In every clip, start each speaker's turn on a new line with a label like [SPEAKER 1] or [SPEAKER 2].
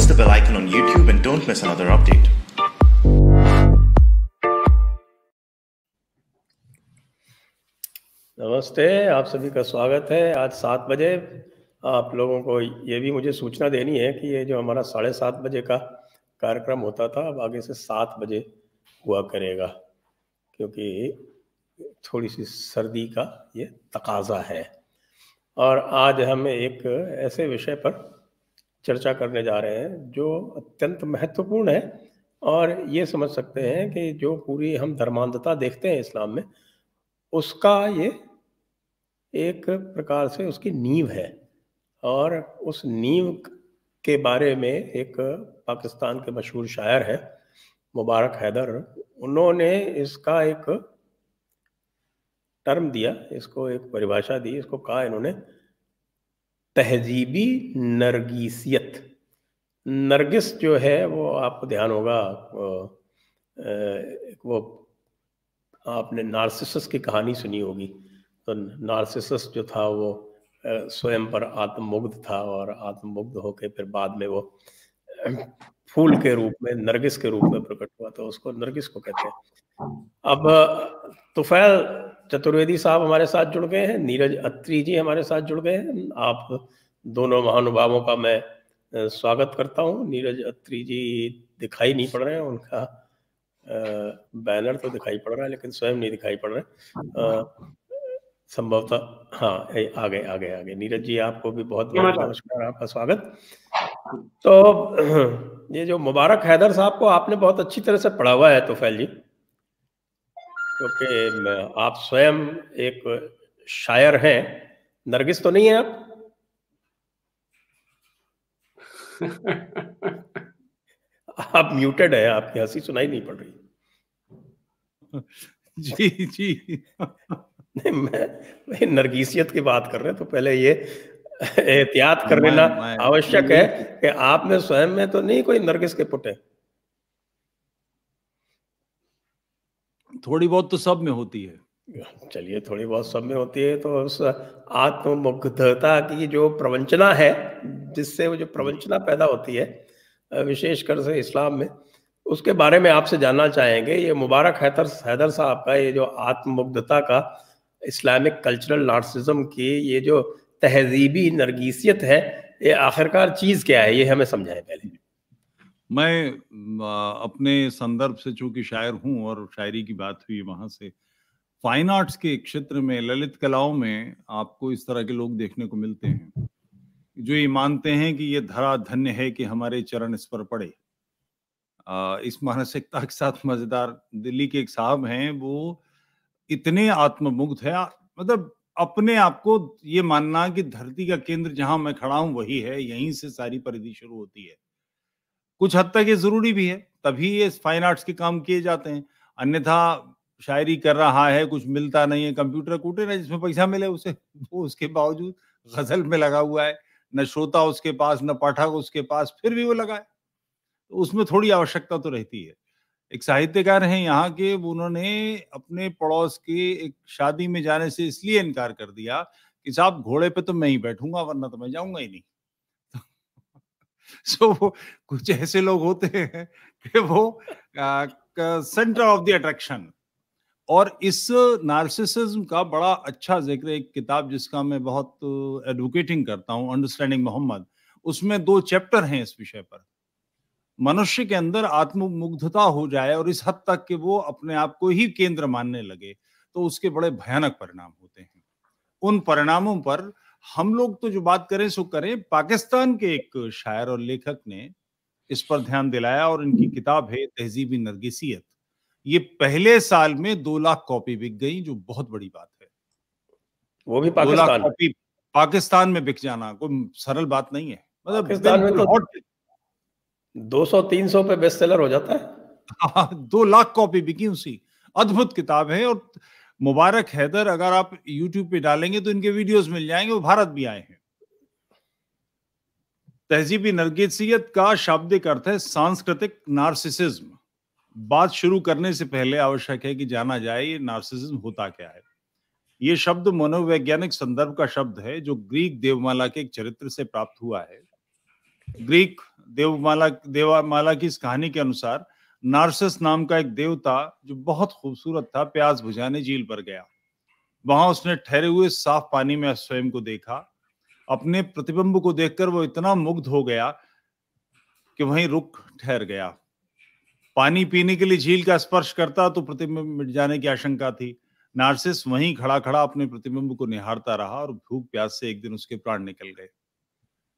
[SPEAKER 1] press the bell icon on YouTube and don't miss another update.
[SPEAKER 2] नमस्ते आप सभी का स्वागत है आज सात बजे आप लोगों को ये भी मुझे सूचना देनी है कि ये जो हमारा साढ़े सात बजे का कार्यक्रम होता था अब आगे से सात बजे हुआ करेगा क्योंकि थोड़ी सी सर्दी का ये तकाजा है और आज हम एक ऐसे विषय पर चर्चा करने जा रहे हैं जो अत्यंत महत्वपूर्ण है और ये समझ सकते हैं कि जो पूरी हम धर्मांधता देखते हैं इस्लाम में उसका ये एक प्रकार से उसकी नींव है और उस नींव के बारे में एक पाकिस्तान के मशहूर शायर हैं मुबारक हैदर उन्होंने इसका एक टर्म दिया इसको एक परिभाषा दी इसको कहा इन्होंने तहजीबी नरगीसियत नरगिस जो है वो आपको ध्यान होगा वो आपने नार्सिसस की कहानी सुनी होगी तो नार्सिसस जो था वो स्वयं पर आत्ममुग्ध था और आत्ममुग्ध होकर फिर बाद में वो फूल के रूप में नरगिस के रूप में प्रकट हुआ तो उसको नरगिस को कहते
[SPEAKER 3] हैं
[SPEAKER 2] अब तुफैल चतुर्वेदी साहब हमारे साथ जुड़ गए हैं नीरज अत्री जी हमारे साथ जुड़ गए हैं आप दोनों महानुभावों का मैं स्वागत करता हूं नीरज अत्री जी दिखाई नहीं पड़ रहे हैं उनका बैनर तो दिखाई पड़ रहा है लेकिन स्वयं नहीं दिखाई पड़ रहे संभवतः हाँ आ गए आ गए आ गए नीरज जी आपको भी बहुत बहुत नमस्कार आपका स्वागत तो ये जो मुबारक हैदर साहब को आपने बहुत अच्छी तरह से पढ़ा हुआ है तोफैल जी क्योंकि आप स्वयं एक शायर हैं नरगिस तो नहीं है आप आप म्यूटेड है आपकी हंसी सुनाई नहीं पड़ रही
[SPEAKER 1] जी जी नहीं
[SPEAKER 2] मैं नरगिसियत की बात कर रहे हैं तो पहले ये एहतियात कर लेना आवश्यक है कि आप में स्वयं में तो नहीं कोई नरगिस के पुटे थोड़ी बहुत तो सब में होती है चलिए थोड़ी बहुत सब में होती है तो उस आत्मुग्धता की जो प्रवंचना है जिससे वो जो प्रवंचना पैदा होती है विशेषकर से इस्लाम में उसके बारे में आपसे जानना चाहेंगे ये मुबारक हैदर हैदर साहब का ये जो आत्मुग्धता का इस्लामिक कल्चरल नार्सिज्म की ये जो तहजीबी नरगीसियत है ये आखिरकार चीज़ क्या है ये हमें समझाएं
[SPEAKER 1] पहले मैं अपने संदर्भ से चूंकि शायर हूँ और शायरी की बात हुई वहां से फाइन आर्ट्स के क्षेत्र में ललित कलाओं में आपको इस तरह के लोग देखने को मिलते हैं जो ये मानते हैं कि ये धरा धन्य है कि हमारे चरण इस पर पड़े इस मानसिकता के साथ मजेदार दिल्ली के एक साहब हैं वो इतने आत्ममुग्ध है मतलब अपने आप को ये मानना कि धरती का केंद्र जहां मैं खड़ा हूं वही है यहीं से सारी परिधि शुरू होती है कुछ हद तक ये जरूरी भी है तभी ये फाइन आर्ट्स के काम किए जाते हैं अन्यथा शायरी कर रहा है कुछ मिलता नहीं है कंप्यूटर कूटे ना जिसमें पैसा मिले उसे वो उसके बावजूद गजल में लगा हुआ है न श्रोता उसके पास न पाठक उसके पास फिर भी वो लगा है तो उसमें थोड़ी आवश्यकता तो रहती है एक साहित्यकार हैं यहाँ के उन्होंने अपने पड़ोस के एक शादी में जाने से इसलिए इनकार कर दिया कि साहब घोड़े पे तो मैं ही बैठूंगा वरना तो मैं जाऊंगा ही नहीं सो so, कुछ ऐसे लोग होते हैं कि वो सेंटर ऑफ द अट्रैक्शन और इस नार्सिसिज्म का बड़ा अच्छा जिक्र एक किताब जिसका मैं बहुत एडवोकेटिंग करता हूँ अंडरस्टैंडिंग मोहम्मद उसमें दो चैप्टर हैं इस विषय पर मनुष्य के अंदर आत्ममुग्धता हो जाए और इस हद तक कि वो अपने आप को ही केंद्र मानने लगे तो उसके बड़े भयानक परिणाम होते हैं उन परिणामों पर हम लोग तो जो बात करें सो करें पाकिस्तान के एक शायर और लेखक ने इस पर ध्यान दिलाया और इनकी हम्म। किताब है तहजीबी नरगिसियत ये पहले साल में दो लाख कॉपी बिक गई जो बहुत बड़ी बात है वो भी पाकिस्तान कॉपी पाकिस्तान में बिक जाना कोई सरल बात नहीं है मतलब तो दो सौ तीन सौ पे बेस्ट सेलर हो जाता है हाँ, दो लाख कॉपी बिकी उसी अद्भुत किताब है और मुबारक हैदर अगर आप यूट्यूब पे डालेंगे तो इनके वीडियोस मिल जाएंगे वो भारत भी आए हैं तहजीबी नरगेसियत का शाब्दिक अर्थ है सांस्कृतिक नार्सिसिज्म बात शुरू करने से पहले आवश्यक है कि जाना जाए ये नार्सिसिज्म होता क्या है ये शब्द मनोवैज्ञानिक संदर्भ का शब्द है जो ग्रीक देवमाला के एक चरित्र से प्राप्त हुआ है ग्रीक देवमाला देवमाला की इस कहानी के अनुसार नार्सस नाम का एक देवता जो बहुत खूबसूरत था प्यास बुझाने झील पर गया वहां उसने ठहरे हुए साफ पानी में स्वयं को देखा अपने प्रतिबिंब को देखकर वो इतना मुग्ध हो गया कि वहीं रुक ठहर गया पानी पीने के लिए झील का स्पर्श करता तो प्रतिबिंब मिट जाने की आशंका थी नार्सिस वहीं खड़ा खड़ा अपने प्रतिबिंब को निहारता रहा और भूख प्यास से एक दिन उसके प्राण निकल गए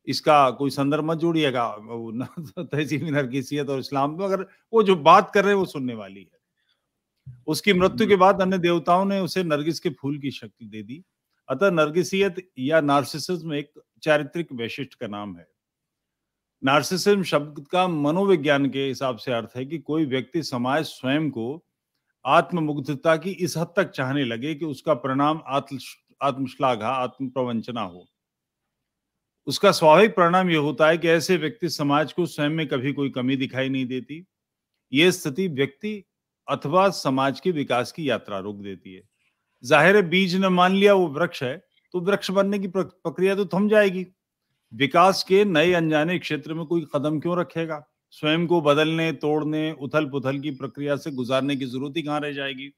[SPEAKER 1] इसका कोई संदर्भ मत जोड़िएगा तो तहसीब मीनार और इस्लाम में अगर वो जो बात कर रहे हैं वो सुनने वाली है उसकी मृत्यु के बाद अन्य देवताओं ने उसे नरगिस के फूल की शक्ति दे दी अतः नरगिसियत या नार्सिसिज्म एक चारित्रिक वैशिष्ट का नाम है नार्सिसिज्म शब्द का मनोविज्ञान के हिसाब से अर्थ है कि कोई व्यक्ति समाज स्वयं को आत्ममुग्धता की इस हद तक चाहने लगे कि उसका परिणाम आत्म आत्मश्लाघा आत्म प्रवंचना हो उसका स्वाभाविक परिणाम यह होता है कि ऐसे व्यक्ति समाज को स्वयं में कभी कोई कमी दिखाई नहीं देती ये स्थिति व्यक्ति अथवा समाज के विकास की यात्रा रोक देती है जाहिर है बीज ने मान लिया वो वृक्ष है तो वृक्ष बनने की प्रक्रिया तो थम जाएगी विकास के नए अनजाने क्षेत्र में कोई कदम क्यों रखेगा स्वयं को बदलने तोड़ने उथल पुथल की प्रक्रिया से गुजारने की जरूरत ही कहां रह जाएगी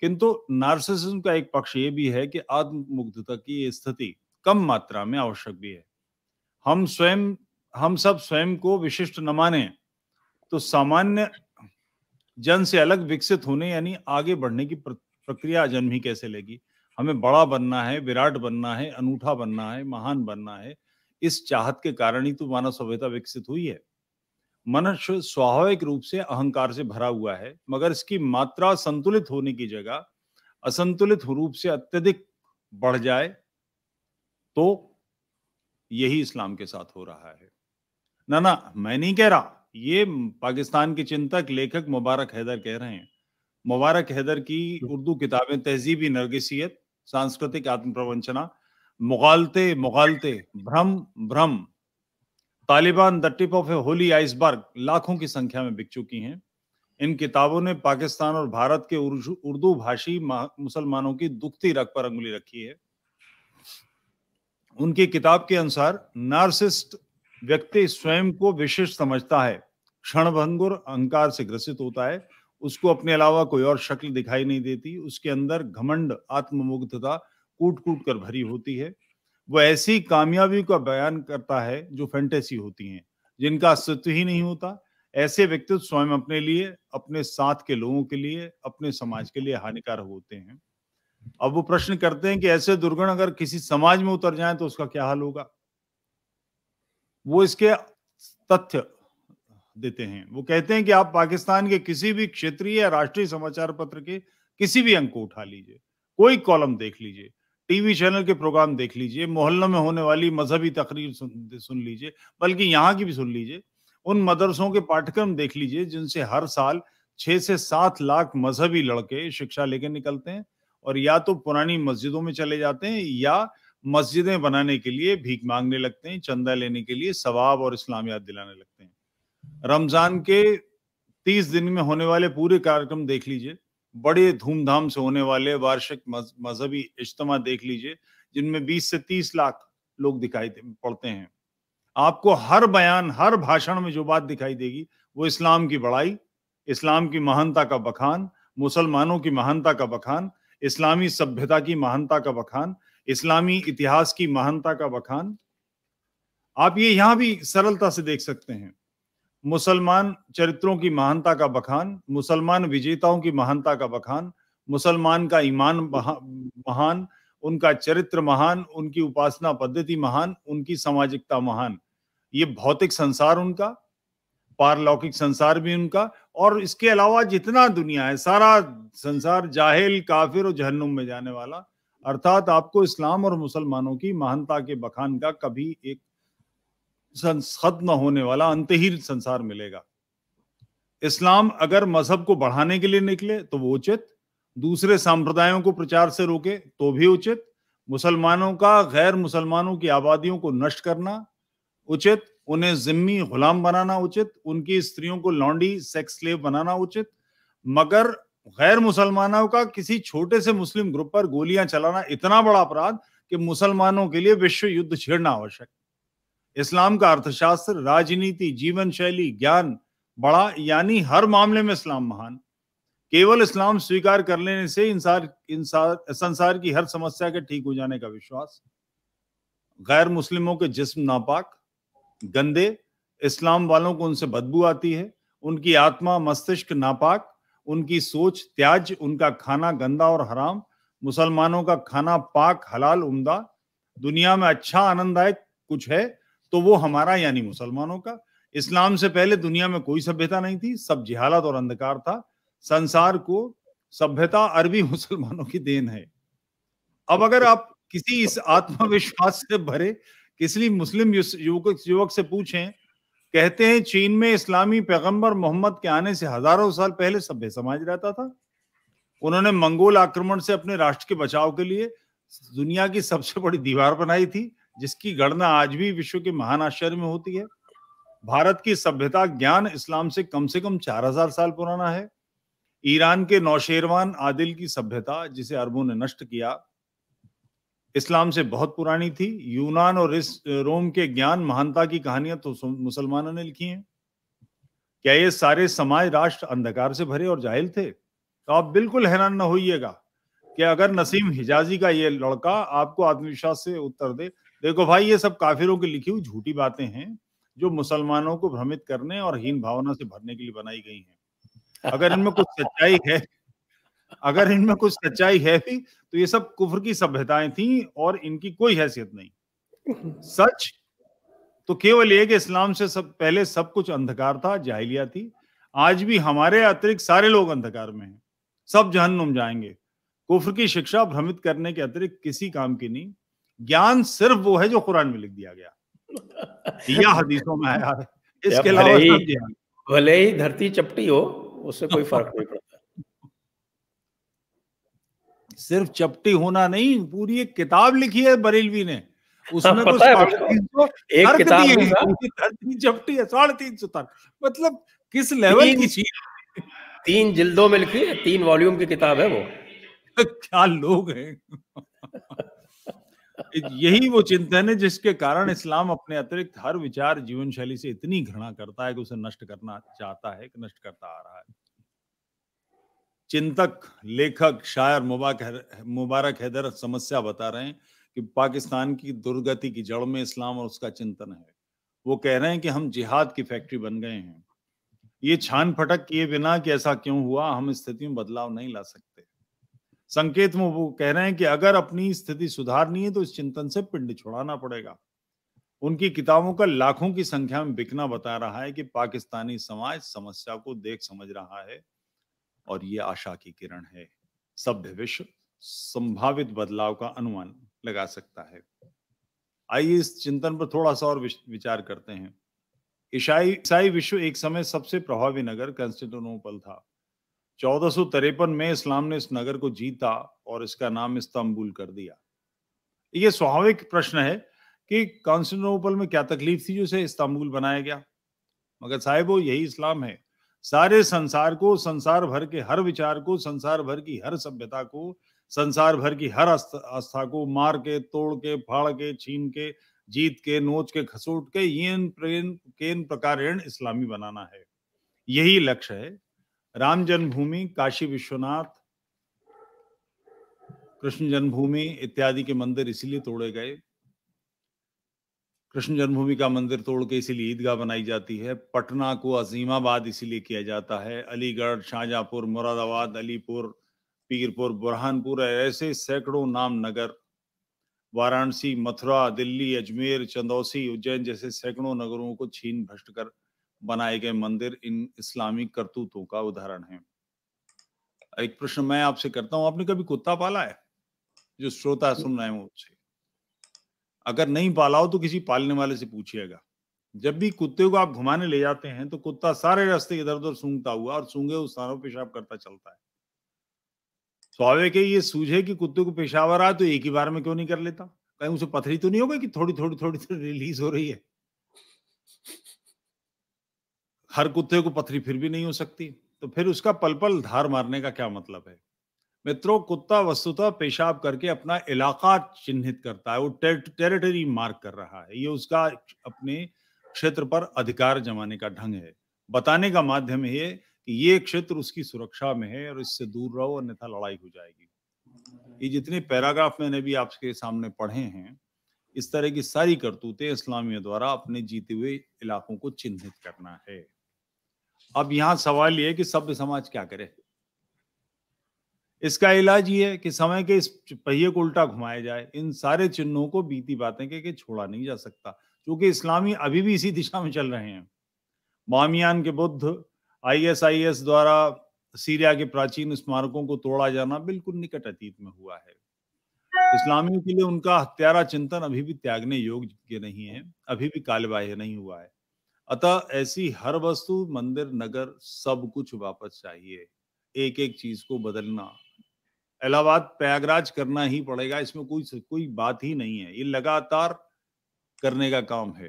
[SPEAKER 1] किंतु नार्सिसिज्म का एक पक्ष ये भी है कि आत्ममुग्धता की स्थिति कम मात्रा में आवश्यक भी है हम स्वयं हम सब स्वयं को विशिष्ट न माने तो सामान्य जन से अलग विकसित होने यानी आगे बढ़ने की प्रक्रिया जन्म ही कैसे लेगी हमें बड़ा बनना है विराट बनना है अनूठा बनना है महान बनना है इस चाहत के कारण ही तो मानव सभ्यता विकसित हुई है मनुष्य स्वाभाविक रूप से अहंकार से भरा हुआ है मगर इसकी मात्रा संतुलित होने की जगह असंतुलित रूप से अत्यधिक बढ़ जाए तो यही इस्लाम के साथ हो रहा है ना ना मैं नहीं कह रहा ये पाकिस्तान के चिंतक लेखक मुबारक हैदर कह रहे हैं मुबारक हैदर की हम्म। उर्दू किताबें तहजीबी नरगिसियत सांस्कृतिक आत्म प्रवंचना मुगालते मुगालते भ्रम भ्रम Taliban the tip of a holy iceberg लाखों की संख्या में बिक चुकी हैं इन किताबों ने पाकिस्तान और भारत के उर्दू भाषी मुसलमानों की दुखती रख पर अंगुली रखी है उनकी किताब के अनुसार नार्सिस्ट व्यक्ति स्वयं को विशेष समझता है क्षणभंगुर अहंकार से ग्रसित होता है उसको अपने अलावा कोई और शक्ल दिखाई नहीं देती उसके अंदर घमंड आत्ममुग्धता कूट कूट कर भरी होती है वो ऐसी कामयाबी का बयान करता है जो फैंटेसी होती हैं जिनका अस्तित्व ही नहीं होता ऐसे व्यक्तित्व स्वयं अपने लिए अपने साथ के लोगों के लिए अपने समाज के लिए हानिकारक होते हैं अब वो प्रश्न करते हैं कि ऐसे दुर्गुण अगर किसी समाज में उतर जाए तो उसका क्या हाल होगा वो इसके तथ्य देते हैं वो कहते हैं कि आप पाकिस्तान के किसी भी क्षेत्रीय या राष्ट्रीय समाचार पत्र के किसी भी अंक को उठा लीजिए कोई कॉलम देख लीजिए टीवी चैनल के प्रोग्राम देख लीजिए मोहल्लों में होने वाली मजहबी तकरीर सुन, सुन लीजिए बल्कि यहाँ की भी सुन लीजिए उन मदरसों के पाठ्यक्रम देख लीजिए जिनसे हर साल छह से सात लाख मजहबी लड़के शिक्षा लेकर निकलते हैं और या तो पुरानी मस्जिदों में चले जाते हैं या मस्जिदें बनाने के लिए भीख मांगने लगते हैं चंदा लेने के लिए सवाब और इस्लाम याद दिलाने लगते हैं रमजान के तीस दिन में होने वाले पूरे कार्यक्रम देख लीजिए बड़े धूमधाम से होने वाले वार्षिक मजहबी इज्तम देख लीजिए जिनमें 20 से 30 लाख लोग दिखाई पड़ते हैं आपको हर बयान हर भाषण में जो बात दिखाई देगी वो इस्लाम की बड़ाई इस्लाम की महानता का बखान मुसलमानों की महानता का बखान इस्लामी सभ्यता की महानता का बखान इस्लामी इतिहास की महानता का बखान आप ये यहां भी सरलता से देख सकते हैं मुसलमान चरित्रों की महानता का बखान मुसलमान विजेताओं की महानता का बखान मुसलमान का ईमान महान उनका चरित्र महान उनकी उपासना पद्धति महान उनकी सामाजिकता महान ये भौतिक संसार उनका पारलौकिक संसार भी उनका और इसके अलावा जितना दुनिया है सारा संसार जाहिल काफिर और जहन्नुम में जाने वाला अर्थात आपको इस्लाम और मुसलमानों की महानता के बखान का कभी एक खत्म होने वाला अंतहीन संसार मिलेगा इस्लाम अगर मजहब को बढ़ाने के लिए निकले तो वो उचित दूसरे संप्रदायों को प्रचार से रोके तो भी उचित मुसलमानों का गैर मुसलमानों की आबादियों को नष्ट करना उचित उन्हें जिम्मी गुलाम बनाना उचित उनकी स्त्रियों को लौंडी सेक्स स्लेव बनाना उचित मगर गैर मुसलमानों का किसी छोटे से मुस्लिम ग्रुप पर गोलियां चलाना इतना बड़ा अपराध कि मुसलमानों के लिए विश्व युद्ध छेड़ना आवश्यक इस्लाम का अर्थशास्त्र राजनीति जीवन शैली ज्ञान बड़ा यानी हर मामले में इस्लाम महान केवल इस्लाम स्वीकार कर लेने से इंसार इंसार संसार की हर समस्या के ठीक हो जाने का विश्वास गैर मुस्लिमों के जिस्म नापाक गंदे इस्लाम वालों को उनसे बदबू आती है उनकी आत्मा मस्तिष्क नापाक उनकी सोच त्याज उनका खाना गंदा और हराम मुसलमानों का खाना पाक हलाल उमदा दुनिया में अच्छा आनंददायक कुछ है तो वो हमारा यानी मुसलमानों का इस्लाम से पहले दुनिया में कोई सभ्यता नहीं थी सब जिहालत और अंधकार था संसार को सभ्यता अरबी मुसलमानों की देन है अब अगर आप किसी इस आत्मविश्वास से भरे किसी मुस्लिम युवक युवक से पूछें कहते हैं चीन में इस्लामी पैगंबर मोहम्मद के आने से हजारों साल पहले सभ्य समाज रहता था उन्होंने मंगोल आक्रमण से अपने राष्ट्र के बचाव के लिए दुनिया की सबसे बड़ी दीवार बनाई थी जिसकी गणना आज भी विश्व के महान आश्चर्य में होती है भारत की सभ्यता ज्ञान इस्लाम से कम से कम चार हजार साल पुराना है ईरान के नौशेरवान आदिल की सभ्यता जिसे अरबों ने नष्ट किया इस्लाम से बहुत पुरानी थी यूनान और इस रोम के ज्ञान महानता की कहानियां तो मुसलमानों ने लिखी हैं क्या ये सारे समाज राष्ट्र अंधकार से भरे और जाहिल थे तो आप बिल्कुल हैरान न होइएगा कि अगर नसीम हिजाजी का ये लड़का आपको आत्मविश्वास से उत्तर दे देखो भाई ये सब काफिरों की लिखी हुई झूठी बातें हैं जो मुसलमानों को भ्रमित करने और हीन भावना से भरने के लिए बनाई गई हैं अगर इनमें कुछ सच्चाई है अगर इनमें कुछ सच्चाई है भी तो ये सब कुफर की सभ्यताएं थी और इनकी कोई हैसियत नहीं सच तो केवल एक इस्लाम से सब पहले सब कुछ अंधकार था जाहिलिया थी आज भी हमारे अतिरिक्त सारे लोग अंधकार में हैं सब जहन्नुम जाएंगे कुफर की शिक्षा भ्रमित करने के अतिरिक्त किसी काम की नहीं ज्ञान सिर्फ वो है जो कुरान में लिख दिया गया या हदीसों में आया है इसके अलावा
[SPEAKER 2] भले ही धरती चपटी हो
[SPEAKER 1] उससे कोई फर्क नहीं पड़ता सिर्फ चपटी होना नहीं पूरी एक किताब लिखी है बरेलवी ने उसमें तो साढ़े तीन सौ चपटी है साढ़े तीन सौ तक मतलब किस लेवल की चीज तीन जिल्दों में लिखी है तीन वॉल्यूम की किताब है वो क्या लोग हैं यही वो चिंतन है जिसके कारण इस्लाम अपने अतिरिक्त हर विचार जीवन शैली से इतनी घृणा करता है कि उसे नष्ट करना चाहता है कि नष्ट करता आ रहा है चिंतक लेखक शायर मुबारक मुबारक हैदर समस्या बता रहे हैं कि पाकिस्तान की दुर्गति की जड़ में इस्लाम और उसका चिंतन है वो कह रहे हैं कि हम जिहाद की फैक्ट्री बन गए हैं ये छान फटक किए बिना कि ऐसा क्यों हुआ हम स्थिति में बदलाव नहीं ला सकते संकेत में वो कह रहे हैं कि अगर अपनी स्थिति सुधारनी है तो इस चिंतन से पिंड छुड़ाना पड़ेगा उनकी किताबों का लाखों की संख्या में बिकना बता रहा है कि पाकिस्तानी समाज समस्या को देख समझ रहा है और ये आशा की किरण है सभ्य विश्व संभावित बदलाव का अनुमान लगा सकता है आइए इस चिंतन पर थोड़ा सा और विचार करते हैं ईसाई ईसाई विश्व एक समय सबसे प्रभावी नगर कंस्टेंटिनोपल था चौदह में इस्लाम ने इस नगर को जीता और इसका नाम इस्तांबुल कर दिया ये स्वाभाविक प्रश्न है कि कॉन्स्टेंटिनोपल में क्या तकलीफ थी जो इसे इस्तांबुल बनाया गया मगर साहेबो वो यही इस्लाम है सारे संसार को संसार भर के हर विचार को संसार भर की हर सभ्यता को संसार भर की हर आस्था को मार के तोड़ के फाड़ के छीन के जीत के नोच के खसोट के ये केन प्रकारेण इस्लामी बनाना है यही लक्ष्य है राम जन्मभूमि काशी विश्वनाथ कृष्ण जन्मभूमि इत्यादि के मंदिर इसीलिए तोड़े गए कृष्ण जन्मभूमि का मंदिर तोड़ के इसीलिए ईदगाह बनाई जाती है पटना को अजीमाबाद इसीलिए किया जाता है अलीगढ़ शाहजहापुर मुरादाबाद अलीपुर पीरपुर बुरहानपुर ऐसे सैकड़ों नाम नगर वाराणसी मथुरा दिल्ली अजमेर चंदौसी उज्जैन जैसे सैकड़ों नगरों को छीन भ्रष्ट कर बनाए गए मंदिर इन इस्लामिक करतूतों का उदाहरण है एक प्रश्न मैं आपसे करता हूँ आपने कभी कुत्ता पाला है जो श्रोता सुन रहे हैं मुझसे अगर नहीं पाला हो तो किसी पालने वाले से पूछिएगा जब भी कुत्ते को आप घुमाने ले जाते हैं तो कुत्ता सारे रास्ते इधर उधर सूंघता हुआ और सूंघे उस स्थानों पेशाब करता चलता है स्वाभाविक है ये सूझे कि कुत्ते को पेशाब आ रहा है तो एक ही बार में क्यों नहीं कर लेता कहीं उसे पथरी तो नहीं हो गई कि थोड़ी थोड़ी थोड़ी थोड़ी रिलीज हो रही है हर कुत्ते को पथरी फिर भी नहीं हो सकती तो फिर उसका पल पल धार मारने का क्या मतलब है मित्रों कुत्ता वस्तुतः पेशाब करके अपना इलाका चिन्हित करता है वो टेरिटरी मार्क कर रहा है ये उसका अपने क्षेत्र पर अधिकार जमाने का ढंग है बताने का माध्यम है कि ये क्षेत्र उसकी सुरक्षा में है और इससे दूर रहो अन्यथा लड़ाई हो जाएगी ये जितने पैराग्राफ मैंने भी आपके सामने पढ़े हैं इस तरह की सारी करतूतें इस्लामियों द्वारा अपने जीते हुए इलाकों को चिन्हित करना है अब यहाँ सवाल ये कि सभ्य समाज क्या करे इसका इलाज ये है कि समय के इस पहिए को उल्टा घुमाया जाए इन सारे चिन्हों को बीती बातें के, के छोड़ा नहीं जा सकता क्योंकि इस्लामी अभी भी इसी दिशा में चल रहे हैं बामियान के बुद्ध आईएसआईएस द्वारा सीरिया के प्राचीन स्मारकों को तोड़ा जाना बिल्कुल निकट अतीत में हुआ है इस्लामियों के लिए उनका हत्यारा चिंतन अभी भी त्यागने योग्य नहीं है अभी भी कालबाह्य नहीं हुआ है अतः ऐसी हर वस्तु मंदिर नगर सब कुछ वापस चाहिए एक एक चीज को बदलना इलाहाबाद प्रयागराज करना ही पड़ेगा इसमें कोई कोई बात ही नहीं है ये लगातार करने का काम है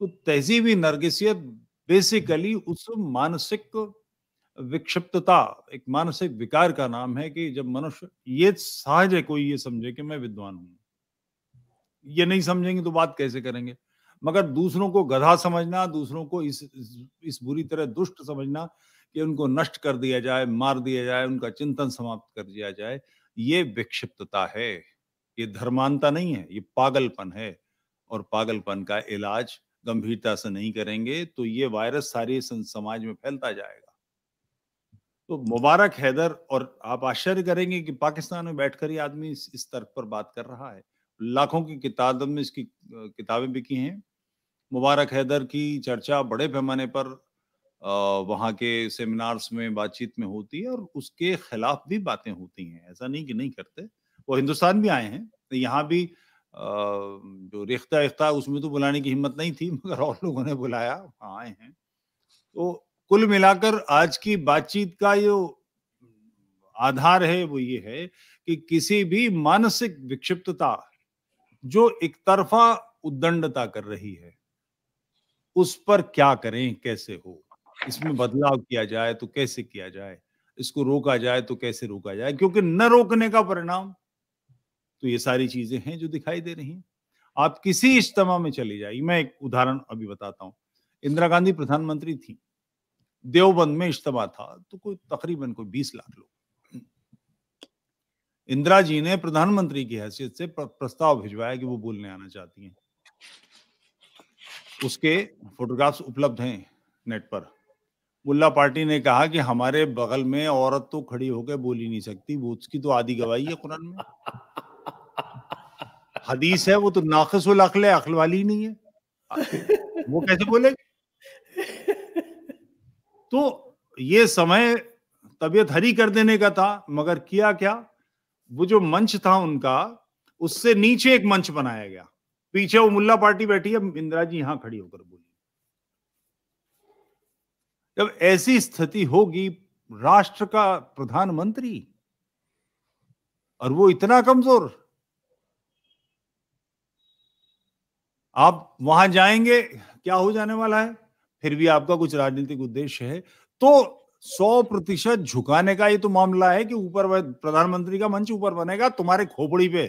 [SPEAKER 1] तो तहजीबी नरगिसियत बेसिकली उस मानसिक विक्षिप्तता एक मानसिक विकार का नाम है कि जब मनुष्य ये सहज है कोई ये समझे कि मैं विद्वान हूं ये नहीं समझेंगे तो बात कैसे करेंगे मगर दूसरों को गधा समझना दूसरों को इस इस बुरी तरह दुष्ट समझना कि उनको नष्ट कर दिया जाए मार दिया जाए उनका चिंतन समाप्त कर दिया जाए ये विक्षिप्तता है ये धर्मांता नहीं है ये पागलपन है और पागलपन का इलाज गंभीरता से नहीं करेंगे तो ये वायरस सारे समाज में फैलता जाएगा तो मुबारक हैदर और आप आश्चर्य करेंगे कि पाकिस्तान में बैठकर ही आदमी इस, इस तर्क पर बात कर रहा है लाखों की किताब में इसकी किताबें बिकी हैं मुबारक हैदर की चर्चा बड़े पैमाने पर वहाँ के सेमिनार्स में बातचीत में होती है और उसके खिलाफ भी बातें होती हैं ऐसा नहीं कि नहीं करते वो हिंदुस्तान भी आए हैं यहाँ भी जो रेख्ता रेख्ता उसमें तो बुलाने की हिम्मत नहीं थी मगर और लोगों ने बुलाया आए हैं तो कुल मिलाकर आज की बातचीत का जो आधार है वो ये है कि किसी भी मानसिक विक्षिप्तता जो एक तरफा उद्दंडता कर रही है उस पर क्या करें कैसे हो इसमें बदलाव किया जाए तो कैसे किया जाए इसको रोका जाए तो कैसे रोका जाए क्योंकि न रोकने का परिणाम तो ये सारी चीजें हैं जो दिखाई दे रही हैं आप किसी इज्तम में चले जाइए मैं एक उदाहरण अभी बताता हूँ इंदिरा गांधी प्रधानमंत्री थी देवबंद में इज्तम था तो कोई तकरीबन कोई बीस लाख लोग इंदिरा जी ने प्रधानमंत्री की हैसियत से प्रस्ताव भिजवाया कि वो बोलने आना चाहती हैं उसके फोटोग्राफ्स उपलब्ध हैं नेट पर मुल्ला पार्टी ने कहा कि हमारे बगल में औरत तो खड़ी होकर बोल ही नहीं सकती वो उसकी तो आधी गवाही है कुरान में हदीस है वो तो नाकस अखल अखल वाली ही नहीं है वो कैसे बोलेगी तो ये समय तबीयत हरी कर देने का था मगर किया क्या वो जो मंच था उनका उससे नीचे एक मंच बनाया गया पीछे वो मुल्ला पार्टी बैठी है इंदिरा जी यहां खड़ी होकर बोली जब ऐसी स्थिति होगी राष्ट्र का प्रधानमंत्री और वो इतना कमजोर आप वहां जाएंगे क्या हो जाने वाला है फिर भी आपका कुछ राजनीतिक उद्देश्य है तो सौ प्रतिशत झुकाने का ये तो मामला है कि ऊपर प्रधानमंत्री का मंच ऊपर बनेगा तुम्हारे खोपड़ी पे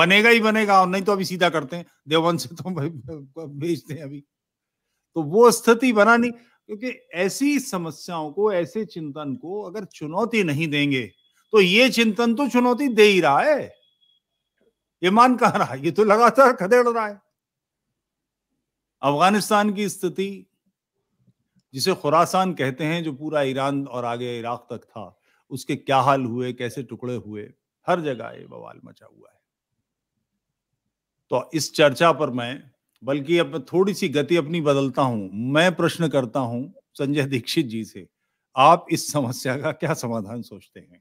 [SPEAKER 1] बनेगा ही बनेगा और नहीं तो अभी सीधा करते हैं देववंश से तो भेजते हैं अभी तो वो स्थिति बनानी क्योंकि ऐसी समस्याओं को ऐसे चिंतन को अगर चुनौती नहीं देंगे तो ये चिंतन तो चुनौती दे ही रहा है ये मान कह रहा है ये तो लगातार खदेड़ रहा है अफगानिस्तान की स्थिति जिसे खुरासान कहते हैं जो पूरा ईरान और आगे इराक तक था उसके क्या हाल हुए कैसे टुकड़े हुए हर जगह ये बवाल मचा हुआ है तो इस चर्चा पर मैं बल्कि अब थोड़ी सी गति अपनी बदलता हूं मैं प्रश्न करता हूं संजय दीक्षित जी से आप इस समस्या का क्या समाधान सोचते हैं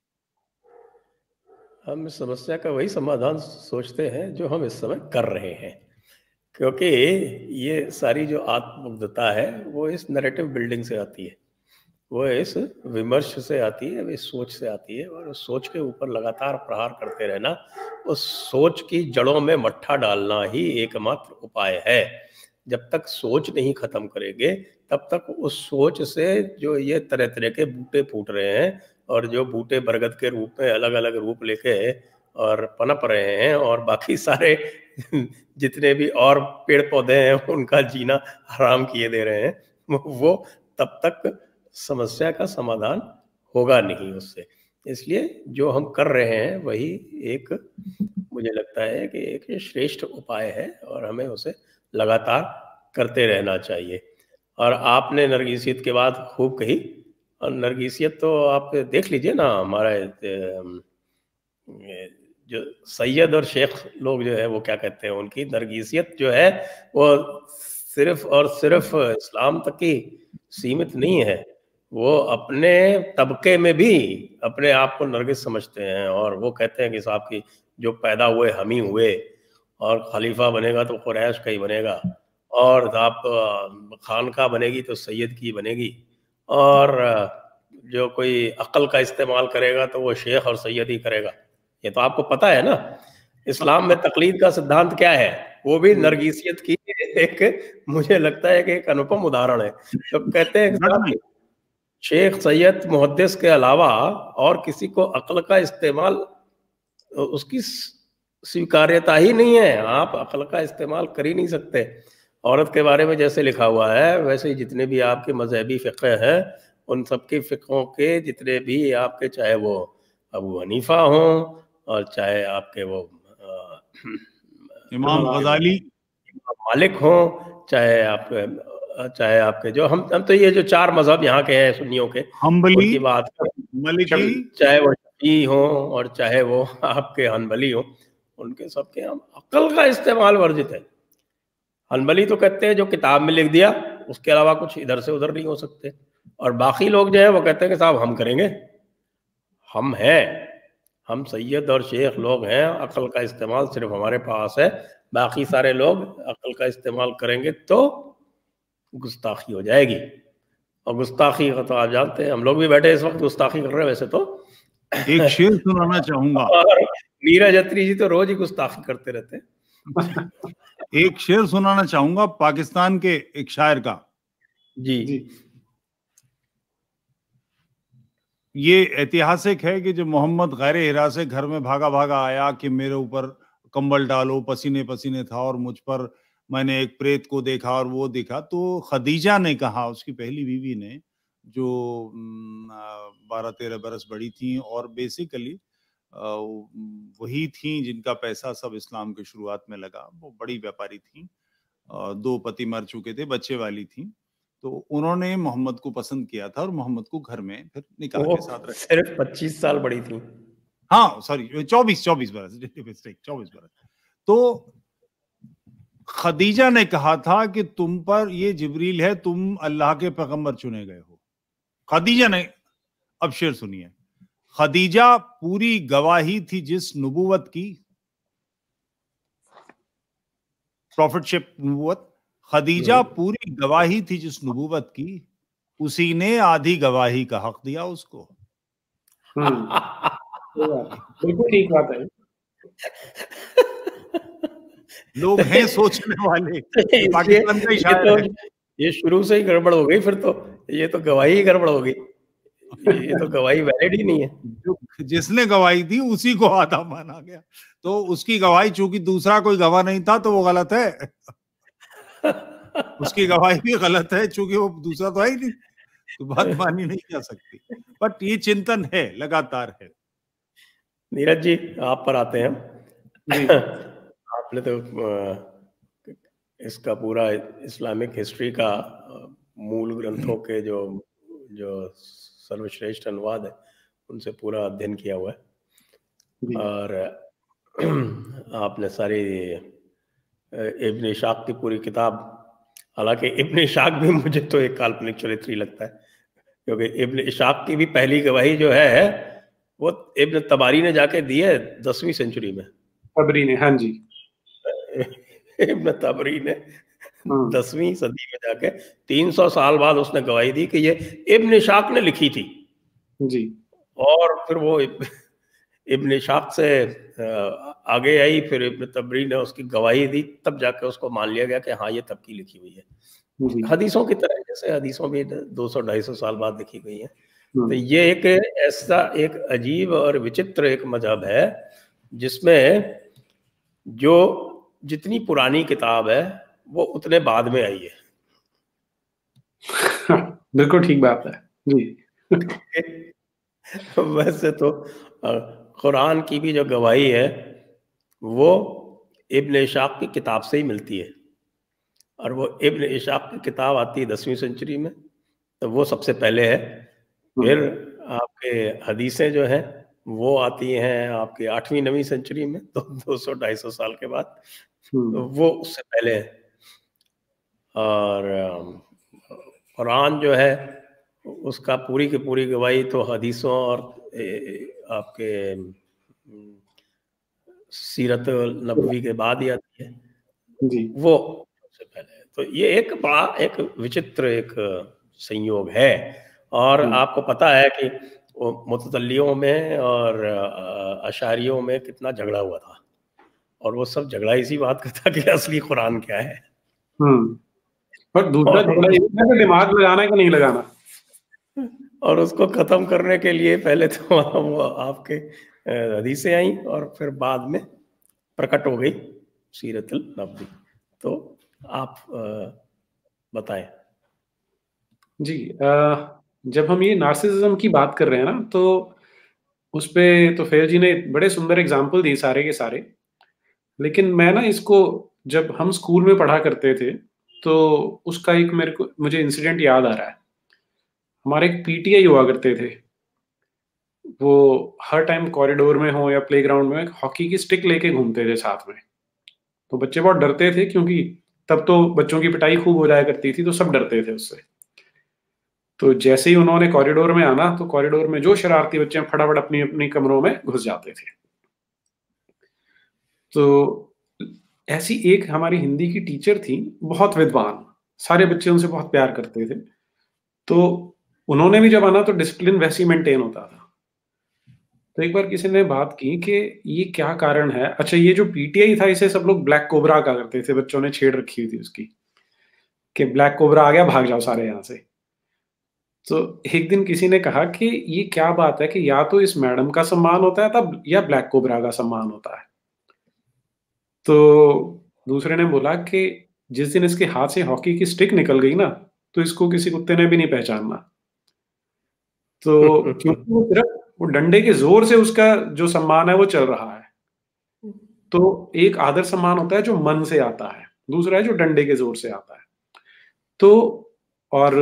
[SPEAKER 2] हम इस समस्या का वही समाधान सोचते हैं जो हम इस समय कर रहे हैं क्योंकि ये सारी जो आत्मुग्धता है वो इस नैरेटिव बिल्डिंग से आती है वो इस विमर्श से आती है इस सोच से आती है और सोच के ऊपर लगातार प्रहार करते रहना उस सोच की जड़ों में मट्ठा डालना ही एकमात्र उपाय है जब तक सोच नहीं खत्म करेंगे तब तक उस सोच से जो ये तरह तरह के बूटे फूट रहे हैं और जो बूटे बरगद के रूप में अलग अलग रूप लेके और पनप रहे हैं और बाकी सारे जितने भी और पेड़ पौधे हैं उनका जीना आराम किए दे रहे हैं वो तब तक समस्या का समाधान होगा नहीं उससे इसलिए जो हम कर रहे हैं वही एक मुझे लगता है कि एक श्रेष्ठ उपाय है और हमें उसे लगातार करते रहना चाहिए और आपने नरगिसियत के बाद खूब कही और नरगिसियत तो आप देख लीजिए ना हमारा जो सैयद और शेख लोग जो है वो क्या कहते हैं उनकी नरगिसियत जो है वो सिर्फ और सिर्फ इस्लाम तक ही सीमित नहीं है वो अपने तबके में भी अपने आप को नरगिस समझते हैं और वो कहते हैं कि साहब की जो पैदा हुए हम ही हुए और खलीफा बनेगा तो क्रैश का ही बनेगा और आप खान का बनेगी तो सैयद की बनेगी और जो कोई अक्ल का इस्तेमाल करेगा तो वो शेख और सैयद ही करेगा ये तो आपको पता है ना इस्लाम में तकलीद का सिद्धांत क्या है वो भी हम्म। नरगिसियत की एक मुझे लगता है कि एक अनुपम उदाहरण है तो कहते हैं शेख सैयद मुहदस के अलावा और किसी को अकल का इस्तेमाल उसकी स्वीकार्यता ही नहीं है आप अकल का इस्तेमाल कर ही नहीं सकते औरत के बारे में जैसे लिखा हुआ है वैसे ही जितने भी आपके मजहबी फ़िक्र हैं उन सबके फ़िक्रों के जितने भी आपके चाहे वो अबू हनीफा हों और चाहे आपके वो आ, इमाम गजाली मालिक हों चाहे आप चाहे आपके जो हम हम तो ये जो चार मजहब यहाँ के हैं सुनियों के हम्बली की बात मलिकी चाहे वो शी हो और चाहे वो आपके हनबली हो उनके सबके हम अकल का इस्तेमाल वर्जित है हनबली तो कहते हैं जो किताब में लिख दिया उसके अलावा कुछ इधर से उधर नहीं हो सकते और बाकी लोग जो है वो कहते हैं कि साहब हम करेंगे हम हैं हम सैयद और शेख लोग हैं अकल का इस्तेमाल सिर्फ हमारे पास है बाकी सारे लोग अकल का इस्तेमाल करेंगे तो गुस्ताखी हो जाएगी और गुस्ताखी का तो आप जानते हैं हम लोग भी
[SPEAKER 1] बैठे इस वक्त गुस्ताखी कर रहे हैं वैसे तो एक शेर सुनाना चाहूंगा मीरा जत्री जी तो रोज ही गुस्ताखी करते रहते हैं एक शेर सुनाना चाहूंगा पाकिस्तान के एक शायर का जी, जी। ये ऐतिहासिक है कि जो मोहम्मद गैर हिरा से घर में भागा भागा आया कि मेरे ऊपर कंबल डालो पसीने पसीने था और मुझ पर मैंने एक प्रेत को देखा और वो देखा तो खदीजा ने कहा उसकी पहली बीवी ने जो बारह तेरह बरस बड़ी थी और बेसिकली वही थी जिनका पैसा सब इस्लाम के शुरुआत में लगा वो बड़ी व्यापारी थी दो पति मर चुके थे बच्चे वाली थी तो उन्होंने मोहम्मद को पसंद किया था और मोहम्मद को घर में फिर निकाल के साथ रखा सिर्फ पच्चीस साल बड़ी थी हाँ सॉरी चौबीस चौबीस बरस चौबीस बरस तो खदीजा ने कहा था कि तुम पर ये जिबरील है तुम अल्लाह के पैगंबर चुने गए हो खदीजा ने अब शेर सुनिए खदीजा पूरी गवाही थी जिस नबूवत की प्रॉफिटशिप नबूवत खदीजा पूरी गवाही थी जिस नबूवत की उसी ने आधी गवाही का हक दिया उसको हम्म।
[SPEAKER 3] बिल्कुल
[SPEAKER 1] ठीक बात है
[SPEAKER 2] लोग हैं सोचने वाले पाकिस्तान का इशारा तो, है ये शुरू से ही गड़बड़ हो गई फिर तो ये तो गवाही ही गड़बड़ हो गई
[SPEAKER 1] ये तो गवाही वैलिड ही नहीं है जो जिसने गवाही दी उसी को आधा माना गया तो उसकी गवाही चूंकि दूसरा कोई गवाह नहीं था तो वो गलत है उसकी गवाही भी गलत है चूंकि वो दूसरा तो है ही नहीं तो बात मानी नहीं जा सकती बट ये चिंतन है लगातार है नीरज जी आप पर आते
[SPEAKER 2] हैं आपने तो इसका पूरा इस्लामिक हिस्ट्री का मूल ग्रंथों के जो जो सर्वश्रेष्ठ अनुवाद है उनसे पूरा अध्ययन किया हुआ है और आपने सारी इब्न इशाक की पूरी किताब हालांकि इब्न इशाक भी मुझे तो एक काल्पनिक चरित्र ही लगता है क्योंकि इब्न इशाक की भी पहली गवाही जो है वो इब्न तबारी ने जाके दी है दसवीं सेंचुरी में तबरी ने हाँ जी इब्न तबरी ने हाँ। दसवीं सदी में जाके 300 साल बाद उसने गवाही दी कि ये इब्न शाक ने लिखी थी जी और फिर वो इब्न शाक से आगे आई फिर इब्न तबरी ने उसकी गवाही दी तब जाके उसको मान लिया गया कि हाँ ये तब की लिखी हुई है हदीसों की तरह जैसे हदीसों भी 200 250 साल बाद लिखी गई है हाँ। तो ये एक ऐसा एक अजीब और विचित्र एक मजहब है जिसमें जो जितनी पुरानी किताब है वो उतने बाद में आई है
[SPEAKER 3] बिल्कुल ठीक बात है जी
[SPEAKER 2] वैसे तो कुरान की भी जो गवाही है वो इब्न इशाक की किताब से ही मिलती है और वो इब्न इशाक की किताब आती है दसवीं सेंचुरी में तो वो सबसे पहले है फिर हम्म। आपके हदीसें जो हैं वो आती हैं आपके आठवीं नवीं सेंचुरी में तो दो सौ ढाई सौ साल के बाद हम्म। वो उससे पहले और कुरान जो है उसका पूरी की पूरी गवाही तो हदीसों और आपके सीरत नबवी के बाद ही आती है जी। वो सबसे पहले तो ये एक बड़ा एक विचित्र एक संयोग है और हम्म। आपको पता है कि मुतलियों में और अशारियों में कितना झगड़ा हुआ था और वो सब झगड़ा इसी बात का था कि असली कुरान क्या है हम्म, पर दूसरा दिमाग लगाना कि नहीं लगाना और उसको खत्म करने के लिए पहले तो वो आपके हदीसे आई और फिर बाद में प्रकट हो गई सीरतल नबी तो आप
[SPEAKER 3] बताएं जी जब हम ये नार्सिसिज्म की बात कर रहे हैं ना तो उस पर तो फेर जी ने बड़े सुंदर एग्जाम्पल दिए सारे के सारे लेकिन मैं ना इसको जब हम स्कूल में पढ़ा करते थे तो उसका एक मेरे को मुझे इंसिडेंट याद आ रहा है हमारे एक पीटीआई हुआ करते थे वो हर टाइम कॉरिडोर में हो या प्लेग्राउंड में हॉकी की स्टिक लेके घूमते थे साथ में तो बच्चे बहुत डरते थे क्योंकि तब तो बच्चों की पिटाई खूब हो जाया करती थी तो सब डरते थे उससे तो जैसे ही उन्होंने कॉरिडोर में आना तो कॉरिडोर में जो शरारती बच्चे फटाफट अपनी अपनी कमरों में घुस जाते थे तो ऐसी एक हमारी हिंदी की टीचर थी बहुत विद्वान सारे बच्चे उनसे बहुत प्यार करते थे तो उन्होंने भी जब आना तो डिसिप्लिन वैसे ही मेंटेन होता था तो एक बार किसी ने बात की कि ये क्या कारण है अच्छा ये जो पीटीआई था इसे सब लोग ब्लैक कोबरा का करते थे बच्चों ने छेड़ रखी हुई थी उसकी कि ब्लैक कोबरा आ गया भाग जाओ सारे यहाँ से तो एक दिन किसी ने कहा कि ये क्या बात है कि या तो इस मैडम का सम्मान होता है तब या ब्लैक कोबरा का सम्मान होता है तो दूसरे ने बोला कि जिस दिन इसके हाथ से हॉकी की स्टिक निकल गई ना तो इसको किसी कुत्ते ने भी नहीं पहचानना तो क्योंकि वो सिर्फ वो डंडे के जोर से उसका जो सम्मान है वो चल रहा है तो एक आदर सम्मान होता है जो मन से आता है दूसरा है जो डंडे के जोर से आता है तो और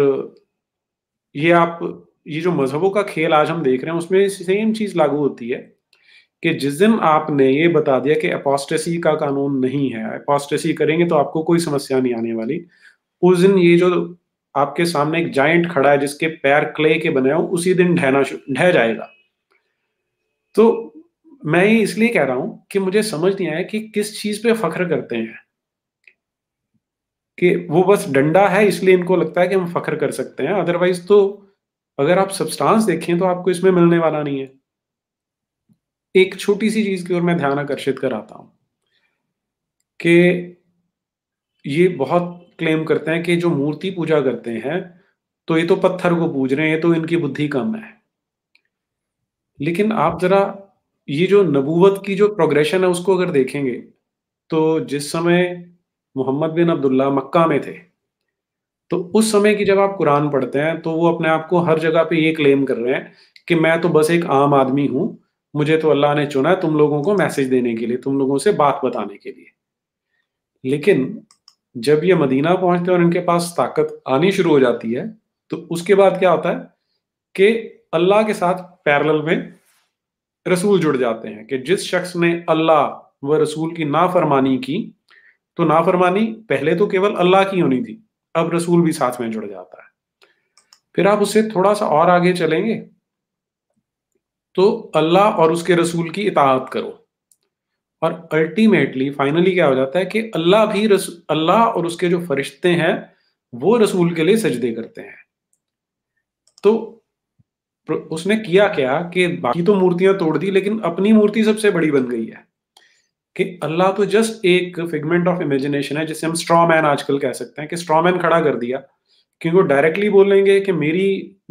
[SPEAKER 3] ये आप ये जो मजहबों का खेल आज हम देख रहे हैं उसमें सेम चीज लागू होती है कि जिस दिन आपने ये बता दिया कि अपोस्टेसी का कानून नहीं है अपोस्टेसी करेंगे तो आपको कोई समस्या नहीं आने वाली उस दिन ये जो आपके सामने एक जाइंट खड़ा है जिसके पैर क्ले के बने हो उसी दिन ढहना ढह जाएगा तो मैं ये इसलिए कह रहा हूं कि मुझे समझ नहीं आया कि किस चीज पे फख्र करते हैं कि वो बस डंडा है इसलिए इनको लगता है कि हम फख्र कर सकते हैं अदरवाइज तो अगर आप सब्सटेंस देखें तो आपको इसमें मिलने वाला नहीं है एक छोटी सी चीज की ओर मैं ध्यान आकर्षित कराता हूं कि ये बहुत क्लेम करते हैं कि जो मूर्ति पूजा करते हैं तो ये तो पत्थर को पूज रहे हैं तो इनकी बुद्धि कम है लेकिन आप जरा ये जो नबूवत की जो प्रोग्रेशन है उसको अगर देखेंगे तो जिस समय मोहम्मद बिन अब्दुल्ला मक्का में थे तो उस समय की जब आप कुरान पढ़ते हैं तो वो अपने आप को हर जगह पे ये क्लेम कर रहे हैं कि मैं तो बस एक आम आदमी हूं मुझे तो अल्लाह ने चुना है तुम लोगों को मैसेज देने के लिए तुम लोगों से बात बताने के लिए लेकिन जब ये मदीना पहुंचते हैं और इनके पास ताकत आनी शुरू हो जाती है तो उसके बाद क्या होता है कि अल्लाह के साथ पैरल में रसूल जुड़ जाते हैं कि जिस शख्स ने अल्लाह व रसूल की नाफरमानी की तो नाफरमानी पहले तो केवल अल्लाह की होनी थी अब रसूल भी साथ में जुड़ जाता है फिर आप उससे थोड़ा सा और आगे चलेंगे तो अल्लाह और उसके रसूल की इतात करो और अल्टीमेटली फाइनली क्या हो जाता है कि अल्लाह भी अल्लाह और उसके जो फरिश्ते हैं वो रसूल के लिए सजदे करते हैं तो उसने किया क्या कि बाकी तो मूर्तियां तोड़ दी लेकिन अपनी मूर्ति सबसे बड़ी बन गई है कि अल्लाह तो जस्ट एक फिगमेंट ऑफ इमेजिनेशन है जिसे हम स्ट्रॉ मैन आजकल कह सकते हैं कि स्ट्रॉ मैन खड़ा कर दिया क्योंकि वो डायरेक्टली बोलेंगे कि मेरी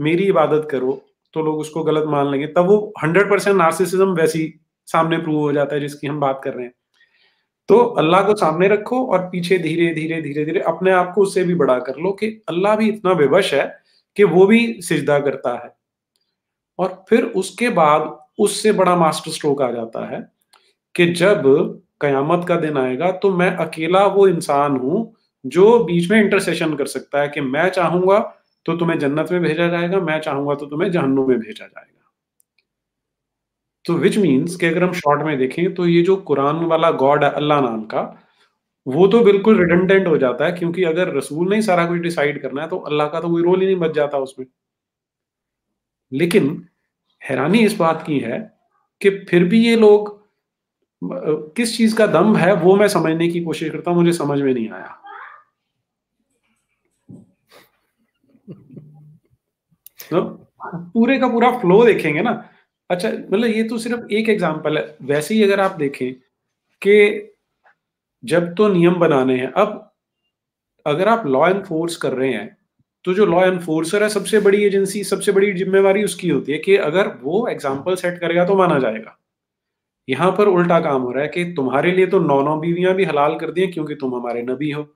[SPEAKER 3] मेरी इबादत करो तो लोग उसको गलत मान लेंगे तब वो हंड्रेड परसेंट नार्सिसिज्म वैसी सामने प्रूव हो जाता है जिसकी हम बात कर रहे हैं तो अल्लाह को सामने रखो और पीछे धीरे धीरे धीरे धीरे अपने आप को उससे भी बड़ा कर लो कि अल्लाह भी इतना विवश है कि वो भी सिजदा करता है और फिर उसके बाद उससे बड़ा मास्टर स्ट्रोक आ जाता है कि जब कयामत का दिन आएगा तो मैं अकेला वो इंसान हूं जो बीच में इंटरसेशन कर सकता है कि मैं चाहूंगा तो तुम्हें जन्नत में भेजा जाएगा मैं चाहूंगा तो तुम्हें जहन्नुम में भेजा जाएगा तो विच मीन्स कि अगर हम शॉर्ट में देखें तो ये जो कुरान वाला गॉड है अल्लाह नाम का वो तो बिल्कुल रिडंडेंट हो जाता है क्योंकि अगर रसूल ने सारा कुछ डिसाइड करना है तो अल्लाह का तो कोई रोल ही नहीं बच जाता उसमें लेकिन हैरानी इस बात की है कि फिर भी ये लोग किस चीज का दम है वो मैं समझने की कोशिश करता हूँ मुझे समझ में नहीं आया मतलब पूरे का पूरा फ्लो देखेंगे ना अच्छा मतलब ये तो सिर्फ एक एग्जाम्पल है वैसे ही अगर आप देखें कि जब तो नियम बनाने हैं अब अगर आप लॉ एनफोर्स कर रहे हैं तो जो लॉ एनफोर्सर है सबसे बड़ी एजेंसी सबसे बड़ी जिम्मेवारी उसकी होती है कि अगर वो एग्जाम्पल सेट करेगा तो माना जाएगा यहां पर उल्टा काम हो रहा है कि तुम्हारे लिए तो नौ नौ बीवियां भी हलाल कर दी क्योंकि तुम हमारे नबी हो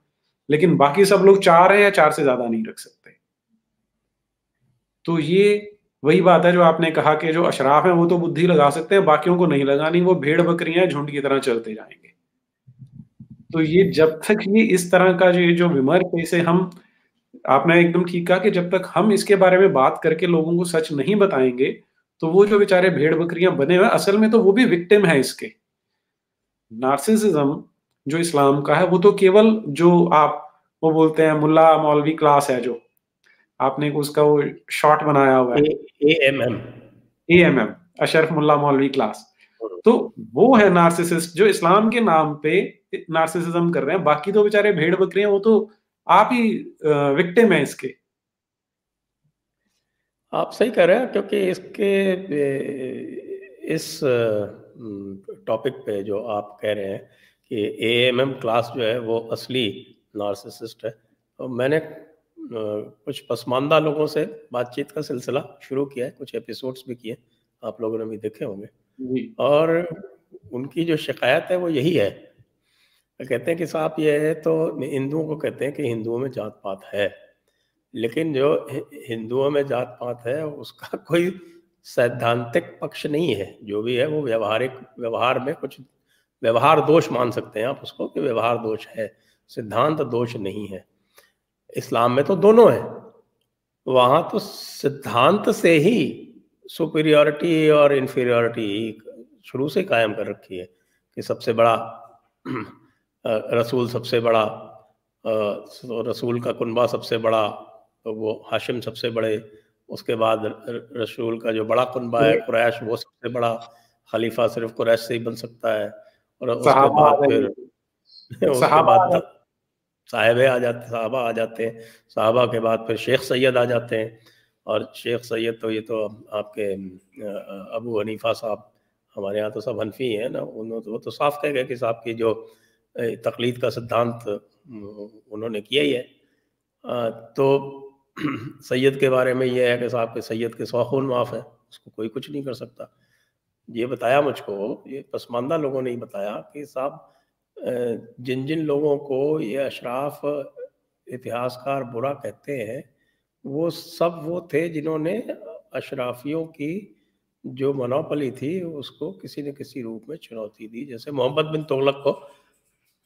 [SPEAKER 3] लेकिन बाकी सब लोग चार हैं या चार से ज्यादा नहीं रख सकते तो ये वही बात है जो आपने कहा कि जो अशराफ है वो तो बुद्धि लगा सकते हैं बाकियों को नहीं लगानी वो भेड़ बकरियां झुंड की तरह चलते जाएंगे तो ये जब तक ये इस तरह का जो जो विमर्श इसे हम आपने एकदम ठीक कहा कि जब तक हम इसके बारे में बात करके लोगों को सच नहीं बताएंगे तो वो जो बेचारे भेड़ बकरियां बने हुए असल में तो वो भी विक्टिम है इसके नार्सिसिज्म जो इस्लाम का है वो तो केवल जो आप वो बोलते हैं मुल्ला मौलवी क्लास है जो आपने उसका वो शॉर्ट बनाया हुआ है A M M A M M Ashraf मुल्ला मौलवी क्लास हम्म। तो वो है नार्सिसिस्ट जो इस्लाम के नाम पे नार्सिसिज्म कर रहे हैं बाकी तो बेचारे भेड़ बकरे हैं वो तो आप ही विक्टिम है इसके
[SPEAKER 2] आप सही कह रहे हैं क्योंकि इसके इस टॉपिक पे जो आप कह रहे हैं कि ए एम एम क्लास जो है वो असली नार्सिसिस्ट है तो मैंने कुछ पसमानदा लोगों से बातचीत का सिलसिला शुरू किया है कुछ एपिसोड्स भी किए आप लोगों ने भी देखे होंगे और उनकी जो शिकायत है वो यही है कहते हैं कि साहब ये है तो हिंदुओं को कहते हैं कि हिंदुओं में जात पात है लेकिन जो हिंदुओं में जात पात है उसका कोई सैद्धांतिक पक्ष नहीं है जो भी है वो व्यवहारिक व्यवहार में कुछ व्यवहार दोष मान सकते हैं आप उसको कि व्यवहार दोष है सिद्धांत दोष नहीं है इस्लाम में तो दोनों है वहाँ तो सिद्धांत से ही सुपीरियॉरिटी और इन्फीरियॉरिटी शुरू से कायम कर रखी है कि सबसे बड़ा रसूल सबसे बड़ा रसूल का कुनबा सबसे बड़ा वो हाशिम सबसे बड़े उसके बाद रसूल का जो बड़ा कुनबा है हम्म। कुरैश वो सबसे बड़ा खलीफा सिर्फ कुरैश से ही बन सकता है और उसके बाद फिर उसके बाद साहब आ जाते साहबा आ जाते हैं साहबा के बाद फिर शेख सैयद आ जाते हैं और शेख सैयद तो ये तो आपके अबू हनीफा साहब हमारे यहाँ तो सब हनफी हैं ना उन्होंने वो तो साफ कह गए कि साहब की जो तकलीद का सिद्धांत उन्होंने किया ही है तो सैयद के बारे में यह है कि साहब के सैयद के सौ माफ़ है उसको कोई कुछ नहीं कर सकता ये बताया मुझको ये पसमानदा लोगों ने ही बताया कि साहब जिन जिन लोगों को ये अशराफ इतिहासकार बुरा कहते हैं वो सब वो थे जिन्होंने अशराफियों की जो मनोपली थी उसको किसी न किसी रूप में चुनौती दी जैसे मोहम्मद बिन तुगलक को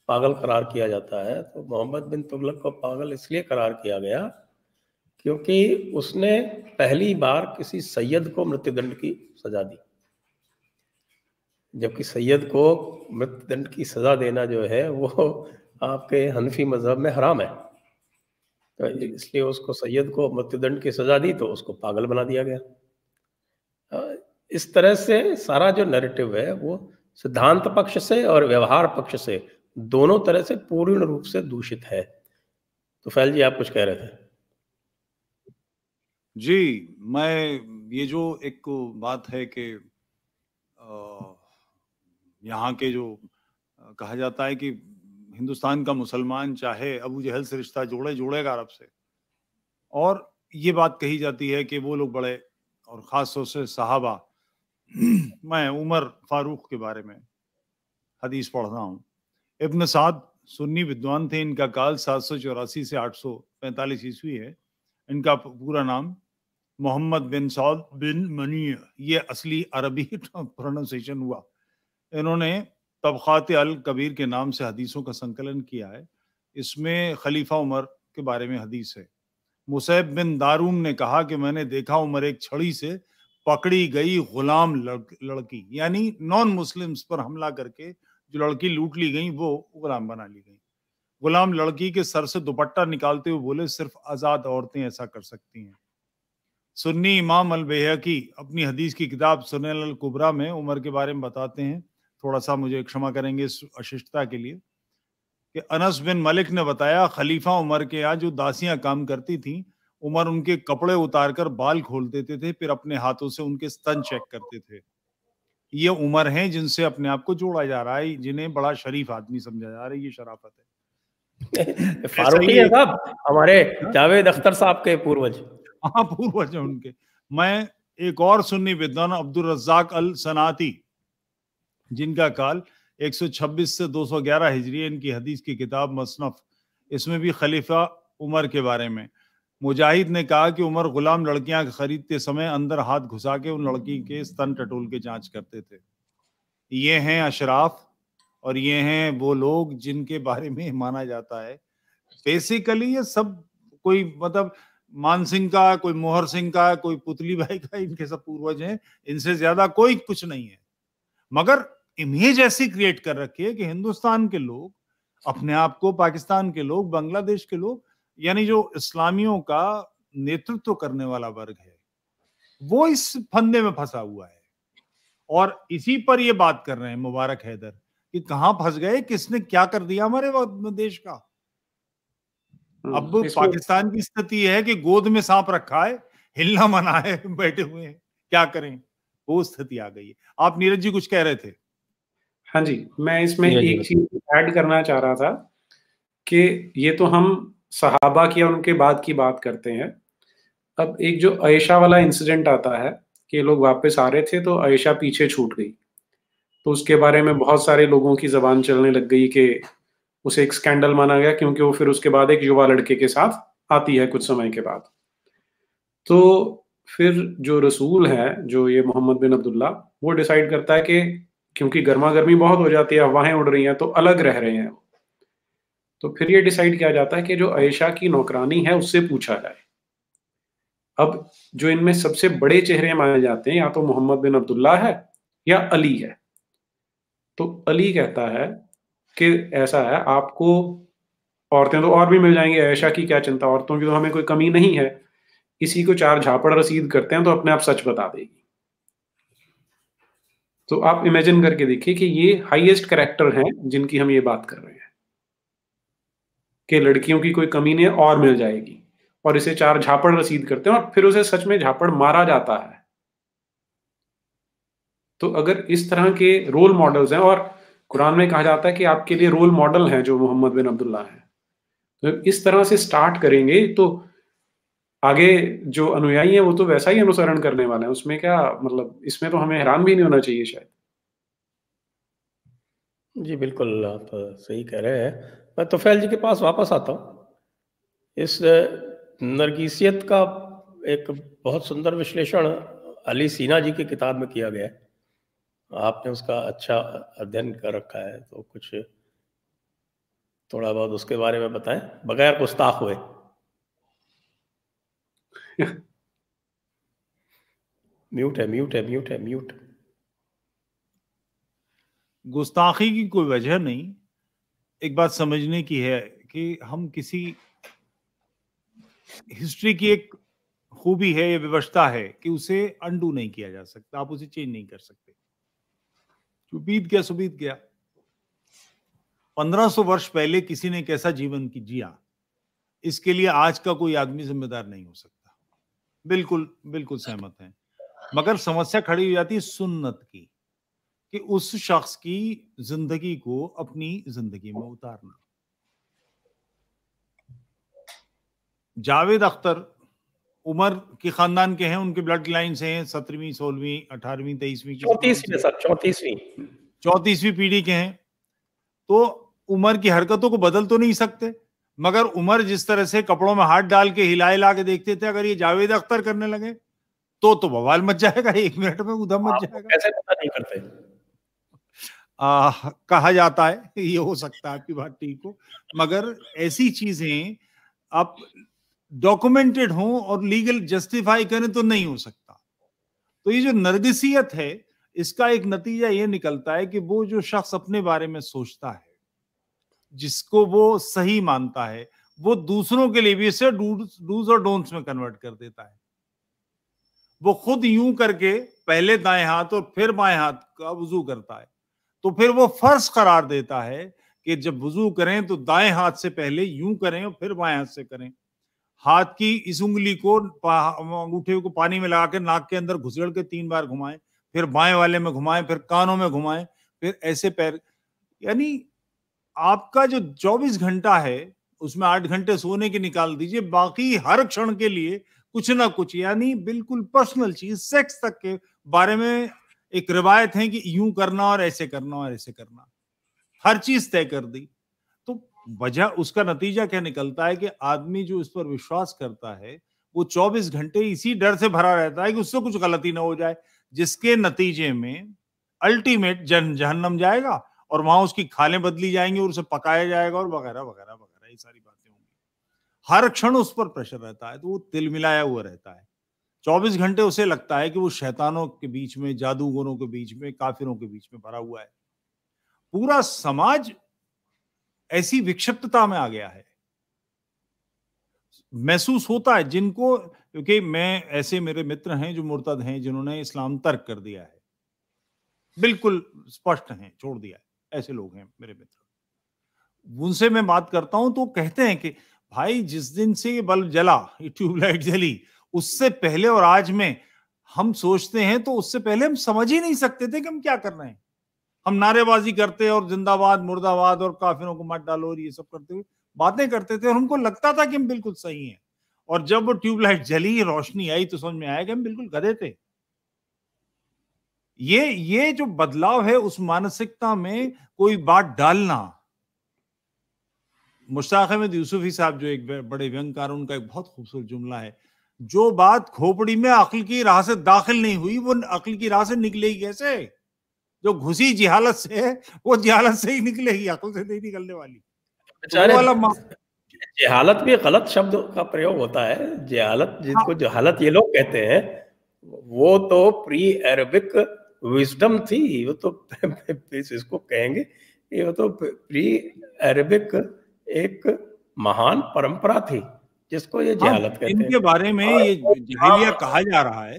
[SPEAKER 2] पागल करार किया जाता है तो मोहम्मद बिन तुगलक को पागल इसलिए करार किया गया क्योंकि उसने पहली बार किसी सैयद को मृत्युदंड की सजा दी जबकि सैयद को मृत्युदंड की सज़ा देना जो है वो आपके हनफी मज़हब में हराम है तो इसलिए उसको सैयद को मृत्युदंड की सज़ा दी तो उसको पागल बना दिया गया इस तरह से सारा जो नैरेटिव है वो सिद्धांत पक्ष से और व्यवहार पक्ष से दोनों तरह से पूर्ण रूप से दूषित है तो फैल जी आप कुछ कह रहे थे
[SPEAKER 1] जी मैं ये जो एक बात है कि आ... यहाँ के जो कहा जाता है कि हिंदुस्तान का मुसलमान चाहे अबू जहल से रिश्ता जोड़े जोड़ेगा अरब से और ये बात कही जाती है कि वो लोग बड़े और ख़ास तौर से साहबा मैं उमर फारूक के बारे में हदीस पढ़ रहा हूँ इब्न साद सुन्नी विद्वान थे इनका काल सात सौ चौरासी से आठ सौ पैंतालीस ईस्वी है इनका पूरा नाम मोहम्मद बिन सौद बिन मनी ये असली अरबी प्रोनाउंसिएशन हुआ इन्होंने तबक़ात अल कबीर के नाम से हदीसों का संकलन किया है इसमें खलीफा उमर के बारे में हदीस है मुसैब बिन दारूम ने कहा कि मैंने देखा उमर एक छड़ी से पकड़ी गई गुलाम लड़क, लड़की यानी नॉन मुस्लिम्स पर हमला करके जो लड़की लूट ली गई वो गुलाम बना ली गई गुलाम लड़की के सर से दुपट्टा निकालते हुए बोले सिर्फ आज़ाद औरतें ऐसा कर सकती हैं सुन्नी इमाम अल बेहकी अपनी हदीस की किताब सुनल कुबरा में उमर के बारे में बताते हैं थोड़ा सा मुझे क्षमा करेंगे इस अशिष्टता के लिए कि अनस बिन मलिक ने बताया खलीफा उमर के यहाँ जो दासियां काम करती थीं उमर उनके कपड़े उतार कर बाल खोल देते थे फिर अपने हाथों से उनके स्तन चेक करते थे ये उमर हैं जिनसे अपने आप को जोड़ा जा रहा है जिन्हें बड़ा शरीफ आदमी समझा जा रहा है ये शराफत है फारूकी है साहब
[SPEAKER 2] हमारे हाँ। जावेद अख्तर साहब के पूर्वज
[SPEAKER 1] हाँ पूर्वज हैं उनके मैं एक और सुन्नी विद्वान अब्दुल रज्जाक अल सनाती जिनका काल 126 से 211 हिजरी इनकी हदीस की किताब मसनफ इसमें भी खलीफा उमर के बारे में मुजाहिद ने कहा कि उमर गुलाम लड़कियां खरीदते समय अंदर हाथ घुसा के उन लड़की के स्तन टटोल के जांच करते थे ये हैं अशराफ और ये हैं वो लोग जिनके बारे में माना जाता है बेसिकली ये सब कोई मतलब मान सिंह का कोई मोहर सिंह का कोई पुतली भाई का इनके सब पूर्वज हैं इनसे ज्यादा कोई कुछ नहीं है मगर इमेज ऐसी क्रिएट कर रखी है कि हिंदुस्तान के लोग अपने आप को पाकिस्तान के लोग बांग्लादेश के लोग यानी जो इस्लामियों का नेतृत्व करने वाला वर्ग है वो इस फंदे में फंसा हुआ है और इसी पर ये बात कर रहे हैं मुबारक हैदर कि कहाँ फंस गए किसने क्या कर दिया हमारे देश का हम्म, अब पाकिस्तान की स्थिति है कि गोद में सांप रखा है हिलना मना है बैठे हुए हैं क्या करें वो स्थिति आ गई है आप नीरज जी कुछ कह रहे थे हाँ जी मैं इसमें
[SPEAKER 3] एक चीज ऐड करना चाह रहा था कि ये तो हम सहाबा की और उनके बाद की बात करते हैं अब एक जो आयशा वाला इंसिडेंट आता है कि लोग वापस आ रहे थे तो आयशा पीछे छूट गई तो उसके बारे में बहुत सारे लोगों की जबान चलने लग गई कि उसे एक स्कैंडल माना गया क्योंकि वो फिर उसके बाद एक युवा लड़के के साथ आती है कुछ समय के बाद तो फिर जो रसूल है जो ये मोहम्मद बिन अब्दुल्ला वो डिसाइड करता है कि क्योंकि गर्मा गर्मी बहुत हो जाती है हवाएं उड़ रही हैं तो अलग रह रहे हैं तो फिर ये डिसाइड किया जाता है कि जो आयशा की नौकरानी है उससे पूछा जाए अब जो इनमें सबसे बड़े चेहरे माने जाते हैं या तो मोहम्मद बिन अब्दुल्ला है या अली है तो अली कहता है कि ऐसा है आपको औरतें तो और भी मिल जाएंगी ऐशा की क्या चिंता औरतों की तो हमें कोई कमी नहीं है इसी को चार झापड़ रसीद करते हैं तो अपने आप सच बता देगी तो आप इमेजिन करके देखिए कि ये हाईएस्ट करेक्टर हैं जिनकी हम ये बात कर रहे हैं कि लड़कियों की कोई कमी नहीं और मिल जाएगी और इसे चार झापड़ रसीद करते हैं और फिर उसे सच में झापड़ मारा जाता है तो अगर इस तरह के रोल मॉडल्स हैं और कुरान में कहा जाता है कि आपके लिए रोल मॉडल हैं जो मोहम्मद बिन अब्दुल्ला हैं तो इस तरह से स्टार्ट करेंगे तो आगे जो अनुयायी है वो तो वैसा ही अनुसरण करने वाले हैं उसमें क्या मतलब इसमें तो हमें हैरान भी नहीं होना चाहिए शायद
[SPEAKER 2] जी बिल्कुल आप सही कह रहे हैं मैं तोफैल जी के पास वापस आता हूँ इस नरगीसियत का एक बहुत सुंदर विश्लेषण अली सीना जी की किताब में किया गया है आपने उसका अच्छा अध्ययन कर रखा है तो कुछ थोड़ा बहुत उसके बारे में बताएं बगैर गुस्ताख हुए म्यूट है
[SPEAKER 1] म्यूट है म्यूट है म्यूट गुस्ताखी की कोई वजह नहीं एक बात समझने की है कि हम किसी हिस्ट्री की एक खूबी है या व्यवस्था है कि उसे अंडू नहीं किया जा सकता आप उसे चेंज नहीं कर सकते जो बीत गया सो बीत गया सौ वर्ष पहले किसी ने कैसा जीवन की जिया इसके लिए आज का कोई आदमी जिम्मेदार नहीं हो सकता बिल्कुल बिल्कुल सहमत हैं मगर समस्या खड़ी हो जाती है सुन्नत की कि उस शख्स की जिंदगी को अपनी जिंदगी में उतारना जावेद अख्तर उमर के खानदान के हैं उनके ब्लड लाइन से हैं सत्रहवीं सोलहवीं अठारहवीं तेईसवीं चौतीसवीं चौतीसवीं चौतीसवीं पीढ़ी के हैं तो उमर की हरकतों को बदल तो नहीं सकते मगर उमर जिस तरह से कपड़ों में हाथ डाल के हिला हिला के देखते थे अगर ये जावेद अख्तर करने लगे तो तो बवाल मच जाएगा एक मिनट में उधम मच जाएगा ऐसे
[SPEAKER 2] पता नहीं करते
[SPEAKER 1] आ, कहा जाता है ये हो सकता है आपकी बात ठीक हो मगर ऐसी चीजें आप डॉक्यूमेंटेड हो और लीगल जस्टिफाई करें तो नहीं हो सकता तो ये जो नरगसियत है इसका एक नतीजा ये निकलता है कि वो जो शख्स अपने बारे में सोचता है जिसको वो सही मानता है वो दूसरों के लिए भी इसे डूज और डोंट्स में कन्वर्ट कर देता है वो खुद यूं करके पहले दाएं हाथ और फिर बाएं हाथ का वजू करता है तो फिर वो फर्ज करार देता है कि जब वजू करें तो दाएं हाथ से पहले यूं करें और फिर बाएं हाथ से करें हाथ की इस उंगली को अंगूठे को पानी में लगा के नाक के अंदर घुसड़ के तीन बार घुमाएं फिर बाएं वाले में घुमाएं फिर कानों में घुमाएं फिर ऐसे पैर यानी आपका जो 24 घंटा है उसमें आठ घंटे सोने के निकाल दीजिए बाकी हर क्षण के लिए कुछ ना कुछ यानी बिल्कुल पर्सनल चीज सेक्स तक के बारे में एक रिवायत है कि यूं करना और ऐसे करना और ऐसे करना हर चीज तय कर दी तो वजह उसका नतीजा क्या निकलता है कि आदमी जो इस पर विश्वास करता है वो 24 घंटे इसी डर से भरा रहता है कि उससे कुछ गलती ना हो जाए जिसके नतीजे में अल्टीमेट जन जहन्नम जाएगा और वहां उसकी खालें बदली जाएंगी और उसे पकाया जाएगा और वगैरह वगैरह वगैरह ये सारी बातें होंगी हर क्षण उस पर प्रेशर रहता है तो वो तिल मिलाया हुआ रहता है चौबीस घंटे उसे लगता है कि वो शैतानों के बीच में जादूगरों के बीच में काफिरों के बीच में भरा हुआ है पूरा समाज ऐसी विक्षिप्तता में आ गया है महसूस होता है जिनको क्योंकि मैं ऐसे मेरे मित्र हैं जो मुर्तद हैं जिन्होंने इस्लाम तर्क कर दिया है बिल्कुल स्पष्ट हैं छोड़ दिया है ऐसे लोग हैं मेरे मित्र उनसे मैं बात करता हूं तो कहते हैं कि भाई जिस दिन से ये बल्ब जला ये ट्यूबलाइट जली उससे पहले और आज में हम सोचते हैं तो उससे पहले हम समझ ही नहीं सकते थे कि हम क्या कर रहे हैं हम नारेबाजी करते और जिंदाबाद मुर्दाबाद और काफिरों को मत डालो और ये सब करते हुए बातें करते थे और हमको लगता था कि हम बिल्कुल सही हैं और जब वो ट्यूबलाइट जली रोशनी आई तो समझ में आया कि हम बिल्कुल गधे थे ये ये जो बदलाव है उस मानसिकता में कोई बात डालना मुश्ताक अहमद यूसुफी साहब जो एक बड़े व्यंगकार उनका एक बहुत खूबसूरत जुमला है जो बात खोपड़ी में अकल की राह से दाखिल नहीं हुई वो अकल की राह से निकलेगी कैसे जो घुसी जिहालत से वो जिहालत से ही निकलेगी अकल से नहीं निकलने वाली
[SPEAKER 2] तो वाला जहालत भी गलत शब्द का प्रयोग होता है जिहालत जिसको हाँ। जहालत ये लोग कहते हैं वो तो प्री अरबिक विजडम थी वो तो इसको कहेंगे ये वो तो प्री अरबिक एक महान परंपरा थी जिसको ये हाँ, जहालत कहते हैं इनके बारे में ये जहलिया कहा जा रहा है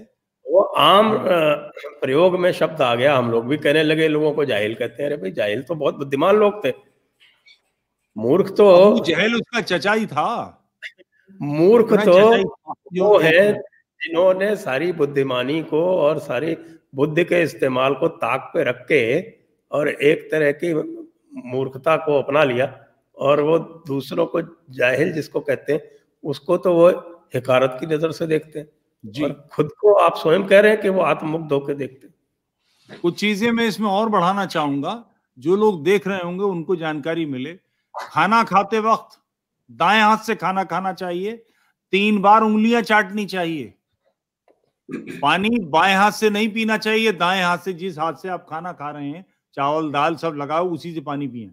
[SPEAKER 2] वो आम प्रयोग में शब्द आ गया हम लोग भी कहने लगे लोगों को जाहिल कहते हैं अरे भाई जाहिल तो बहुत बुद्धिमान लोग थे मूर्ख तो हाँ,
[SPEAKER 1] जहल उसका चचा ही था
[SPEAKER 2] मूर्ख तो वो है जिन्होंने सारी बुद्धिमानी को और सारी बुद्धि के इस्तेमाल को ताक पे रख के और एक तरह की मूर्खता को अपना लिया और वो दूसरों को जाहिल जिसको कहते हैं उसको तो वो हकारत की नजर से देखते हैं जी खुद को आप स्वयं कह रहे हैं कि वो आत्मुग्ध
[SPEAKER 1] होकर देखते हैं कुछ चीजें मैं इसमें और बढ़ाना चाहूंगा जो लोग देख रहे होंगे उनको जानकारी मिले खाना खाते वक्त दाएं हाथ से खाना खाना चाहिए तीन बार उंगलियां चाटनी चाहिए पानी बाएं हाथ से नहीं पीना चाहिए दाएं हाथ से जिस हाथ से आप खाना खा रहे हैं चावल दाल सब लगाओ उसी से पानी पिए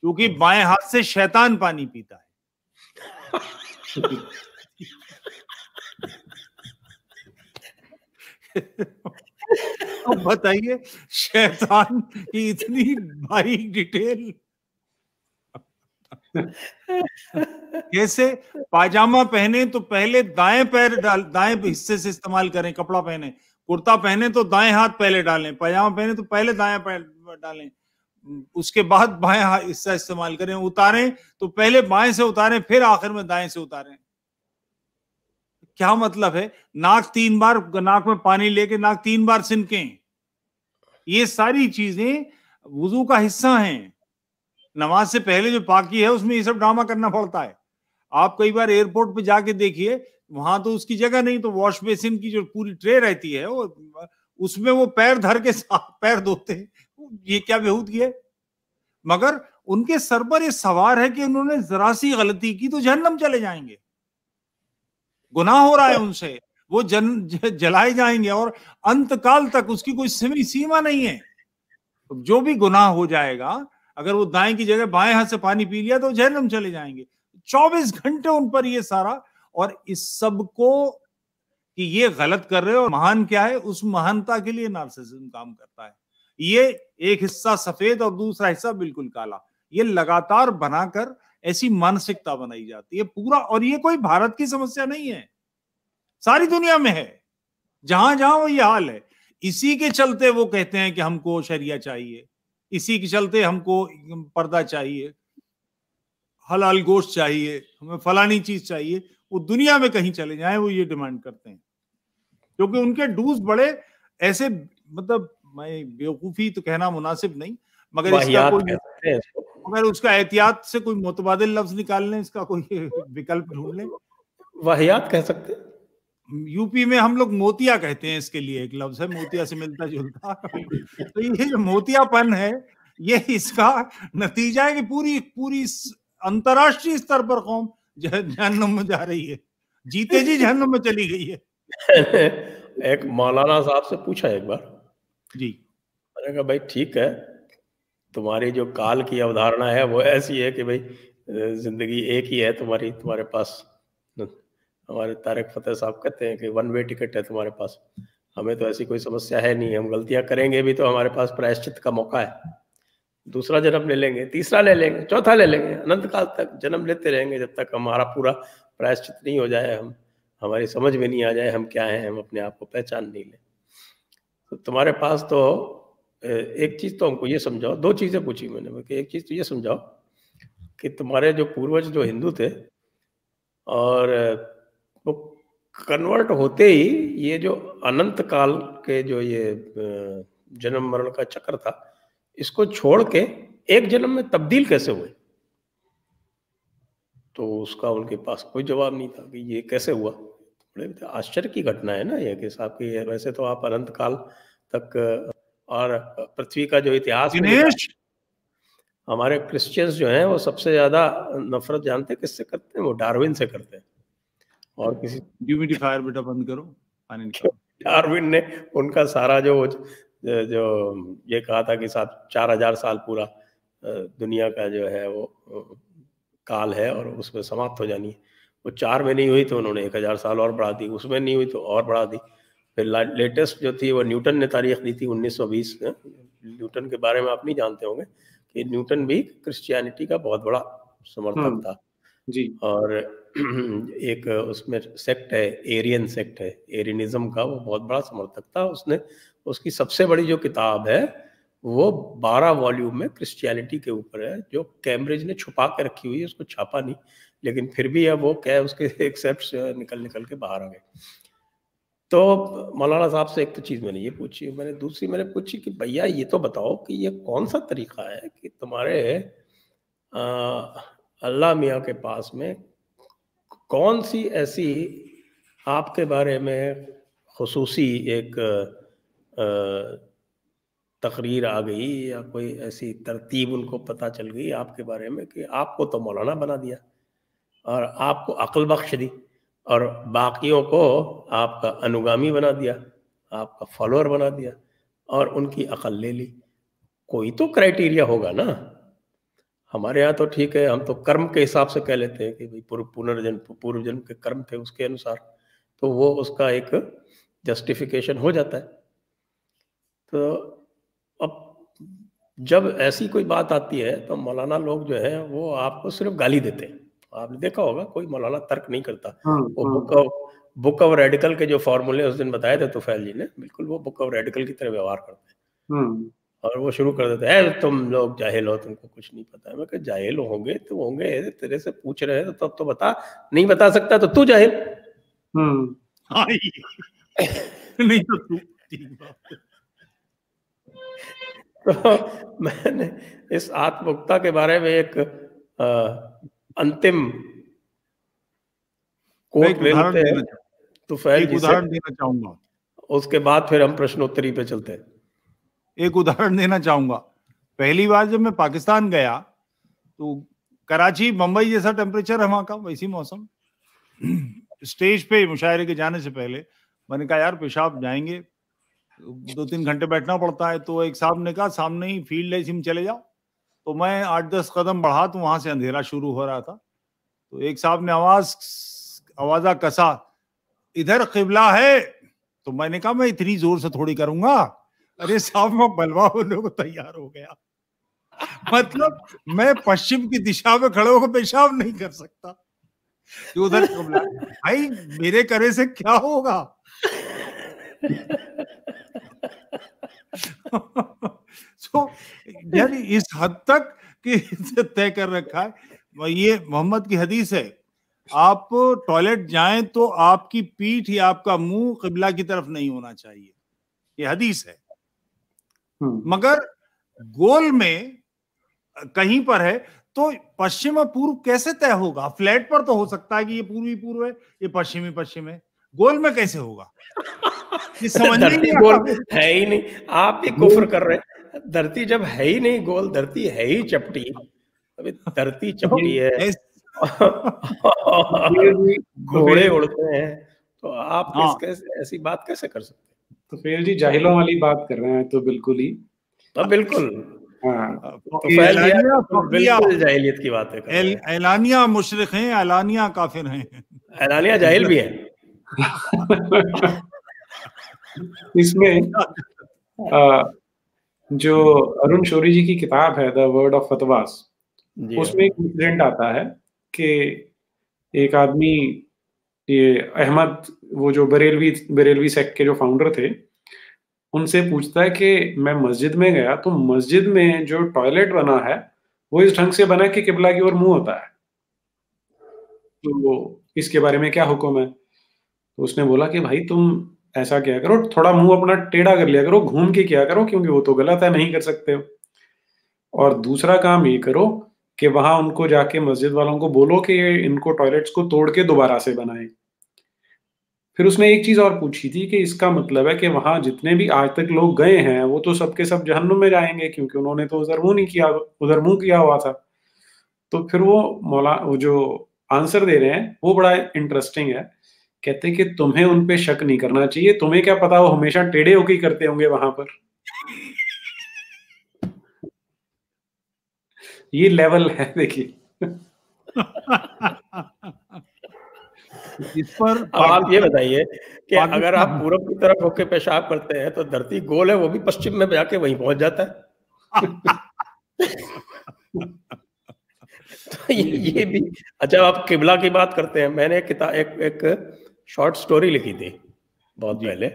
[SPEAKER 1] क्योंकि हाँ। बाएं हाथ से शैतान पानी पीता है तो बताइए शैतान की इतनी बारीक डिटेल कैसे पायजामा पहने तो पहले दाएं पैर डाल दाएं हिस्से से इस्तेमाल करें कपड़ा पहने कुर्ता पहने तो दाएं हाथ पहले डालें पायजामा पहने तो पहले दाएं पैर डालें उसके बाद बाएं हिस्सा इस्तेमाल करें उतारें तो पहले बाएं से उतारें फिर आखिर में दाएं से उतारें क्या मतलब है नाक तीन बार नाक में पानी लेके नाक तीन बार सिनकें ये सारी चीजें वजू का हिस्सा हैं नमाज से पहले जो पाकि है उसमें ये सब ड्रामा करना पड़ता है आप कई बार एयरपोर्ट पे जाके देखिए वहां तो उसकी जगह नहीं तो वॉश बेसिन की जो पूरी ट्रे रहती है वो उसमें वो पैर धर के साथ पैर धोते हैं ये क्या बेहूदगी है मगर उनके सर पर ये सवार है कि उन्होंने जरा सी गलती की तो जहन्नम चले जाएंगे गुनाह हो रहा है उनसे वो जन जलाए जाएंगे और अंतकाल तक उसकी कोई सीमा नहीं है जो भी गुनाह हो जाएगा अगर वो दाएं की जगह बाएं हाथ से पानी पी लिया तो जहनम चले जाएंगे 24 घंटे उन पर ये सारा और इस सब को कि ये गलत कर रहे हो महान क्या है उस महानता के लिए नार्सिसिज्म काम करता है ये एक हिस्सा सफेद और दूसरा हिस्सा बिल्कुल काला ये लगातार बनाकर ऐसी मानसिकता बनाई जाती है पूरा और ये कोई भारत की समस्या नहीं है सारी दुनिया में है जहां जहां वो ये हाल है इसी के चलते वो कहते हैं कि हमको शरिया चाहिए इसी के चलते हमको पर्दा चाहिए हलाल गोश्त चाहिए हमें फलानी चीज चाहिए वो दुनिया में कहीं चले जाए वो ये डिमांड करते हैं क्योंकि उनके डूज बड़े ऐसे मतलब मैं बेवकूफी तो कहना मुनासिब नहीं मगर इसका कोई मगर उसका एहतियात से कोई मुतबाद लफ्ज निकाल लें इसका कोई विकल्प ढूंढ लें वाहियात कह सकते हैं यूपी में हम लोग मोतिया कहते हैं इसके लिए एक लफ्ज है मोतिया से मिलता जुलता तो ये जो मोतियापन है ये इसका नतीजा है कि पूरी पूरी अंतरराष्ट्रीय स्तर पर कौम जहनम में जा रही है जीते जी जहनम में चली गई है
[SPEAKER 2] एक मौलाना साहब से पूछा एक बार जी मैंने कहा भाई ठीक है तुम्हारी जो काल की अवधारणा है वो ऐसी है कि भाई जिंदगी एक ही है तुम्हारी तुम्हारे पास हमारे तारक फतेह साहब कहते हैं कि वन वे टिकट है तुम्हारे पास हमें तो ऐसी कोई समस्या है नहीं हम गलतियां करेंगे भी तो हमारे पास प्रायश्चित का मौका है दूसरा जन्म ले लेंगे तीसरा ले लेंगे चौथा ले लेंगे अनंत काल तक जन्म लेते रहेंगे जब तक हमारा पूरा प्रायश्चित नहीं हो जाए हम हमारी समझ में नहीं आ जाए हम क्या हैं हम अपने आप को पहचान नहीं लें तो तुम्हारे पास तो एक चीज़ तो हमको ये समझाओ दो चीज़ें पूछी मैंने बोल एक चीज़ तो ये समझाओ कि तुम्हारे जो पूर्वज जो हिंदू थे और तो कन्वर्ट होते ही ये जो अनंत काल के जो ये जन्म मरण का चक्र था इसको छोड़ के एक जन्म में तब्दील कैसे हुए तो उसका उनके पास कोई जवाब नहीं था कि ये कैसे हुआ बड़े आश्चर्य की घटना है ना ये कि साहब की वैसे तो आप अनंत काल तक और पृथ्वी का जो इतिहास हमारे क्रिश्चियंस जो हैं वो सबसे ज्यादा नफरत जानते किससे करते हैं वो डार्विन से करते हैं और
[SPEAKER 1] किसी ह्यूमिडिफायर बेटा बंद करो पानी निकालो
[SPEAKER 2] डार्विन ने उनका सारा जो जो ये कहा था कि साहब चार हजार साल पूरा दुनिया का जो है वो काल है और उसमें समाप्त हो जानी है वो चार में नहीं हुई तो उन्होंने एक हजार साल और बढ़ा दी उसमें नहीं हुई तो और बढ़ा दी फिर लेटेस्ट जो थी वो न्यूटन ने तारीख दी थी 1920 में न्यूटन के बारे में आप नहीं जानते होंगे कि न्यूटन भी क्रिश्चियनिटी का बहुत बड़ा समर्थक हम्म। था जी और एक उसमें सेक्ट है एरियन सेक्ट है एरियनिज्म का वो बहुत बड़ा समर्थक था उसने उसकी सबसे बड़ी जो किताब है वो बारह वॉल्यूम में क्रिश्चियनिटी के ऊपर है जो कैम्ब्रिज ने छुपा के रखी हुई है उसको छापा नहीं लेकिन फिर भी अब वो क्या उसके एक्सेप्ट निकल निकल के बाहर आ गए तो मौलाना साहब से एक तो चीज़ मैंने ये पूछी मैंने दूसरी मैंने पूछी कि भैया ये तो बताओ कि ये कौन सा तरीका है कि तुम्हारे अल्लाह मियाँ के पास में कौन सी ऐसी आपके बारे में खसूसी एक तकरीर आ गई या कोई ऐसी तरतीब उनको पता चल गई आपके बारे में कि आपको तो मौलाना बना दिया और आपको अक्ल बख्श दी और बाकियों को आपका अनुगामी बना दिया आपका फॉलोअर बना दिया और उनकी अकल ले ली कोई तो क्राइटेरिया होगा ना हमारे यहाँ तो ठीक है हम तो कर्म के हिसाब से कह लेते हैं कि भाई पूर्व पुनर्जन्म पूर्व जन्म के कर्म थे उसके अनुसार तो वो उसका एक जस्टिफिकेशन हो जाता है तो अब जब ऐसी कोई बात आती है तो मौलाना लोग जो है वो आपको सिर्फ गाली देते हैं आपने देखा होगा कोई मौलाना तर्क नहीं करता हाँ, वो book of book of radical के जो फॉर्मूले उस दिन बताए थे तुफैल तो जी ने बिल्कुल वो बुक ऑफ रेडिकल की तरह व्यवहार करते
[SPEAKER 3] हैं हम्म।
[SPEAKER 2] और वो शुरू कर देते हैं तुम लोग जाहिल हो तुमको कुछ नहीं पता है मैं कहा जाहिल होंगे तो होंगे तेरे से पूछ रहे हैं तो तब तो बता नहीं बता सकता तो तू जाहिल हम्म। नहीं तो तू तो मैंने इस आत्मुक्ता के बारे में एक आ, अंतिम कोट ले लेते हैं
[SPEAKER 1] तो उदाहरण देना चाहूंगा उसके बाद फिर हम प्रश्नोत्तरी पे चलते हैं एक उदाहरण देना चाहूंगा पहली बार जब मैं पाकिस्तान गया तो कराची मुंबई जैसा टेम्परेचर है वहां का वैसी मौसम स्टेज पे मुशायरे के जाने से पहले मैंने कहा यार पेशाब जाएंगे दो तीन घंटे बैठना पड़ता है तो एक साहब ने कहा सामने ही फील्ड है इसी चले जाओ तो मैं आठ दस कदम बढ़ा तो वहां से अंधेरा शुरू हो रहा था तो एक साहब ने आवाज आवाजा कसा इधर किबला है तो मैंने कहा मैं इतनी जोर से थोड़ी करूंगा अरे साहब मैं बलवा होने को तैयार हो गया मतलब मैं पश्चिम की दिशा में खड़े होकर पेशाब नहीं कर सकता कि उधर भाई मेरे करे से क्या होगा so, यार इस हद तक कि तय कर रखा है ये मोहम्मद की हदीस है आप टॉयलेट जाएं तो आपकी पीठ या आपका मुंह कबला की तरफ नहीं होना चाहिए ये हदीस है हम्म। मगर गोल में कहीं पर है तो पश्चिम और पूर्व कैसे तय होगा फ्लैट पर तो हो सकता है कि ये पूर्वी पूर्व है ये पश्चिमी पश्चिम है गोल में कैसे होगा ये समझ नहीं गोल
[SPEAKER 2] है ही नहीं आप भी कुफर कर रहे हैं धरती जब है ही नहीं गोल धरती है ही चपटी अभी धरती चपटी है घोड़े उड़ते हैं तो आप हाँ। ऐसी बात कैसे कर सकते तो फेल जी जाहिलों वाली बात
[SPEAKER 3] कर रहे हैं तो बिल्कुल ही हाँ, बिल्कुल हाँ, तो तो तो जाहिलियत की बात
[SPEAKER 1] है एलानिया मुशरक हैं एलानिया काफिर हैं एलानिया जाहिल भी है
[SPEAKER 3] इसमें जो अरुण शोरी जी की किताब है द वर्ड ऑफ फतवास उसमें एक इंसिडेंट आता है कि एक आदमी ये अहमद वो जो बरेलवी बरेलवी सेक्ट के जो फाउंडर थे उनसे पूछता है कि मैं मस्जिद में गया तो मस्जिद में जो टॉयलेट बना है वो इस ढंग से बना कि किबला की ओर मुंह होता है तो इसके बारे में क्या हुक्म है तो उसने बोला कि भाई तुम ऐसा क्या करो थोड़ा मुंह अपना टेढ़ा कर लिया करो घूम के क्या करो क्योंकि वो तो गलत है नहीं कर सकते हो और दूसरा काम ये करो कि वहां उनको जाके मस्जिद वालों को बोलो कि इनको टॉयलेट्स को तोड़ के दोबारा से बनाए फिर उसने एक चीज और पूछी थी कि इसका मतलब है कि वहां जितने भी आज तक लोग गए हैं वो तो सबके सब, सब जहन्नुम में जाएंगे क्योंकि उन्होंने तो उधर मुंह नहीं किया उधर मुंह किया हुआ था तो फिर वो मौला वो जो आंसर दे रहे हैं वो बड़ा इंटरेस्टिंग है कहते कि तुम्हें उन पे शक नहीं करना चाहिए तुम्हें क्या पता वो हमेशा टेढ़े होके करते होंगे वहां पर ये लेवल है देखिए इस पर
[SPEAKER 2] अब आप ये बताइए कि अगर आप पूरब की तरफ होके पेशाब करते हैं तो धरती गोल है वो भी पश्चिम में जाके वहीं पहुंच जाता है तो ये, ये भी अच्छा आप किबला की बात करते हैं मैंने किताब एक एक शॉर्ट स्टोरी लिखी थी बहुत पहले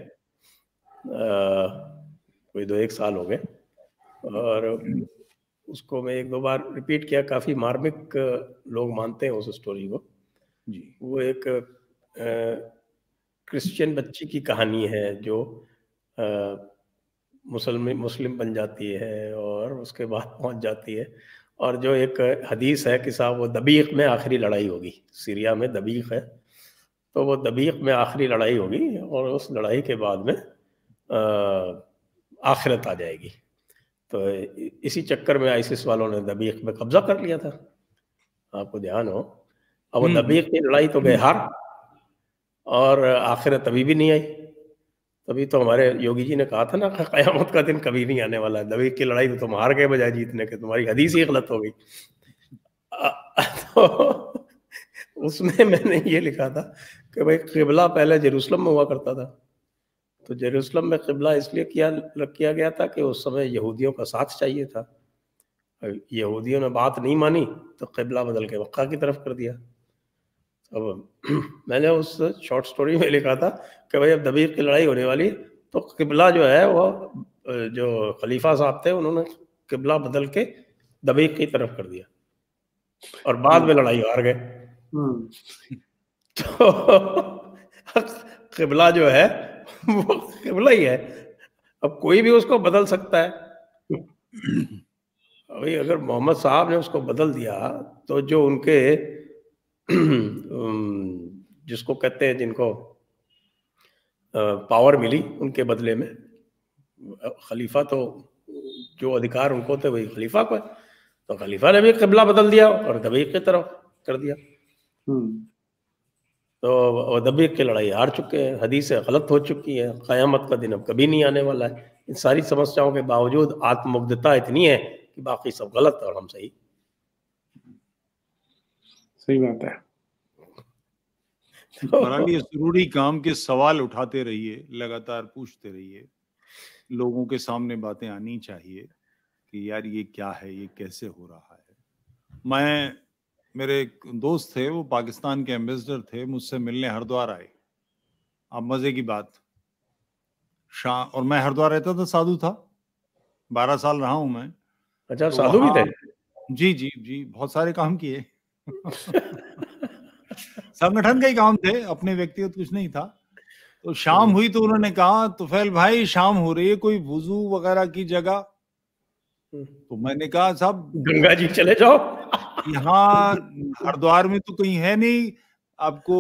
[SPEAKER 2] कोई दो एक साल हो गए और हम्म। उसको मैं एक दो बार रिपीट किया काफी मार्मिक लोग मानते हैं उस स्टोरी को जी वो एक क्रिश्चियन बच्ची की कहानी है जो मुसलम मुस्लिम बन जाती है और उसके बाद पहुंच जाती है और जो एक हदीस है कि साहब वो दबीक में आखिरी लड़ाई होगी सीरिया में दबीक है तो वो दबीक में आखिरी लड़ाई होगी और उस लड़ाई के बाद में आखिरत आ जाएगी तो इसी चक्कर में आइसिस वालों ने दबीक में कब्जा कर लिया था आपको ध्यान हो अब हम्म, नबी की लड़ाई तो गए हम्म। हार और आखिरत तभी भी नहीं आई तभी तो हमारे योगी जी ने कहा था ना कयामत का दिन कभी नहीं आने वाला है नबी की लड़ाई तो तुम हार गए बजाय जीतने के तुम्हारी हदीस ही गलत हो गई तो उसमें मैंने ये लिखा था कि भाई किबला पहले जेरूसलम में हुआ करता था तो जेरूसलम में किबला इसलिए किया किया गया था कि उस समय यहूदियों का साथ चाहिए था यहूदियों ने बात नहीं मानी तो किबला बदल के मक्का की तरफ कर दिया अब मैंने उस शॉर्ट स्टोरी में लिखा था कि भाई अब दबीर की लड़ाई होने वाली तो किबला जो है वो जो खलीफा साहब थे उन्होंने किबला बदल के दबीर की तरफ कर दिया और बाद में लड़ाई हार गए
[SPEAKER 3] हम्म। तो
[SPEAKER 2] किबला जो है वो किबला ही है अब कोई भी उसको बदल सकता है अभी अगर मोहम्मद साहब ने उसको बदल दिया तो जो उनके जिसको कहते हैं जिनको पावर मिली उनके बदले में खलीफा तो जो अधिकार उनको थे वही खलीफा को तो खलीफा ने भी कबला बदल दिया और दबीक की तरफ कर दिया हम्म। तो दबीक की लड़ाई हार चुके हैं हदीस गलत हो चुकी है क़यामत का दिन अब कभी नहीं आने वाला है इन सारी समस्याओं के बावजूद आत्मुग्धता इतनी है कि बाकी सब गलत और हम सही
[SPEAKER 3] सही बात है
[SPEAKER 1] तो... जरूरी काम के सवाल उठाते रहिए लगातार पूछते रहिए लोगों के सामने बातें आनी चाहिए कि यार ये क्या है ये कैसे हो रहा है मैं मेरे एक दोस्त थे वो पाकिस्तान के एम्बेसडर थे मुझसे मिलने हरिद्वार आए अब मज़े की बात शाम और मैं हरिद्वार रहता था साधु था बारह साल रहा हूं मैं अच्छा तो साधु भी थे जी जी जी बहुत सारे काम किए संगठन का ही काम थे अपने व्यक्तिगत कुछ नहीं था तो शाम हुई तो उन्होंने कहा तो फैल भाई शाम हो रही है कोई वजू वगैरह की जगह हम्म। तो मैंने कहा साहब गंगा जी चले जाओ यहाँ हरिद्वार में तो कहीं है नहीं आपको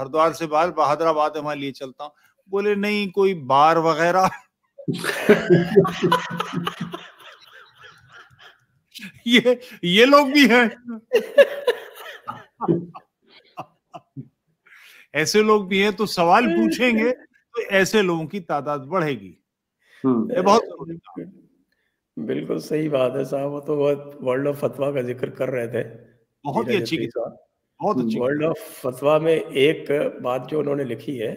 [SPEAKER 1] हरिद्वार से बाहर बहादराबाद हमारे लिए चलता हूँ बोले नहीं कोई बार वगैरह ये ये लोग भी हैं ऐसे लोग भी हैं तो सवाल पूछेंगे तो ऐसे लोगों की तादाद बढ़ेगी हम्म। ये बहुत बिल्कुल सही बात है साहब वो तो
[SPEAKER 2] बहुत वर्ल्ड ऑफ फतवा का जिक्र कर रहे थे बहुत ही अच्छी बहुत अच्छी वर्ल्ड ऑफ फतवा में एक बात जो उन्होंने लिखी है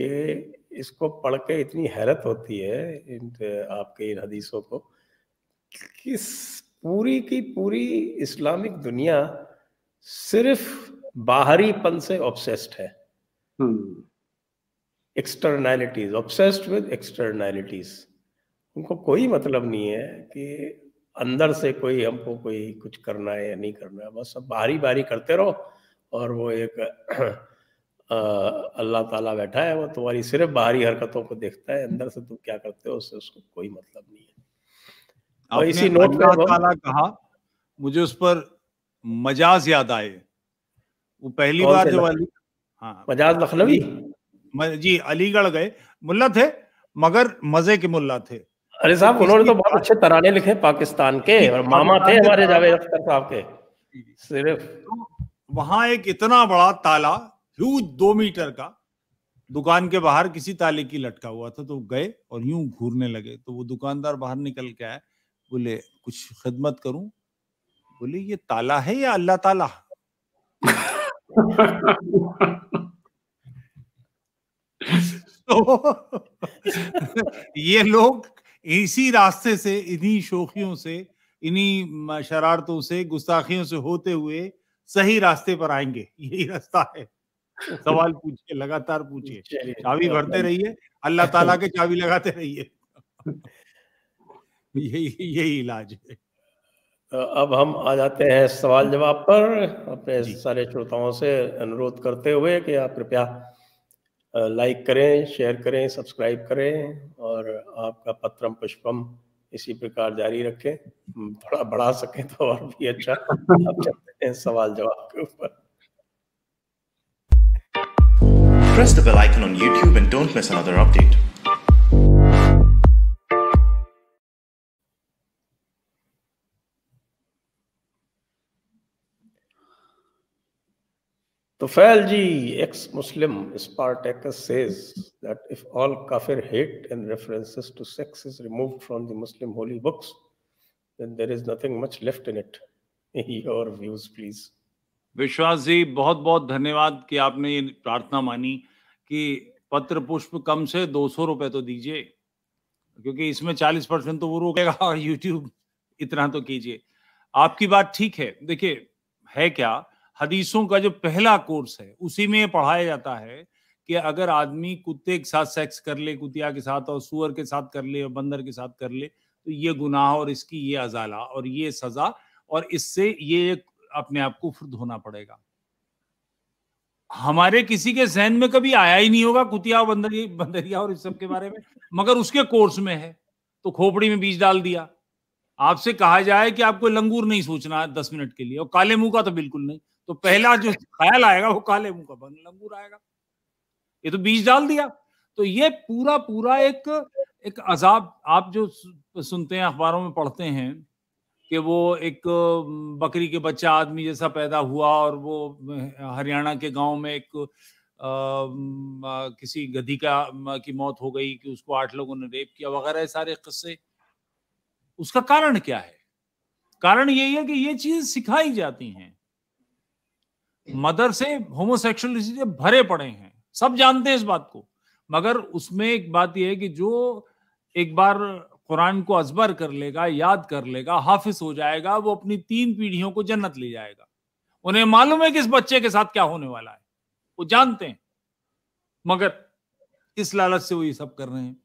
[SPEAKER 2] कि इसको पढ़ के इतनी हैरत होती है इन आपके इन हदीसों को किस पूरी की पूरी इस्लामिक दुनिया सिर्फ बाहरीपन से ऑब्सेस्ड है एक्सटर्नैलिटीज ऑब्सेस्ड विद एक्सटर्नैलिटीज उनको कोई मतलब नहीं है कि अंदर से कोई हमको कोई कुछ करना है या नहीं करना है बस सब बाहरी बाहरी करते रहो और वो एक अल्लाह ताला बैठा है वो तुम्हारी सिर्फ बाहरी हरकतों को देखता है
[SPEAKER 1] अंदर से तुम क्या करते हो उससे उसको कोई मतलब नहीं है
[SPEAKER 2] इसी नोट वाला
[SPEAKER 1] कहा मुझे उस पर मजाज याद आए वो पहली बार जो अली हाँ मजाज लखनवी जी अलीगढ़ गए मुल्ला थे मगर मजे के मुल्ला थे अरे साहब तो उन्होंने तो बहुत अच्छे तराने लिखे पाकिस्तान के और मामा थे हमारे जावेद अख्तर साहब के सिर्फ तो वहां एक इतना बड़ा ताला ह्यूज दो मीटर का दुकान के बाहर किसी ताले की लटका हुआ था तो गए और यूं घूरने लगे तो वो दुकानदार बाहर निकल के आया बोले कुछ खिदमत करूं बोले ये ताला है या अल्लाह ताला तो ये लोग इसी रास्ते से इन्हीं शोखियों से इन्हीं शरारतों से गुस्ताखियों से होते हुए सही रास्ते पर आएंगे यही रास्ता है सवाल पूछिए लगातार पूछिए चाबी भरते रहिए अल्लाह ताला के चाबी लगाते रहिए यही यही इलाज है
[SPEAKER 2] अब हम आ जाते हैं सवाल जवाब पर अपने सारे श्रोताओं से अनुरोध करते हुए कि आप कृपया लाइक करें शेयर करें सब्सक्राइब करें और आपका पत्रम पुष्पम इसी प्रकार जारी रखें थोड़ा बढ़ा सकें तो और भी अच्छा आप चलते हैं सवाल जवाब के ऊपर
[SPEAKER 1] Press the bell icon on YouTube and don't miss another update.
[SPEAKER 2] Tufail ji, ex-Muslim Spartacus says that if all kafir hate and references to sex is removed from the Muslim holy books, then there is nothing much left in it. Your
[SPEAKER 1] views, please. विश्वास जी बहुत बहुत धन्यवाद कि आपने ये प्रार्थना मानी कि पत्र पुष्प कम से दो सौ रुपए तो दीजिए क्योंकि इसमें चालीस परसेंट तो वो रोकेगा और यूट्यूब इतना तो कीजिए आपकी बात ठीक है देखिए है क्या हदीसों का जो पहला कोर्स है उसी में पढ़ाया जाता है कि अगर आदमी कुत्ते के साथ सेक्स कर ले कुतिया के साथ और सुअर के साथ कर ले और बंदर के साथ कर ले तो ये गुनाह और इसकी ये अजाला और ये सजा और इससे ये अपने आप को फुर्द होना पड़ेगा हमारे किसी के जहन में कभी आया ही नहीं होगा कुतिया बंदरिया बंदरिया और इस सब के बारे में मगर उसके कोर्स में है तो खोपड़ी में बीज डाल दिया आपसे कहा जाए कि आपको लंगूर नहीं सोचना है दस मिनट के लिए और काले मुंह का तो बिल्कुल नहीं तो पहला जो ख्याल आएगा वो काले मुंह का बंद लंगूर आएगा ये तो बीज डाल दिया तो ये पूरा पूरा एक एक अजाब आप जो सुनते हैं अखबारों में पढ़ते हैं कि वो एक बकरी के बच्चा आदमी जैसा पैदा हुआ और वो हरियाणा के गांव में एक आ, किसी गधी का की मौत हो गई कि उसको आठ लोगों ने रेप किया वगैरह सारे किस्से उसका कारण क्या है कारण यही है कि ये चीज सिखाई जाती हैं मदर से होमोसेक्सुअल से भरे पड़े हैं सब जानते हैं इस बात को मगर उसमें एक बात यह है कि जो एक बार कुरान को अजबर कर लेगा याद कर लेगा हाफिज हो जाएगा वो अपनी तीन पीढ़ियों को जन्नत ले जाएगा उन्हें मालूम है कि इस बच्चे के साथ क्या होने वाला है वो जानते हैं मगर इस लालच से वो ये सब कर रहे हैं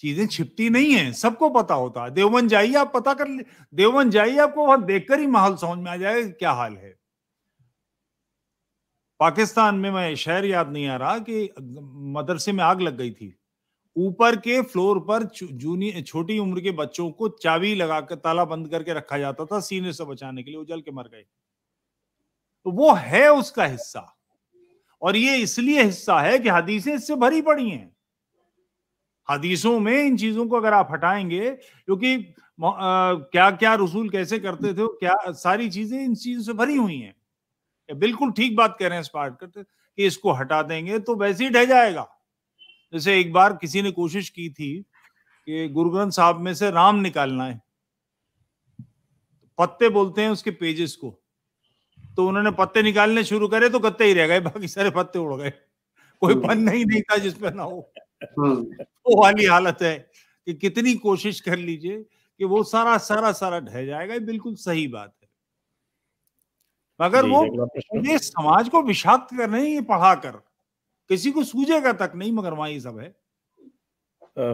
[SPEAKER 1] चीजें छिपती नहीं है सबको पता होता है देवबन जाइए आप पता कर ले देवबन जाइए आपको वहां देखकर ही माहौल समझ में आ जाएगा क्या हाल है पाकिस्तान में मैं शहर याद नहीं आ रहा कि मदरसे में आग लग गई थी ऊपर के फ्लोर पर जूनियर छोटी उम्र के बच्चों को चाबी लगाकर ताला बंद करके रखा जाता था सीने से बचाने के लिए उजल के मर गए तो वो है उसका हिस्सा और ये इसलिए हिस्सा है कि हदीसें इससे भरी पड़ी हैं हदीसों में इन चीजों को अगर आप हटाएंगे क्योंकि क्या क्या रसूल कैसे करते थे क्या सारी चीजें इन चीजों से भरी हुई हैं बिल्कुल ठीक बात कह रहे हैं स्पार्ट करते कि इसको हटा देंगे तो वैसे ही ढह जाएगा जैसे एक बार किसी ने कोशिश की थी कि गुरु ग्रंथ साहब में से राम निकालना है पत्ते बोलते हैं उसके पेजेस को तो उन्होंने पत्ते निकालने शुरू करे तो कत्ते ही रह गए बाकी सारे पत्ते उड़ गए कोई पन हम्म। ही नहीं था जिसपे ना हो हम्म। वो वाली हालत है कि कितनी कोशिश कर लीजिए कि वो सारा सारा सारा ढह जाएगा बिल्कुल सही बात है मगर वो पूरे समाज को विषाक्त कर रहे हैं पढ़ाकर किसी को सूझेगा तक नहीं मगर वहां ये सब है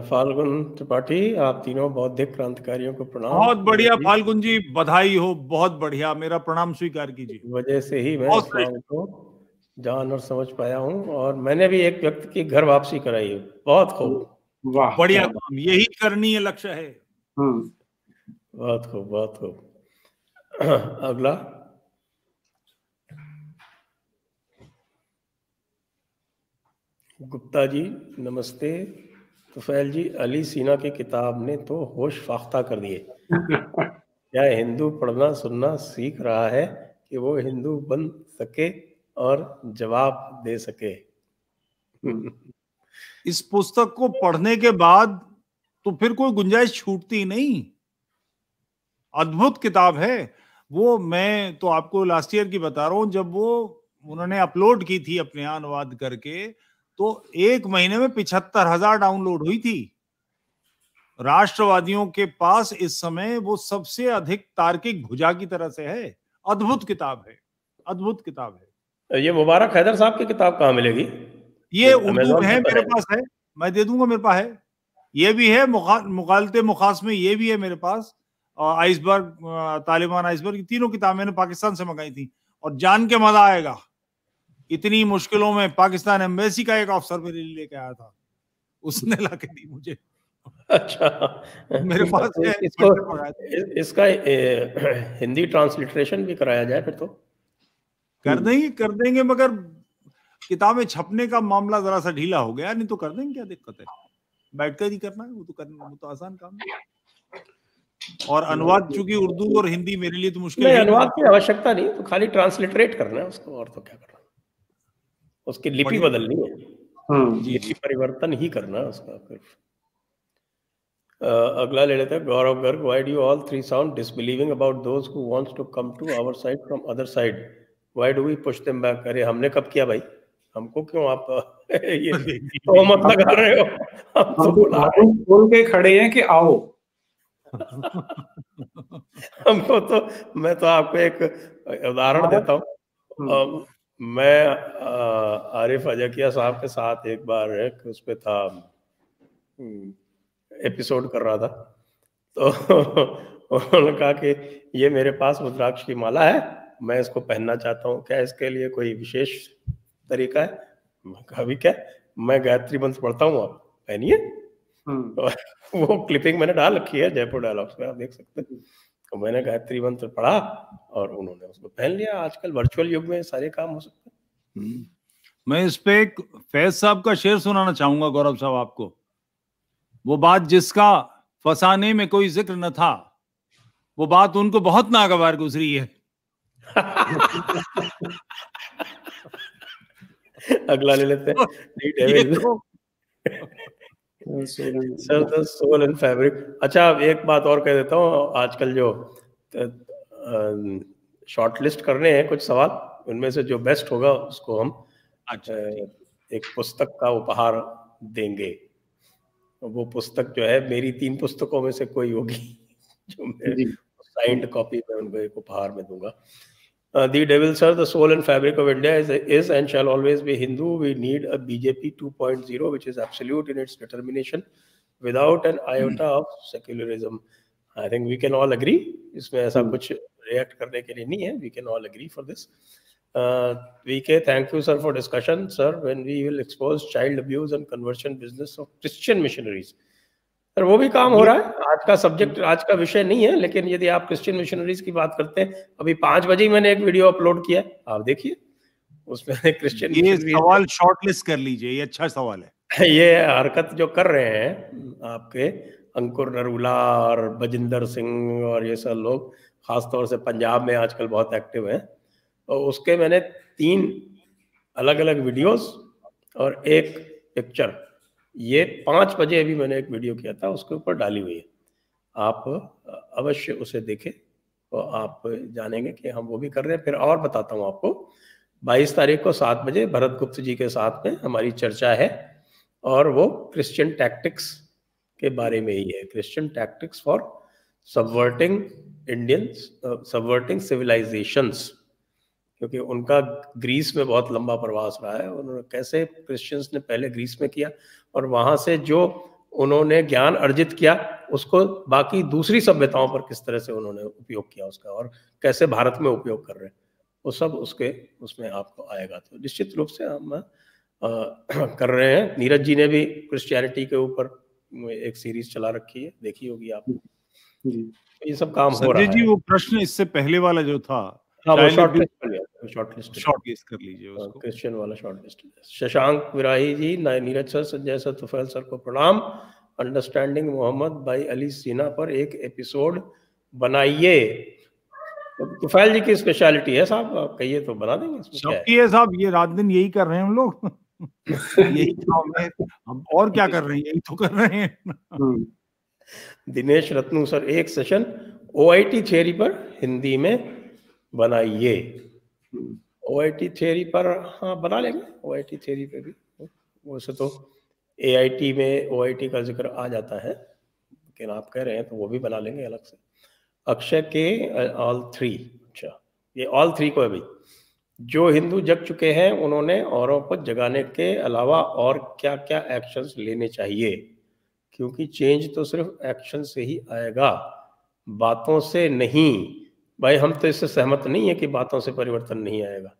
[SPEAKER 2] फाल्गुन त्रिपाठी आप तीनों बौद्धिक क्रांतिकारियों को प्रणाम बहुत बढ़िया
[SPEAKER 1] फाल्गुन जी बधाई हो बहुत बढ़िया मेरा प्रणाम स्वीकार कीजिए
[SPEAKER 2] वजह से ही मैं को जान और समझ पाया हूँ और मैंने भी एक व्यक्ति की घर वापसी कराई है बहुत खूब
[SPEAKER 1] हम्म, वाह बढ़िया काम यही करनी है लक्ष्य है
[SPEAKER 2] हम्म। बहुत खूब बहुत खूब अगला गुप्ता जी नमस्ते तुफैल जी अली सीना की किताब ने तो होश फाख्ता कर दिए क्या हिंदू पढ़ना सुनना सीख रहा है कि वो हिंदू बन सके
[SPEAKER 1] और जवाब दे सके इस पुस्तक को पढ़ने के बाद तो फिर कोई गुंजाइश छूटती नहीं अद्भुत किताब है वो मैं तो आपको लास्ट ईयर की बता रहा हूँ जब वो उन्होंने अपलोड की थी अपने अनुवाद करके तो एक महीने में पिछहत्तर हजार डाउनलोड हुई थी राष्ट्रवादियों के पास इस समय वो सबसे अधिक तार्किक भुजा की तरह से है अद्भुत किताब है अद्भुत किताब
[SPEAKER 2] है ये मुबारक हैदर साहब की किताब कहाँ मिलेगी ये उर्दू है मेरे
[SPEAKER 1] पास है मैं दे दूंगा मेरे पास है ये भी है मुखालते मुखास में ये भी है मेरे पास आइसबर्ग तालिबान आइसबर्ग तीनों किताब मैंने पाकिस्तान से मंगाई थी और जान के मजा आएगा इतनी मुश्किलों में पाकिस्तान एम्बेसी का एक ऑफिसर मेरे लिए लेके आया था उसने ला के दी मुझे
[SPEAKER 2] अच्छा मेरे पास तो इसको, इसका
[SPEAKER 1] ए, हिंदी ट्रांसलिटरेशन भी कराया जाए फिर तो कर देंगे कर देंगे मगर किताबें छपने का मामला जरा सा ढीला हो गया नहीं तो कर देंगे क्या दिक्कत है बैठकर ही करना है वो तो करना वो तो आसान काम है और अनुवाद चूंकि उर्दू और हिंदी मेरे लिए तो मुश्किल है अनुवाद की
[SPEAKER 2] आवश्यकता नहीं तो खाली ट्रांसलिटरेट करना है उसको और तो क्या करना उसकी लिपि बदलनी है लिपि हाँ। परिवर्तन ही करना उसका फिर Uh, अगला ले लेते हैं Gaurav Garg why do all three sound disbelieving about those who wants to come to our side from other side why do we push them back अरे हमने कब किया भाई हमको क्यों आप ये तो मत लगा रहे हो हम तो बुला रहे बोल के खड़े हैं कि आओ हमको तो मैं तो आपको एक उदाहरण हाँ। देता हूँ हाँ। मैं आरिफ अजकिया साहब के साथ एक बार एक उस पर था हम्म, एपिसोड कर रहा था तो उन्होंने कहा कि ये मेरे पास रुद्राक्ष की माला है मैं इसको पहनना चाहता हूँ क्या इसके लिए कोई विशेष तरीका है कभी क्या मैं गायत्री मंत्र पढ़ता हूँ आप पहनिए हम्म। वो क्लिपिंग मैंने डाल रखी है जयपुर डायलॉग्स में आप देख सकते हैं तो मैंने गायत्री मंत्र पढ़ा और उन्होंने उसको पहन लिया आजकल वर्चुअल युग में सारे काम हो सकते हैं
[SPEAKER 1] हम्म। मैं इस पे एक फैज साहब का शेर सुनाना चाहूंगा गौरव साहब आपको वो बात जिसका फसाने में कोई जिक्र न था वो बात उनको बहुत नागवार गुजरी है अगला ले लेते हैं
[SPEAKER 2] तो तो- फैब्रिक अच्छा एक बात और कह देता हूँ आजकल जो शॉर्टलिस्ट करने हैं कुछ सवाल उनमें से जो बेस्ट होगा उसको हम अच्छा एक पुस्तक का उपहार देंगे वो पुस्तक जो है मेरी तीन पुस्तकों में से कोई होगी जो मैं साइंड कॉपी में उनको एक उपहार में दूंगा the devil sir the soul and fabric of India is is and shall always be Hindu we need a BJP 2.0 which is absolute in its determination without an iota of secularism I think we can all agree इसमें ऐसा hmm. कुछ react करने के लिए नहीं है we can all agree for this Uh, VK, thank you, sir, for discussion, sir, when we will expose child abuse and conversion business of Christian missionaries. Sir वो भी काम हो रहा है आज का सब्जेक्ट आज का विषय नहीं है लेकिन यदि आप क्रिश्चियन मिशनरीज की बात करते हैं अभी पांच बजे मैंने एक वीडियो अपलोड किया आप देखिए
[SPEAKER 1] उसमें क्रिश्चियन ये सवाल शॉर्टलिस्ट कर लीजिए ये अच्छा सवाल
[SPEAKER 2] है ये हरकत जो कर रहे हैं आपके अंकुर नरुला और बजिंदर सिंह और ये सब लोग खासतौर से पंजाब में आजकल बहुत एक्टिव हैं और उसके मैंने तीन अलग अलग वीडियोस और एक पिक्चर ये पाँच बजे अभी मैंने एक वीडियो किया था उसके ऊपर डाली हुई है आप अवश्य उसे देखें तो आप जानेंगे कि हम वो भी कर रहे हैं फिर और बताता हूँ आपको 22 तारीख को सात बजे भरत गुप्त जी के साथ में हमारी चर्चा है और वो क्रिश्चियन टैक्टिक्स के बारे में ही है Christian tactics for subverting Indian subverting civilisations क्योंकि उनका ग्रीस में बहुत लंबा प्रवास रहा है उन्होंने कैसे क्रिश्चियंस ने पहले ग्रीस में किया और वहां से जो उन्होंने ज्ञान अर्जित किया उसको बाकी दूसरी सभ्यताओं पर किस तरह से उन्होंने उपयोग किया उसका और कैसे भारत में उपयोग कर रहे वो सब उसके उसमें आपको आएगा तो निश्चित रूप से हम आ, कर रहे हैं नीरज जी ने भी क्रिश्चियनिटी के ऊपर एक सीरीज चला रखी है देखी होगी
[SPEAKER 1] आपने
[SPEAKER 2] ये सब काम हो रहा है जी
[SPEAKER 1] वो प्रश्न इससे पहले वाला जो था हाँ,
[SPEAKER 2] क्रिश्चियन हाँ, वाला short Shashank Virahi ji Neeraj sir Sanjay sir Tufail sir को प्रणाम अंडरस्टैंडिंग मोहम्मद भाई अली सिन्हा पर एक एपिसोड बनाइए तो तुफैल जी की स्पेशलिटी है साहब आप कहिए तो बना देंगे सबकी
[SPEAKER 1] है साहब ये रात दिन यही कर रहे हैं हम लोग यही काम तो है हम और क्या कर रहे हैं यही तो कर रहे हैं
[SPEAKER 2] हम्म। दिनेश रत्नू सर एक सेशन ओआईटी थ्योरी पर हिंदी में बनाइए ओ आई टी थेरी पर हाँ बना लेंगे ओ आई टी थेरी पर भी वैसे तो ए आई टी में ओ आई टी का जिक्र आ जाता है लेकिन आप कह रहे हैं तो वो भी बना लेंगे अलग से अक्षय के ऑल थ्री अच्छा ये ऑल थ्री को अभी जो हिंदू जग चुके हैं उन्होंने औरों को जगाने के अलावा और क्या क्या एक्शंस लेने चाहिए क्योंकि चेंज तो सिर्फ एक्शन से ही आएगा बातों से नहीं भाई हम तो इससे सहमत नहीं है कि बातों से परिवर्तन नहीं आएगा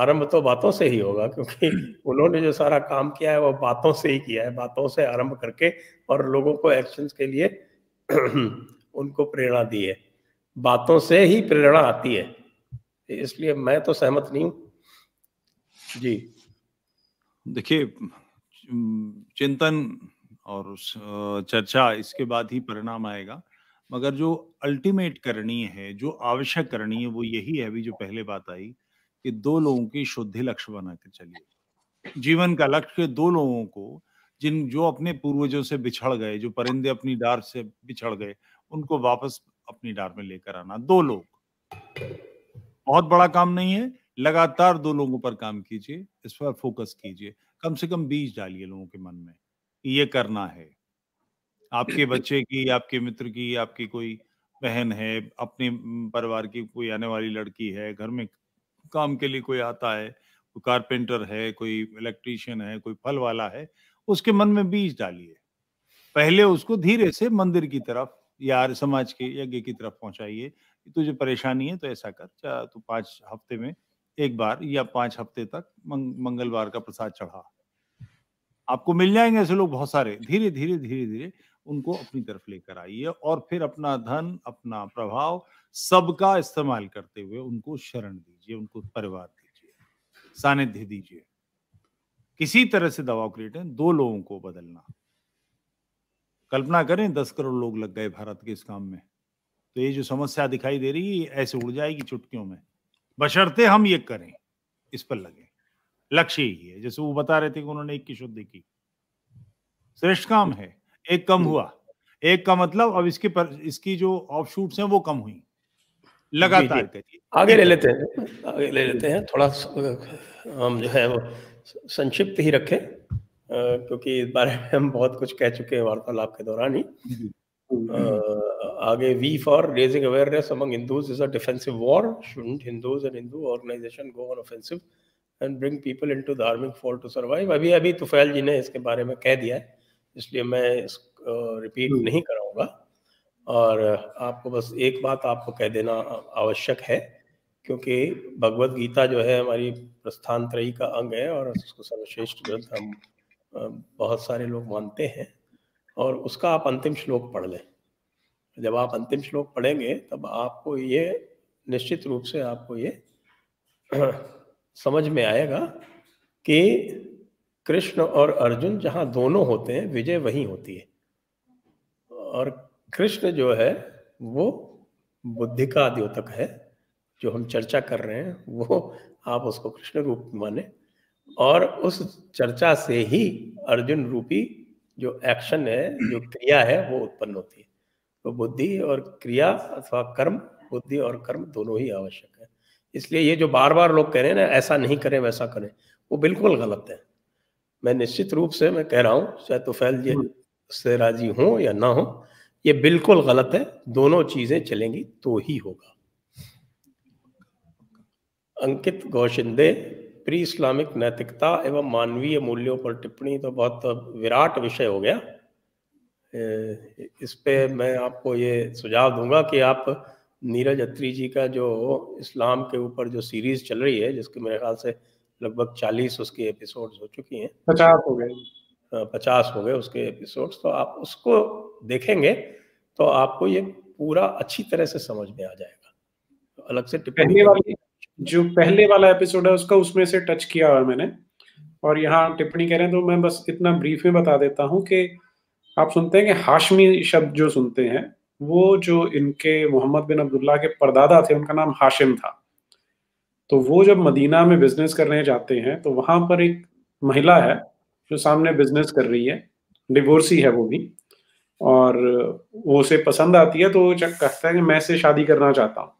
[SPEAKER 2] आरंभ तो बातों से ही होगा क्योंकि उन्होंने जो सारा काम किया है वो बातों से ही किया है बातों से आरंभ करके और लोगों को एक्शन के लिए उनको प्रेरणा दी है बातों से ही प्रेरणा आती है इसलिए मैं तो सहमत नहीं हूं
[SPEAKER 1] जी देखिए चिंतन और चर्चा इसके बाद ही परिणाम आएगा मगर जो अल्टीमेट करनी है जो आवश्यक करनी है वो यही है अभी जो पहले बात आई कि दो लोगों की शुद्धि लक्ष्य बना के चलिए जीवन का लक्ष्य दो लोगों को जिन जो अपने पूर्वजों से बिछड़ गए जो परिंदे अपनी डार से बिछड़ गए उनको वापस अपनी डार में लेकर आना दो लोग बहुत बड़ा काम नहीं है लगातार दो लोगों पर काम कीजिए इस पर फोकस कीजिए कम से कम बीज डालिए लोगों के मन में ये करना है आपके बच्चे की आपके मित्र की आपकी कोई बहन है अपने परिवार की कोई आने वाली लड़की है घर में काम के लिए कोई आता है कोई कारपेंटर है कोई इलेक्ट्रीशियन है कोई फल वाला है उसके मन में बीज डालिए पहले उसको धीरे से मंदिर की तरफ या समाज के यज्ञ की तरफ पहुंचाइए तुझे परेशानी है तो ऐसा कर चाह तू पांच हफ्ते में एक बार या पांच हफ्ते तक मंग, मंगलवार का प्रसाद चढ़ा आपको मिल जाएंगे ऐसे लोग बहुत सारे धीरे धीरे धीरे धीरे उनको अपनी तरफ लेकर आइए और फिर अपना धन अपना प्रभाव सबका इस्तेमाल करते हुए उनको शरण दीजिए उनको परिवार दीजिए सानिध्य दीजिए किसी तरह से दबाव क्रिएट है दो लोगों को बदलना कल्पना करें दस करोड़ लोग लग गए भारत के इस काम में तो ये जो समस्या दिखाई दे रही है ऐसे उड़ जाएगी चुटकियों में बशर्ते हम ये करें इस पर लगे लक्ष्य यही है जैसे वो बता रहे थे कि उन्होंने एक की शुद्धि की श्रेष्ठ काम है एक कम हम्म। हुआ एक का मतलब अब इसकी पर, इसकी जो ऑफ शूट हैं वो कम हुई लगातार आगे ले लेते हैं
[SPEAKER 2] आगे ले लेते हैं थोड़ा हम जो है वो संक्षिप्त ही रखें क्योंकि इस बारे में हम बहुत कुछ कह चुके हैं वार्तालाप के दौरान ही आगे we for raising awareness among Hindus is a defensive war shouldn't Hindus and Hindu organisation go on offensive and bring people into the arming force to survive अभी अभी तुफैल जी ने इसके बारे में कह दिया है इसलिए मैं इसको रिपीट हम्म। नहीं कराऊंगा और आपको बस एक बात आपको कह देना आवश्यक है क्योंकि भगवत गीता जो है हमारी प्रस्थान त्रयी का अंग है और उसको सर्वश्रेष्ठ ग्रंथ हम बहुत सारे लोग मानते हैं और उसका आप अंतिम श्लोक पढ़ लें जब आप अंतिम श्लोक पढ़ेंगे तब आपको ये निश्चित रूप से आपको ये समझ में आएगा कि कृष्ण और अर्जुन जहाँ दोनों होते हैं विजय वहीं होती है और कृष्ण जो है वो बुद्धि का द्योतक है जो हम चर्चा कर रहे हैं वो आप उसको कृष्ण रूप माने और उस चर्चा से ही अर्जुन रूपी जो एक्शन है जो क्रिया है वो उत्पन्न होती है तो बुद्धि और क्रिया अथवा कर्म बुद्धि और कर्म दोनों ही आवश्यक है इसलिए ये जो बार बार लोग कह रहे हैं ना ऐसा नहीं करें वैसा करें वो बिल्कुल गलत है मैं निश्चित रूप से मैं कह रहा हूँ तो फैल जी हम्म। से राजी हों या ना हो ये बिल्कुल गलत है दोनों चीजें चलेंगी तो ही होगा अंकित गौशिंदे प्री इस्लामिक नैतिकता एवं मानवीय मूल्यों पर टिप्पणी तो बहुत विराट विषय हो गया इस पे मैं आपको ये सुझाव दूंगा कि आप नीरज अत्री जी का जो इस्लाम के ऊपर जो सीरीज चल रही है जिसके मेरे ख्याल से लगभग चालीस उसकी एपिसोड्स हो चुकी हैं पचास हो गए हाँ, पचास हो गए उसके एपिसोड्स तो आप उसको देखेंगे तो आपको ये पूरा अच्छी तरह से समझ में आ जाएगा
[SPEAKER 3] तो अलग से पहले वाली जो पहले वाला एपिसोड है उसका उसमें से टच किया हुआ मैंने और यहाँ टिप्पणी कह रहे हैं तो मैं बस इतना ब्रीफ में बता देता हूँ कि आप सुनते हैं कि हाशमी शब्द जो सुनते हैं वो जो इनके मोहम्मद बिन अब्दुल्ला के परदादा थे उनका नाम हाशिम था तो वो जब मदीना में बिजनेस करने जाते हैं तो वहां पर एक महिला है जो सामने बिजनेस कर रही है डिवोर्सी है वो भी और वो उसे पसंद आती है तो वो कहता है कि मैं से शादी करना चाहता हूँ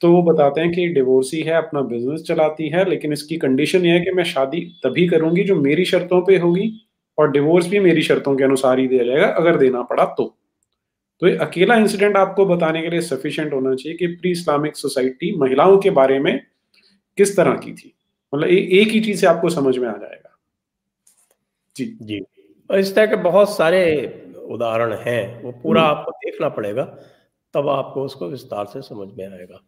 [SPEAKER 3] तो वो बताते हैं कि डिवोर्सी है अपना बिजनेस चलाती है लेकिन इसकी कंडीशन यह है कि मैं शादी तभी करूंगी जो मेरी शर्तों पे होगी और डिवोर्स भी मेरी शर्तों के अनुसार ही दिया जाएगा अगर देना पड़ा तो तो ये अकेला इंसिडेंट आपको बताने के लिए सफिशियंट होना चाहिए कि प्री इस्लामिक सोसाइटी महिलाओं के बारे में किस तरह की थी मतलब एक ही चीज से आपको समझ में आ जाएगा जी जी इस तरह
[SPEAKER 2] के बहुत सारे उदाहरण हैं वो पूरा हम्म। आपको देखना पड़ेगा तब आपको उसको विस्तार से समझ में आएगा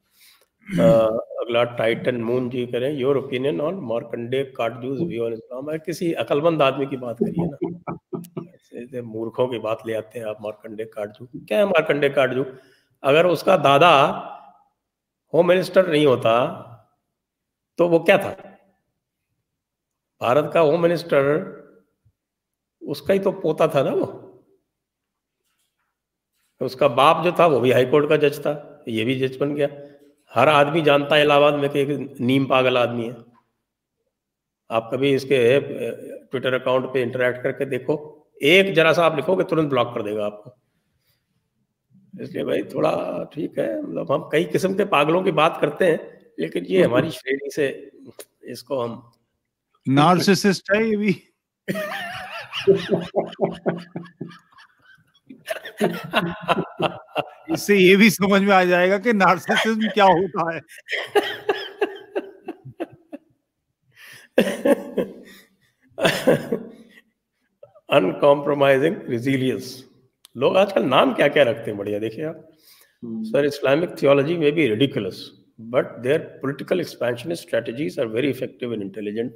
[SPEAKER 2] आ, अगला टाइटन मून जी करें your opinion on Markandey Katju's view और इस्लाम है किसी अकलमंद आदमी की बात करिए ना मूर्खों की बात ले आते हैं आप मार्कंडे काटजू क्या है मार्कंडे काटजू अगर उसका दादा होम मिनिस्टर नहीं होता तो वो क्या था भारत का होम मिनिस्टर उसका ही तो पोता था ना वो उसका बाप जो था वो भी हाईकोर्ट का जज था ये भी जज बन गया हर आदमी जानता है इलाहाबाद में कि एक नीम पागल आदमी है आप कभी इसके ट्विटर अकाउंट पे इंटरेक्ट करके देखो एक जरा सा आप लिखोगे तुरंत ब्लॉक कर देगा आपको इसलिए भाई थोड़ा ठीक है मतलब हम कई किस्म के पागलों की बात करते हैं लेकिन ये हम्म। हमारी श्रेणी से इसको हम
[SPEAKER 1] नार्सिसिस्ट है ये भी इससे ये भी समझ में आ जाएगा कि नार्सिसिज्म क्या होता है
[SPEAKER 2] अनकॉम्प्रोमाइजिंग रिजिलियंस लोग आजकल नाम क्या क्या रखते हैं बढ़िया देखिए आप हम्म। सर इस्लामिक थियोलॉजी में भी ridiculous but their political expansion strategies are very effective and intelligent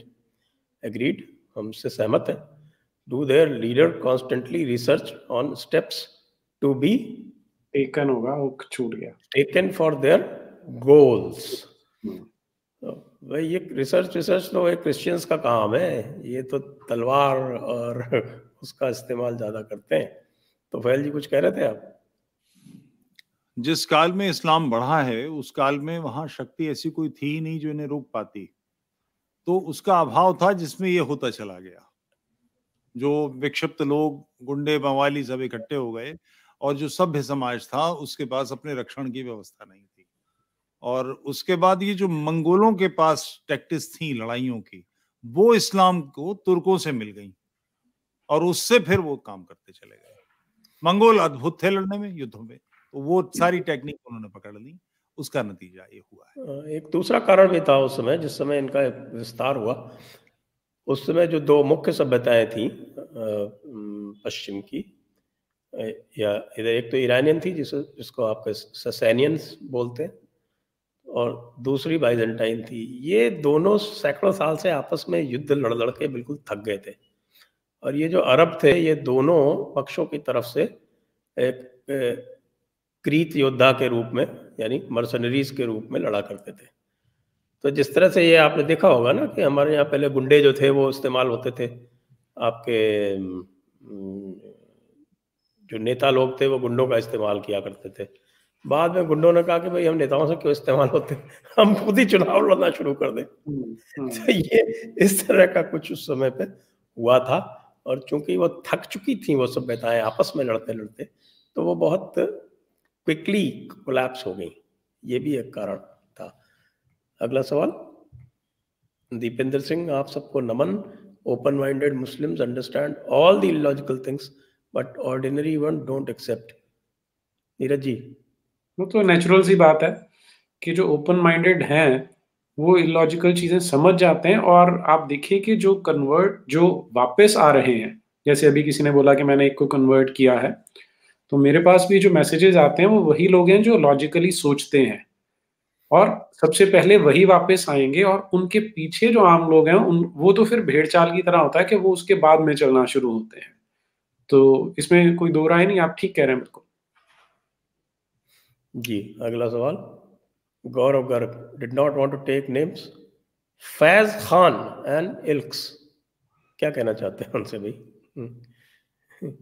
[SPEAKER 2] agreed हमसे सहमत हैं do their leader constantly research on steps to be taken होगा वो छूट गया टेकन फॉर देयर गोल्स भाई ये रिसर्च रिसर्च तो एक क्रिश्चियंस का काम है ये तो तलवार और उसका
[SPEAKER 1] इस्तेमाल ज़्यादा करते हैं तो फैल जी कुछ कह रहे थे आप जिस काल में इस्लाम बढ़ा है उस काल में वहां शक्ति ऐसी कोई थी नहीं जो इन्हें रोक पाती तो उसका अभाव था जिसमें ये होता चला गया जो विक्षिप्त लोग गुंडे बवाली सब इकट्ठे हो गए और जो सभ्य समाज था उसके पास अपने रक्षण की व्यवस्था नहीं और उसके बाद ये जो मंगोलों के पास टैक्टिस थी लड़ाइयों की वो इस्लाम को तुर्कों से मिल गई और उससे फिर वो काम करते चले गए मंगोल अद्भुत थे लड़ने में युद्धों में तो वो सारी टेक्निक उन्होंने पकड़ ली उसका नतीजा ये
[SPEAKER 2] हुआ है एक दूसरा कारण भी
[SPEAKER 1] था उस समय जिस समय इनका
[SPEAKER 2] विस्तार हुआ उस समय जो दो मुख्य सभ्यताएं थी पश्चिम की या इधर एक तो ईरानियन थी जिस जिसको आप ससैनियंस बोलते हैं और दूसरी बाइजेंटाइन थी ये दोनों सैकड़ों साल से आपस में युद्ध लड़ लड़ के बिल्कुल थक गए थे और ये जो अरब थे ये दोनों पक्षों की तरफ से एक, एक क्रीत योद्धा के रूप में यानी मर्सनरीज के रूप में लड़ा करते थे तो जिस तरह से ये आपने देखा होगा ना कि हमारे यहाँ पहले गुंडे जो थे वो इस्तेमाल होते थे आपके जो नेता लोग थे वो गुंडों का इस्तेमाल किया करते थे बाद में गुंडों ने कहा कि भाई हम नेताओं से क्यों इस्तेमाल होते हम खुद ही चुनाव लड़ना शुरू कर दें हम्म, हम्म। तो ये इस तरह का कुछ उस समय पे हुआ था और चूंकि वो थक चुकी थी वो सब बेताएं आपस में लड़ते लड़ते तो वो बहुत क्विकली कोलैप्स हो गई ये भी एक कारण था अगला सवाल दीपेंद्र सिंह आप सबको नमन open minded Muslims understand all the illogical
[SPEAKER 3] things but ordinary one don't accept Neeraj ji वो तो नेचुरल सी बात है कि जो ओपन माइंडेड हैं वो इलॉजिकल चीज़ें समझ जाते हैं और आप देखिए कि जो कन्वर्ट जो वापस आ रहे हैं जैसे अभी किसी ने बोला कि मैंने एक को कन्वर्ट किया है तो मेरे पास भी जो मैसेजेस आते हैं वो वही लोग हैं जो लॉजिकली सोचते हैं और सबसे पहले वही वापस आएंगे और उनके पीछे जो आम लोग हैं उन वो तो फिर भेड़चाल की तरह होता है कि वो उसके बाद में चलना शुरू होते हैं तो इसमें कोई दो राय नहीं आप ठीक कह रहे हैं बिल्कुल
[SPEAKER 2] जी अगला सवाल Gaurav Garg did not want to take names Faiz Khan and ilks क्या कहना चाहते हैं उनसे भाई हम्म।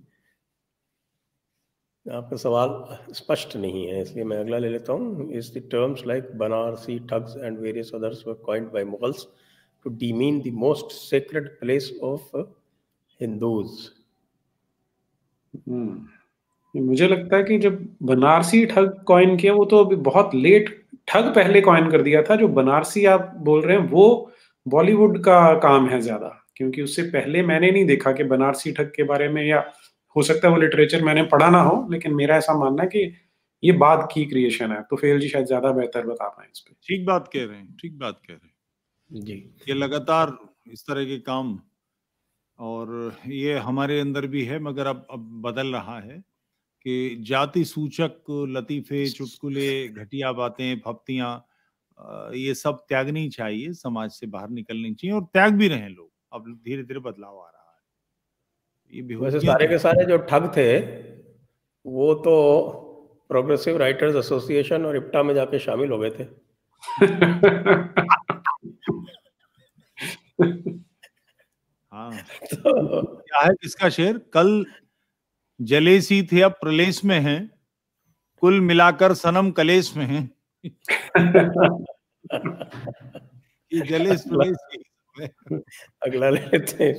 [SPEAKER 2] आपका सवाल स्पष्ट नहीं है इसलिए मैं अगला ले लेता हूँ is the terms like Banarasi thugs and various others were coined by Mughals
[SPEAKER 3] to demean the most sacred place of Hindus मुझे लगता है कि जब बनारसी ठग कॉइन किया वो तो अभी बहुत लेट ठग पहले कॉइन कर दिया था जो बनारसी आप बोल रहे हैं वो बॉलीवुड का काम है ज्यादा क्योंकि उससे पहले मैंने नहीं देखा कि बनारसी ठग के बारे में या हो सकता है वो लिटरेचर मैंने पढ़ा ना हो लेकिन मेरा ऐसा मानना है कि ये बात की क्रिएशन है तो फेल जी शायद ज्यादा बेहतर बता पाए इस पर
[SPEAKER 1] ठीक बात कह रहे हैं ठीक बात कह रहे हैं जी ये लगातार इस तरह के काम और ये हमारे अंदर भी है मगर अब अब बदल रहा है कि जाति सूचक लतीफे चुटकुले घटिया बातें फप्तियां ये सब त्यागनी चाहिए समाज से बाहर निकलनी चाहिए और त्याग भी रहे लोग अब धीरे धीरे बदलाव आ रहा है ये वैसे सारे के सारे जो ठग थे वो तो प्रोग्रेसिव राइटर्स एसोसिएशन
[SPEAKER 2] और इप्टा में जाके शामिल हो गए थे
[SPEAKER 1] हाँ तो... क्या है किसका शेर कल जलेसी थे अब प्रलेश में हैं कुल मिलाकर सनम कलेश में हैं ये जलेस प्रलेसी
[SPEAKER 2] अगला लेते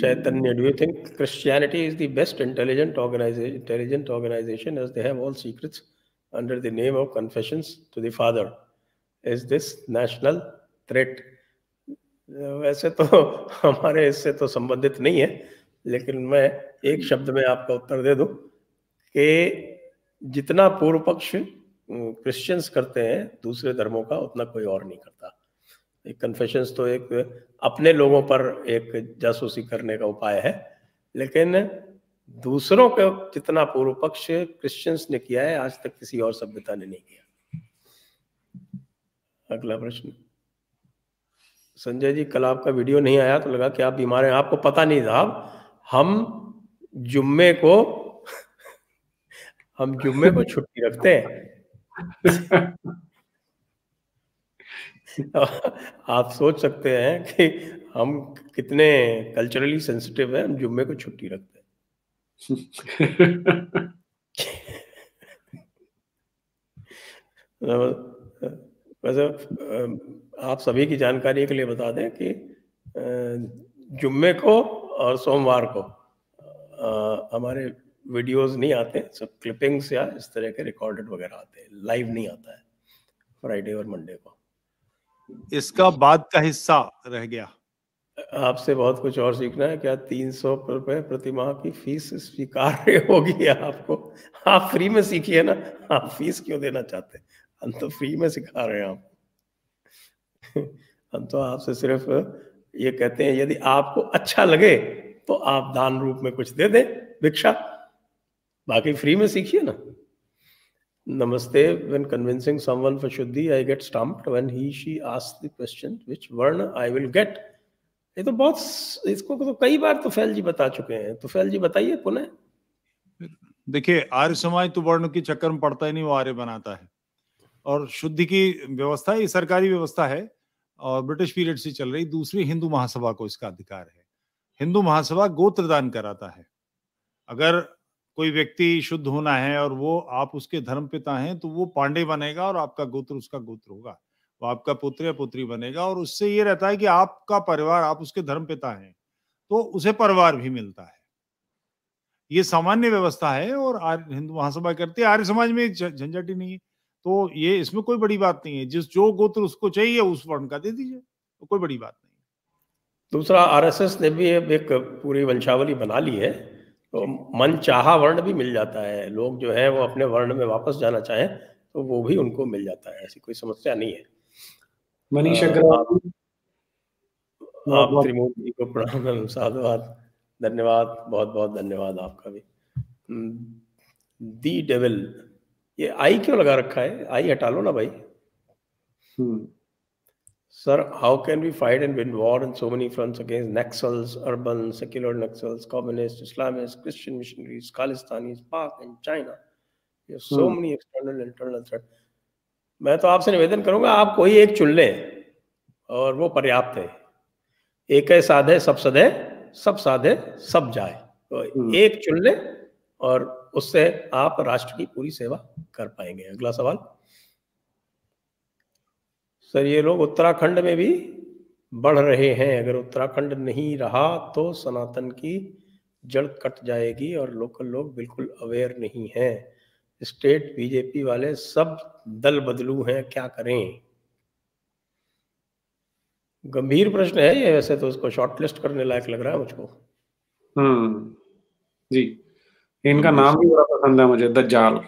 [SPEAKER 2] Chaitanya do you think Christianity is the best intelligent organisation intelligent organisation as they have all secrets under the name of confessions to the father is this national threat वैसे तो हमारे इससे तो संबंधित नहीं है लेकिन मैं एक हम्म। शब्द में आपका उत्तर दे दू कि जितना पूर्व पक्ष क्रिश्चियंस करते हैं दूसरे धर्मों का उतना कोई और नहीं करता एक कन्फेशंस तो एक अपने लोगों पर एक जासूसी करने का उपाय है लेकिन दूसरों का जितना पूर्व पक्ष क्रिश्चियंस ने किया है आज तक किसी और सभ्यता ने नहीं किया अगला प्रश्न संजय जी कल आपका वीडियो नहीं आया तो लगा कि आप बीमार हैं आपको पता नहीं था हम जुम्मे को हम जुम्मे को छुट्टी रखते हैं आप सोच सकते हैं कि हम कितने कल्चरली सेंसिटिव है हम जुम्मे को छुट्टी रखते हैं वैसे आप सभी की जानकारी के लिए बता दें कि जुम्मे को और सोमवार को आ, हमारे वीडियोस नहीं आते सब क्लिपिंग्स या इस तरह के रिकॉर्डेड वगैरह आते हैं लाइव नहीं आता है फ्राइडे और मंडे को
[SPEAKER 1] इसका बाद का हिस्सा रह गया
[SPEAKER 2] आपसे बहुत कुछ और सीखना है क्या तीन सौ रुपए प्रति माह की फीस स्वीकार होगी आपको आप फ्री में सीखिए ना आप फीस क्यों देना चाहते हैं हम तो फ्री में सिखा रहे हैं आप हम तो आपसे सिर्फ ये कहते हैं यदि आपको अच्छा लगे तो आप दान रूप में कुछ दे दें भिक्षा बाकी फ्री में सीखिए ना नमस्ते when convincing someone for shuddhi I get stumped when he she ask the question which varna I will get ये तो बहुत इसको तो कई बार तो फैल जी
[SPEAKER 1] बता चुके हैं तो फैल जी बताइए पुनः देखिए आर्य समाज तो वर्ण के चक्कर में पड़ता ही नहीं वो आर्य बनाता है और शुद्धि की व्यवस्था ही सरकारी व्यवस्था है और ब्रिटिश पीरियड से चल रही दूसरी हिंदू महासभा को इसका अधिकार है हिंदू महासभा गोत्र दान कराता है अगर कोई व्यक्ति शुद्ध होना है और वो आप उसके धर्म पिता हैं तो वो पांडे बनेगा और आपका गोत्र उसका गोत्र होगा वो आपका पुत्र या पुत्री बनेगा और उससे ये रहता है कि आपका परिवार आप उसके धर्म पिता हैं तो उसे परिवार भी मिलता है ये सामान्य व्यवस्था है और हिंदू महासभा करती है आर्य समाज में झंझटी नहीं है तो ये इसमें कोई बड़ी बात नहीं है जिस जो गोत्र उसको चाहिए उस वर्ण का दे दीजिए तो कोई बड़ी बात नहीं
[SPEAKER 2] दूसरा आरएसएस ने भी एक पूरी वंशावली बना ली है तो मन चाह वर्ण भी मिल जाता है लोग जो है वो अपने वर्ण में वापस जाना चाहें तो वो भी उनको मिल जाता है ऐसी कोई समस्या नहीं है
[SPEAKER 1] मनीष अग्रवाल
[SPEAKER 2] को प्रणाम साधुवाद धन्यवाद बहुत बहुत धन्यवाद आपका भी दी डेविल ये आई क्यों लगा रखा है आई हटा लो ना भाई sir how can be fight and win war in so many fronts against Naxals urban secular Naxals communist Islamist Christian missionaries Khalistani Pak and China ये so many external internal threat मैं तो आपसे निवेदन करूंगा आप कोई एक चुन लें और वो पर्याप्त है एक है साधे सब सदे सब साधे सब जाए तो हम्म। एक चुन लें और उससे आप राष्ट्र की पूरी सेवा कर पाएंगे अगला सवाल सर ये लोग उत्तराखंड में भी बढ़ रहे हैं अगर उत्तराखंड नहीं रहा तो सनातन की जड़ कट जाएगी और लोकल लोग बिल्कुल अवेयर नहीं हैं स्टेट बीजेपी वाले सब दल बदलू हैं क्या करें गंभीर प्रश्न है ये वैसे तो उसको शॉर्टलिस्ट करने लायक लग रहा है मुझको
[SPEAKER 3] हम्म जी इनका तो नाम भी बड़ा पसंद है मुझे दज्जाल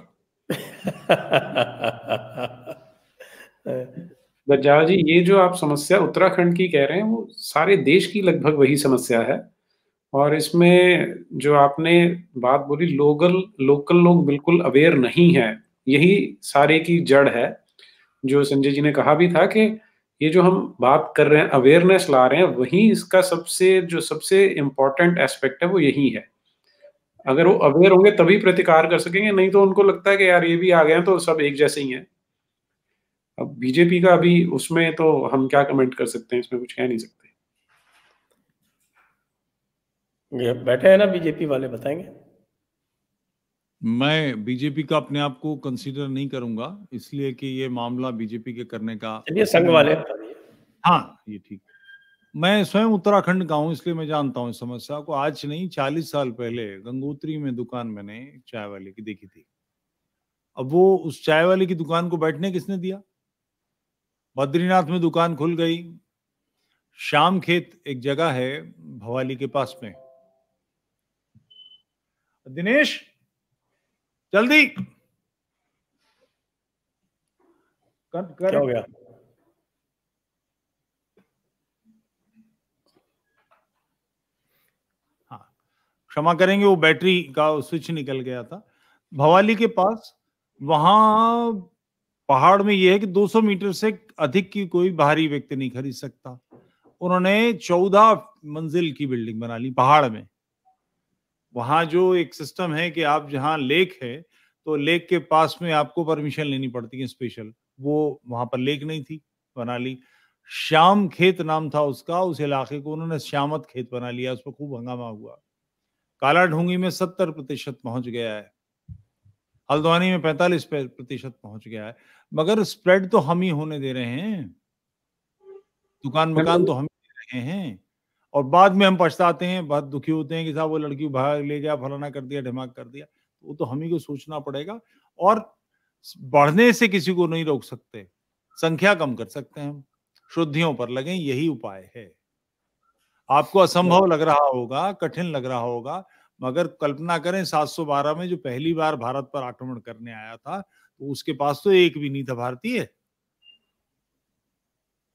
[SPEAKER 3] दज्जाल जी ये जो आप समस्या उत्तराखंड की कह रहे हैं वो सारे देश की लगभग वही समस्या है और इसमें जो आपने बात बोली लोकल लोकल लोग बिल्कुल अवेयर नहीं है यही सारे की जड़ है जो संजय जी ने कहा भी था कि ये जो हम बात कर रहे हैं अवेयरनेस ला रहे हैं वही इसका सबसे जो सबसे इम्पोर्टेंट एस्पेक्ट है वो यही है अगर वो अवेयर होंगे तभी प्रतिकार कर सकेंगे नहीं तो उनको लगता है कि यार ये भी आ गए हैं तो सब एक जैसे ही हैं अब बीजेपी का अभी उसमें तो हम
[SPEAKER 1] क्या कमेंट कर सकते हैं इसमें कुछ कह नहीं सकते
[SPEAKER 2] बैठे हैं ना बीजेपी वाले बताएंगे
[SPEAKER 1] मैं बीजेपी का अपने आप को कंसीडर नहीं करूंगा इसलिए कि ये मामला बीजेपी के करने का संघ वाले हाँ ये ठीक है मैं स्वयं उत्तराखंड का हूँ इसलिए मैं जानता हूँ इस समस्या को आज नहीं चालीस साल पहले गंगोत्री में दुकान मैंने चाय वाले की देखी थी अब वो उस चाय वाले की दुकान को बैठने किसने दिया बद्रीनाथ में दुकान खुल गई श्याम खेत एक जगह है भवाली के पास में दिनेश जल्दी कर, कर, क्या हो गया क्षमा करेंगे वो बैटरी का स्विच निकल गया था भवाली के पास वहां पहाड़ में यह है कि 200 मीटर से अधिक की कोई बाहरी व्यक्ति नहीं खरीद सकता उन्होंने 14 मंजिल की बिल्डिंग बना ली पहाड़ में वहां जो एक सिस्टम है कि आप जहां लेक है तो लेक के पास में आपको परमिशन लेनी पड़ती है स्पेशल वो वहां पर लेक नहीं थी बना ली श्याम खेत नाम था उसका उस इलाके को उन्होंने श्यामत खेत बना लिया उस पर खूब हंगामा हुआ काला ढोंगी में सत्तर प्रतिशत पहुंच गया है हल्द्वानी में पैंतालीस प्रतिशत पहुंच गया है मगर स्प्रेड तो हम ही होने दे रहे हैं दुकान मकान तो हम ही दे रहे हैं और बाद में हम पछताते हैं बहुत दुखी होते हैं कि साहब वो लड़की भाग ले गया फलाना कर दिया ढिमाक कर दिया वो तो हम ही को सोचना पड़ेगा और बढ़ने से किसी को नहीं रोक सकते संख्या कम कर सकते हैं हम शुद्धियों पर लगे यही उपाय है आपको असंभव लग रहा होगा कठिन लग रहा होगा मगर कल्पना करें 712 में जो पहली बार भारत पर आक्रमण करने आया था तो उसके पास तो एक भी नहीं था भारतीय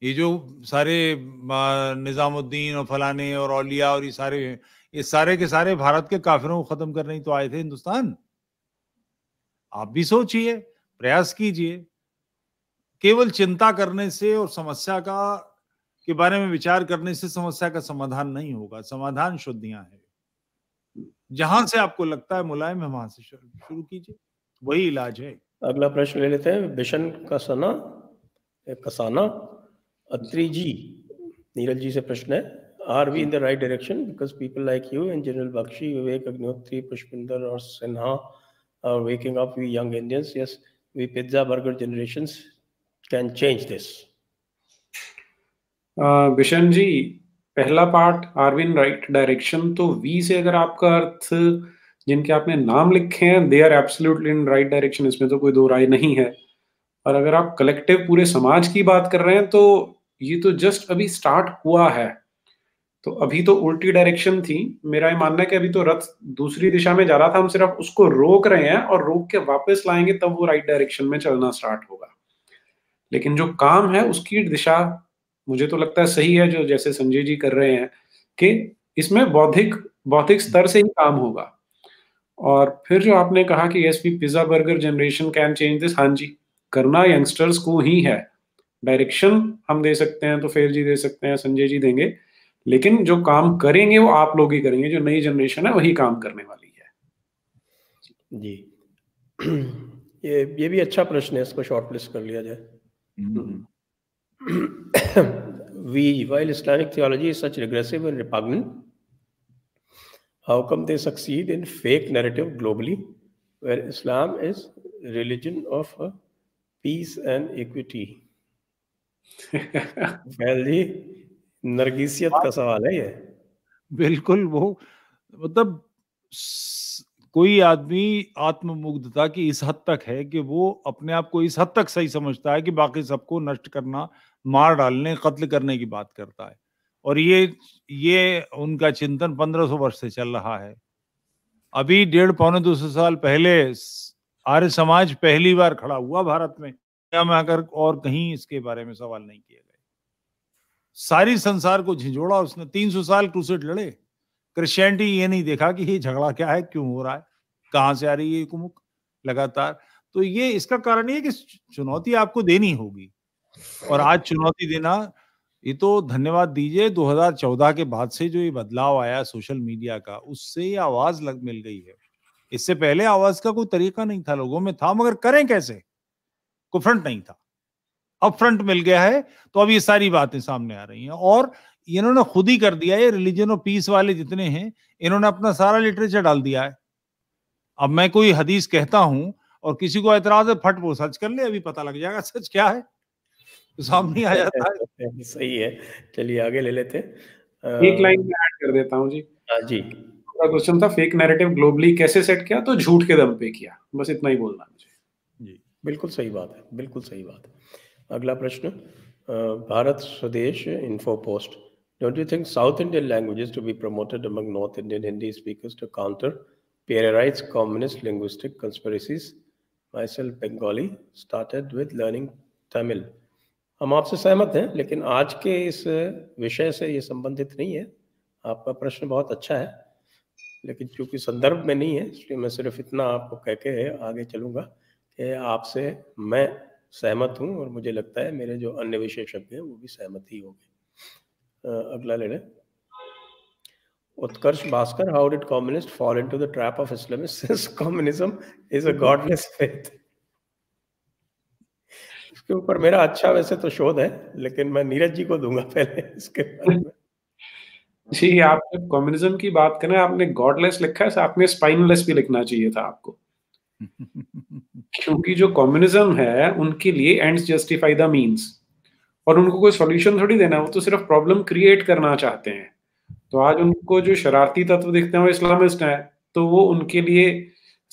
[SPEAKER 1] ये जो सारे निजामुद्दीन और फलाने और औलिया और ये सारे ये सारे के सारे भारत के काफिरों को खत्म करने तो आए थे हिंदुस्तान आप भी सोचिए प्रयास कीजिए केवल चिंता करने से और समस्या का के बारे में विचार करने से समस्या का समाधान नहीं होगा समाधान शुद्धियां है जहां से आपको लगता है मुलायम है वहां से शुरू कीजिए वही इलाज है
[SPEAKER 2] अगला प्रश्न ले लेते हैं बिशन कसना कसाना अत्री जी नीरज जी से प्रश्न है are we in the right direction because people like you in general Bakshi Vivek Agnihotri Pushpinder और सिन्हा और waking up we young Indians.
[SPEAKER 3] Yes, we pizza burger generations can change this. Bishan ji पहला पार्ट आर राइट डायरेक्शन तो वी से अगर आपका अर्थ जिनके आपने नाम लिखे हैं they are absolutely in right direction इसमें तो कोई दो राय नहीं है और अगर आप कलेक्टिव पूरे समाज की बात कर रहे हैं तो ये तो जस्ट अभी स्टार्ट हुआ है तो अभी तो उल्टी डायरेक्शन थी मेरा ये मानना है कि अभी तो रथ दूसरी दिशा में जा रहा था हम सिर्फ उसको रोक रहे हैं और रोक के वापस लाएंगे तब वो राइट डायरेक्शन में चलना स्टार्ट होगा लेकिन जो काम है उसकी दिशा मुझे तो लगता है सही है जो जैसे संजय जी कर रहे हैं कि इसमें बौद्धिक बौद्धिक स्तर से ही काम होगा और फिर जो आपने कहा कि एसपी pizza burger generation can change this हाँ जी करना यंगस्टर्स को ही है डायरेक्शन हम दे सकते हैं तो फेर जी दे सकते हैं संजय जी देंगे लेकिन जो काम करेंगे वो आप लोग ही करेंगे जो नई जनरेशन है वही काम करने वाली है जी ये
[SPEAKER 2] ये भी अच्छा प्रश्न है इसको शॉर्टलिस्ट कर लिया जाए हम्म। we While Islamic theology is such regressive and repugnant, how come they succeed in fake narrative globally, where Islam is religion of uh, peace and equity? well ji nargisiyat
[SPEAKER 1] ka sawal hai ye बिल्कुल वो मतलब कोई आदमी आत्ममुग्धता की इस हद तक है कि वो अपने आप को इस हद तक सही समझता है कि बाकी सबको नष्ट करना मार डालने कत्ल करने की बात करता है और ये ये उनका चिंतन पंद्रह सौ वर्ष से चल रहा है अभी डेढ़ पौने दो सौ साल पहले आर्य समाज पहली बार खड़ा हुआ भारत में दुनिया और कहीं इसके बारे में सवाल नहीं किए गए सारी संसार को झिझोड़ा उसने तीन सौ साल क्रूसेट लड़े क्रिश्चियनिटी ये नहीं देखा कि ये झगड़ा क्या है क्यों हो रहा है कहां से आ रही है कुमुख लगातार तो ये इसका कारण ये कि चुनौती आपको देनी होगी और आज चुनौती देना ये तो धन्यवाद दीजिए 2014 के बाद से जो ये बदलाव आया सोशल मीडिया का उससे ये आवाज लग मिल गई है इससे पहले आवाज का कोई तरीका नहीं था लोगों में था मगर करें कैसे को फ्रंट नहीं था अब फ्रंट मिल गया है तो अब ये सारी बातें सामने आ रही हैं और इन्होंने खुद ही कर दिया ये रिलीजन और पीस वाले जितने हैं इन्होंने अपना सारा लिटरेचर डाल दिया है अब मैं कोई हदीस कहता हूं और किसी को ऐतराज है फट वो सच कर ले अभी पता लग जाएगा सच क्या है सामने आ जाता है
[SPEAKER 2] सही
[SPEAKER 3] है चलिए आगे
[SPEAKER 1] ले लेते एक लाइन में
[SPEAKER 3] ऐड कर देता हूँ जी हाँ जी क्वेश्चन था फेक नैरेटिव ग्लोबली कैसे सेट किया तो झूठ के दम पे किया बस इतना ही बोलना मुझे
[SPEAKER 2] जी बिल्कुल सही बात है बिल्कुल सही बात है अगला प्रश्न Bharat Swadesh info post Don't you think South Indian languages to be promoted among North Indian Hindi speakers to counter Pierreite's communist linguistic conspiracies? Myself, Bengali, started with learning Tamil हम आपसे सहमत हैं लेकिन आज के इस विषय से ये संबंधित नहीं है आपका प्रश्न बहुत अच्छा है लेकिन चूंकि संदर्भ में नहीं है इसलिए मैं सिर्फ इतना आपको कह के आगे चलूंगा कि आपसे मैं सहमत हूँ और मुझे लगता है मेरे जो अन्य विशेषज्ञ हैं वो भी सहमत ही होंगे अगला लें Utkarsh Bhaskar how did communist fall into the trap of since communism is a godless
[SPEAKER 3] faith इसके ऊपर मेरा अच्छा वैसे तो शोध है लेकिन मैं नीरज जी को दूंगा पहले इसके बारे में जी आप कम्युनिज्म की बात करें आपने गॉडलेस लिखा है आपने स्पाइनलेस भी लिखना चाहिए था आपको क्योंकि जो कम्युनिज्म है उनके लिए एंड्स जस्टिफाई द मींस और उनको कोई सॉल्यूशन थोड़ी देना है वो तो सिर्फ प्रॉब्लम क्रिएट करना चाहते हैं तो आज उनको जो शरारती तत्व दिखते हैं वो इस्लामिस्ट है तो वो उनके लिए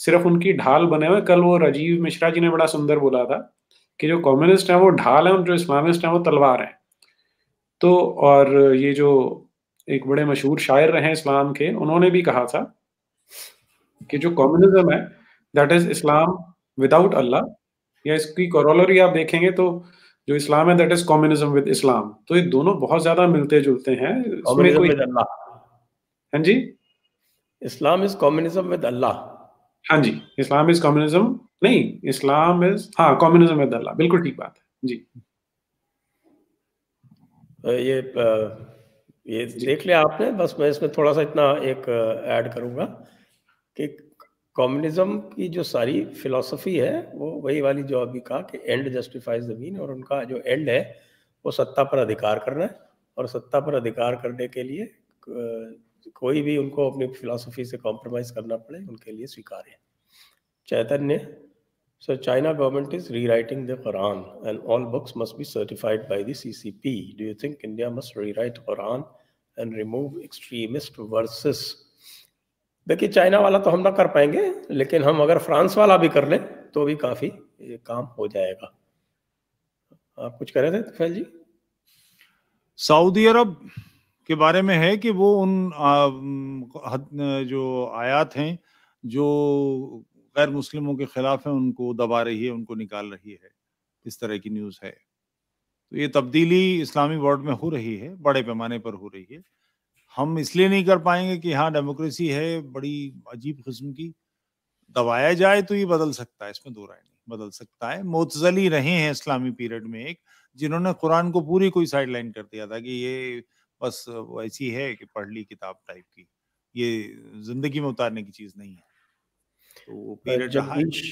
[SPEAKER 3] सिर्फ उनकी ढाल बने हुए कल वो राजीव मिश्रा जी ने बड़ा सुंदर बोला था कि जो कम्युनिस्ट है वो ढाल है और जो इस्लामिस्ट है वो तलवार है तो और ये जो एक बड़े मशहूर शायर रहे इस्लाम के उन्होंने भी कहा था कि जो कम्युनिज्म है that is Islam without Allah या इसकी कॉरोलरी आप देखेंगे तो जो इस्लाम है that is communism with Islam तो ये दोनों बहुत ज्यादा मिलते जुलते हैं इसमें कोई हाँ जी Islam is communism with Allah हाँ जी इस्लाम इज कम्युनिज्म नहीं इस्लाम इज हाँ कम्युनिज्म है दल्ला बिल्कुल ठीक बात है जी
[SPEAKER 2] ये ये देख लिया आपने बस मैं इसमें थोड़ा सा इतना एक ऐड करूंगा कि कम्युनिज्म की जो सारी फिलॉसफी है वो वही वाली जो अभी कहा कि एंड जस्टिफाइज द मीन और उनका जो एंड है वो सत्ता पर अधिकार करना है और सत्ता पर अधिकार करने के लिए कोई भी उनको अपनी फिलासफी से कॉम्प्रोमाइज करना पड़े उनके लिए स्वीकार्य Chaitanya so China government is rewriting the Quran and all books must be certified by the C do you think India must rewrite Quran and remove extremist verses देखिए China वाला तो हम ना कर पाएंगे लेकिन हम अगर फ्रांस वाला भी कर लें तो भी काफी
[SPEAKER 1] काम हो जाएगा आप कुछ कह रहे थे फैल जी सऊदी अरब के बारे में है कि वो उन आ, जो आयात हैं जो गैर मुस्लिमों के खिलाफ है उनको दबा रही है उनको निकाल रही है इस तरह की न्यूज़ है तो ये तब्दीली इस्लामी वर्ल्ड में हो रही है बड़े पैमाने पर हो रही है हम इसलिए नहीं कर पाएंगे कि हाँ डेमोक्रेसी है बड़ी अजीब किस्म की दबाया जाए तो ये बदल सकता है इसमें दो राय नहीं बदल सकता है मोतजली रहे हैं इस्लामी पीरियड में एक जिन्होंने कुरान को पूरी कोई साइड लाइन कर दिया था कि ये बस ऐसी है कि पढ़ ली किताब टाइप की ये जिंदगी में उतारने की चीज नहीं है तो जगदीश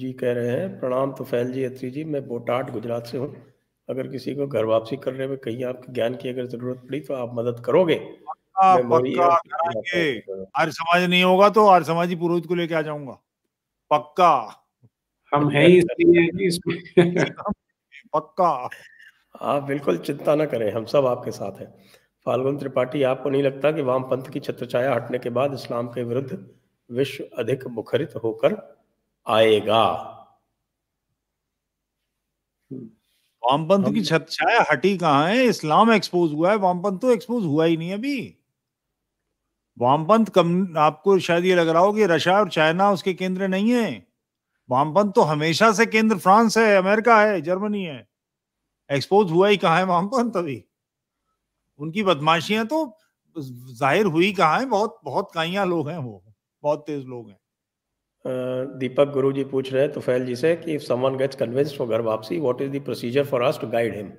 [SPEAKER 2] जी कह रहे हैं प्रणाम तो फैल जी अत्री जी मैं बोटाट गुजरात से हूँ अगर किसी को घर वापसी करने में कहीं आपके ज्ञान की अगर जरूरत पड़ी तो आप मदद करोगे
[SPEAKER 1] हर समाज नहीं होगा तो आर्य समाजी पुरोहित को लेके आ जाऊंगा पक्का हम है ही
[SPEAKER 3] इसलिए
[SPEAKER 1] पक्का आप बिल्कुल चिंता ना
[SPEAKER 2] करें हम सब आपके साथ हैं फाल्गुन त्रिपाठी आपको नहीं लगता कि वामपंथ की छत्रछाया हटने के बाद इस्लाम के विरुद्ध विश्व अधिक मुखरित होकर आएगा
[SPEAKER 1] वामपंथ की छत्रछाया हटी कहा है इस्लाम एक्सपोज हुआ है वामपंथ तो एक्सपोज हुआ ही नहीं अभी वामपंथ कम आपको शायद ये लग रहा हो कि रशिया और चाइना उसके केंद्र नहीं है वामपंथ तो हमेशा से केंद्र फ्रांस है अमेरिका है जर्मनी है एक्सपोज हुआ ही कहा है वामपंथ अभी उनकी बदमाशियां तो जाहिर हुई कहाँ है बहुत बहुत काइया लोग हैं वो बहुत तेज लोग
[SPEAKER 2] हैं दीपक गुरु जी पूछ रहे हैं फैल जी से कि if someone gets convinced for ghar wapsi what is the procedure for us to guide him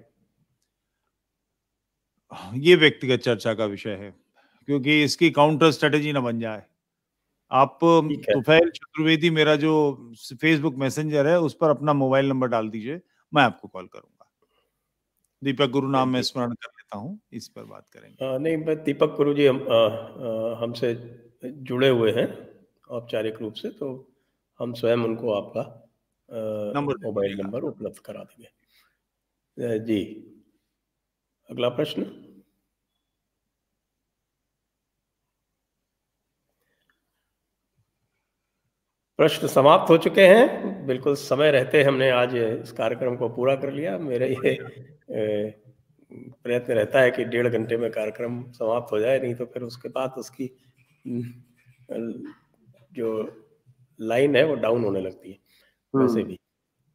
[SPEAKER 1] ये व्यक्तिगत चर्चा का विषय है क्योंकि इसकी काउंटर स्ट्रेटेजी ना बन जाए आप तुफैल चतुर्वेदी मेरा जो फेसबुक मैसेंजर है उस पर अपना मोबाइल नंबर डाल दीजिए मैं आपको कॉल करूंगा दीपक गुरु नाम में स्मरण कर सकता हूँ इस पर बात करेंगे आ, नहीं मैं दीपक गुरु जी हमसे हम
[SPEAKER 2] जुड़े हुए हैं औपचारिक रूप से तो हम स्वयं उनको आपका मोबाइल नंबर उपलब्ध करा देंगे जी अगला प्रश्न प्रश्न समाप्त हो चुके हैं बिल्कुल समय रहते हमने आज इस कार्यक्रम को पूरा कर लिया मेरे ये प्रयत्न रहता है कि डेढ़ घंटे में कार्यक्रम समाप्त हो जाए नहीं तो फिर उसके बाद उसकी हम्म, जो लाइन है वो डाउन होने लगती है हम्म। वैसे भी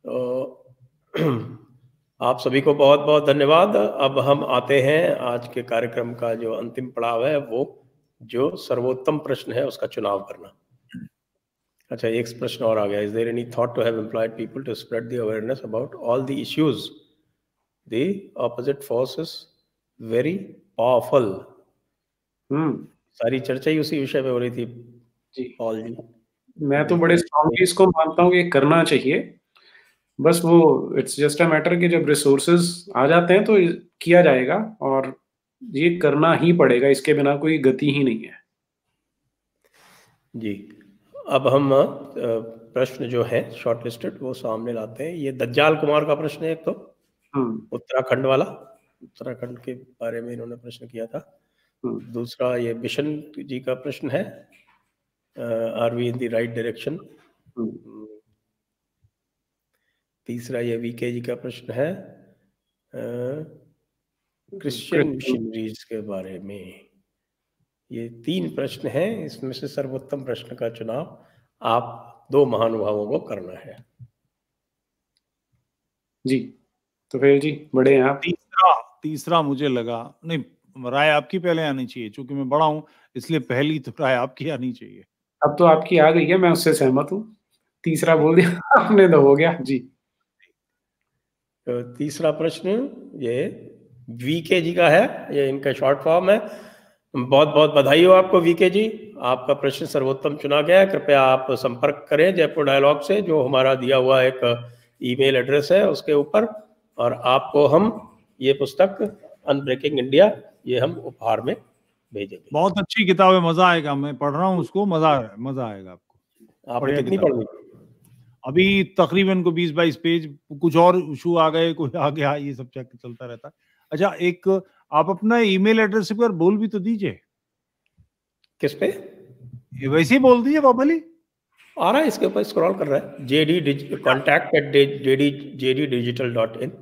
[SPEAKER 2] तो आप सभी को बहुत बहुत धन्यवाद अब हम आते हैं आज के कार्यक्रम का जो अंतिम पड़ाव है वो जो सर्वोत्तम प्रश्न है उसका चुनाव करना अच्छा एक प्रश्न और आ गया is there any thought to have employed people to spread the awareness about all the issues the opposite force is very powerful hmm. सारी चर्चा ही उसी विषय पे हो रही थी
[SPEAKER 3] जी पॉल जी मैं तो बड़े स्ट्रांगली इसको मानता हूँ कि करना चाहिए बस वो इट्स जस्ट अ मैटर कि जब रिसोर्सेज आ जाते हैं तो किया जाएगा और ये करना ही पड़ेगा इसके बिना कोई गति ही नहीं है
[SPEAKER 2] जी अब हम प्रश्न जो है शॉर्टलिस्टेड वो सामने लाते हैं ये दज्जाल कुमार का प्रश्न है एक तो हम्म। उत्तराखंड वाला उत्तराखंड के बारे में इन्होंने प्रश्न किया था हम्म। दूसरा ये बिशन जी का प्रश्न है are we in the right direction हम्म। तीसरा ये वीके जी का प्रश्न है क्रिश्चियन मिशनरीज के बारे में ये तीन प्रश्न हैं इसमें से सर्वोत्तम प्रश्न का चुनाव आप दो महानुभावों को करना है
[SPEAKER 3] जी तो फिर जी बड़े हैं आप
[SPEAKER 1] तीसरा तीसरा मुझे लगा नहीं राय आपकी पहले आनी चाहिए क्योंकि मैं बड़ा हूं इसलिए पहली तो राय आपकी आनी चाहिए
[SPEAKER 3] अब तो आपकी आ गई है मैं उससे सहमत हूँ तीसरा बोल दिया आपने तो हो गया जी तो तीसरा प्रश्न ये वीके
[SPEAKER 2] जी का है ये इनका शॉर्ट फॉर्म है बहुत बहुत बधाई हो आपको वीके जी आपका प्रश्न सर्वोत्तम चुना गया है कृपया आप संपर्क करें जयपुर डायलॉग से जो हमारा दिया हुआ एक ईमेल एड्रेस है उसके ऊपर और आपको हम ये पुस्तक अनब्रेकिंग इंडिया ये हम उपहार में भेजेंगे
[SPEAKER 1] बहुत अच्छी किताब है मजा आएगा मैं पढ़ रहा हूँ उसको मजा मजा आएगा आपको आपने कितनी पढ़ ली अभी तकरीबन को बीस बाईस पेज कुछ और इशू आ गए कोई आ गया ये सब चेक चलता रहता है अच्छा एक आप अपना ईमेल एड्रेस पर बोल भी तो दीजिए किस पे वैसे ही बोल दीजिए बाबा आ रहा है इसके ऊपर स्क्रॉल कर रहा है JD contact
[SPEAKER 2] at JD JD digital dot in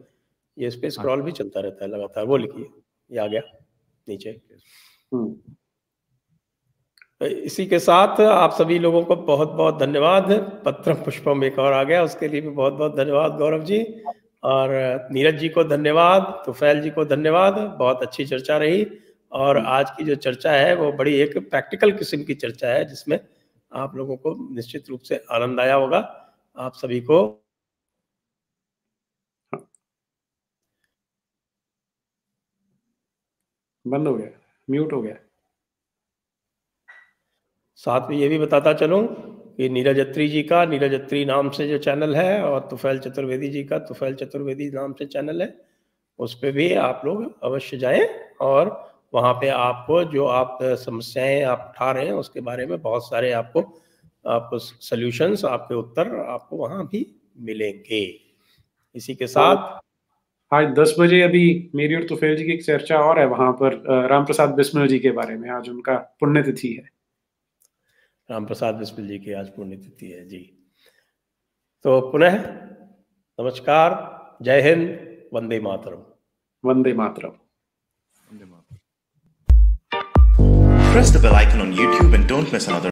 [SPEAKER 2] ये इस पे स्क्रॉल हाँ। भी चलता रहता है लगातार वो लिखिए ये आ गया नीचे हम्म। इसी के साथ आप सभी लोगों को बहुत बहुत धन्यवाद पत्र पुष्पम एक और आ गया उसके लिए भी बहुत बहुत धन्यवाद गौरव जी और नीरज जी को धन्यवाद तुफैल जी को धन्यवाद बहुत अच्छी चर्चा रही और हम्म। आज की जो चर्चा है वो बड़ी एक प्रैक्टिकल किस्म की चर्चा है जिसमें आप लोगों को निश्चित रूप से आनंद आया होगा आप सभी को
[SPEAKER 3] बंद हो गया म्यूट हो गया
[SPEAKER 2] साथ में ये भी बताता चलूं कि नीरज अत्री जी का नीरज अत्री नाम से जो चैनल है और तुफैल चतुर्वेदी जी का तुफैल चतुर्वेदी नाम से चैनल है उस पर भी आप लोग अवश्य जाएं और वहाँ पे आपको जो आप समस्याएं आप उठा रहे हैं उसके बारे में बहुत सारे आपको आपको सल्यूशंस आपके उत्तर आपको वहाँ भी मिलेंगे
[SPEAKER 3] इसी के साथ आज दस बजे अभी मेरी और तुफेल जी की एक चर्चा और है वहां पर राम प्रसाद बिस्मिल जी के बारे में आज उनका पुण्यतिथि है राम प्रसाद बिस्मिल जी की आज पुण्यतिथि है जी तो पुनः
[SPEAKER 2] नमस्कार जय हिंद वंदे मातरम वंदे मातरम
[SPEAKER 1] Press the bell icon on YouTube and don't miss another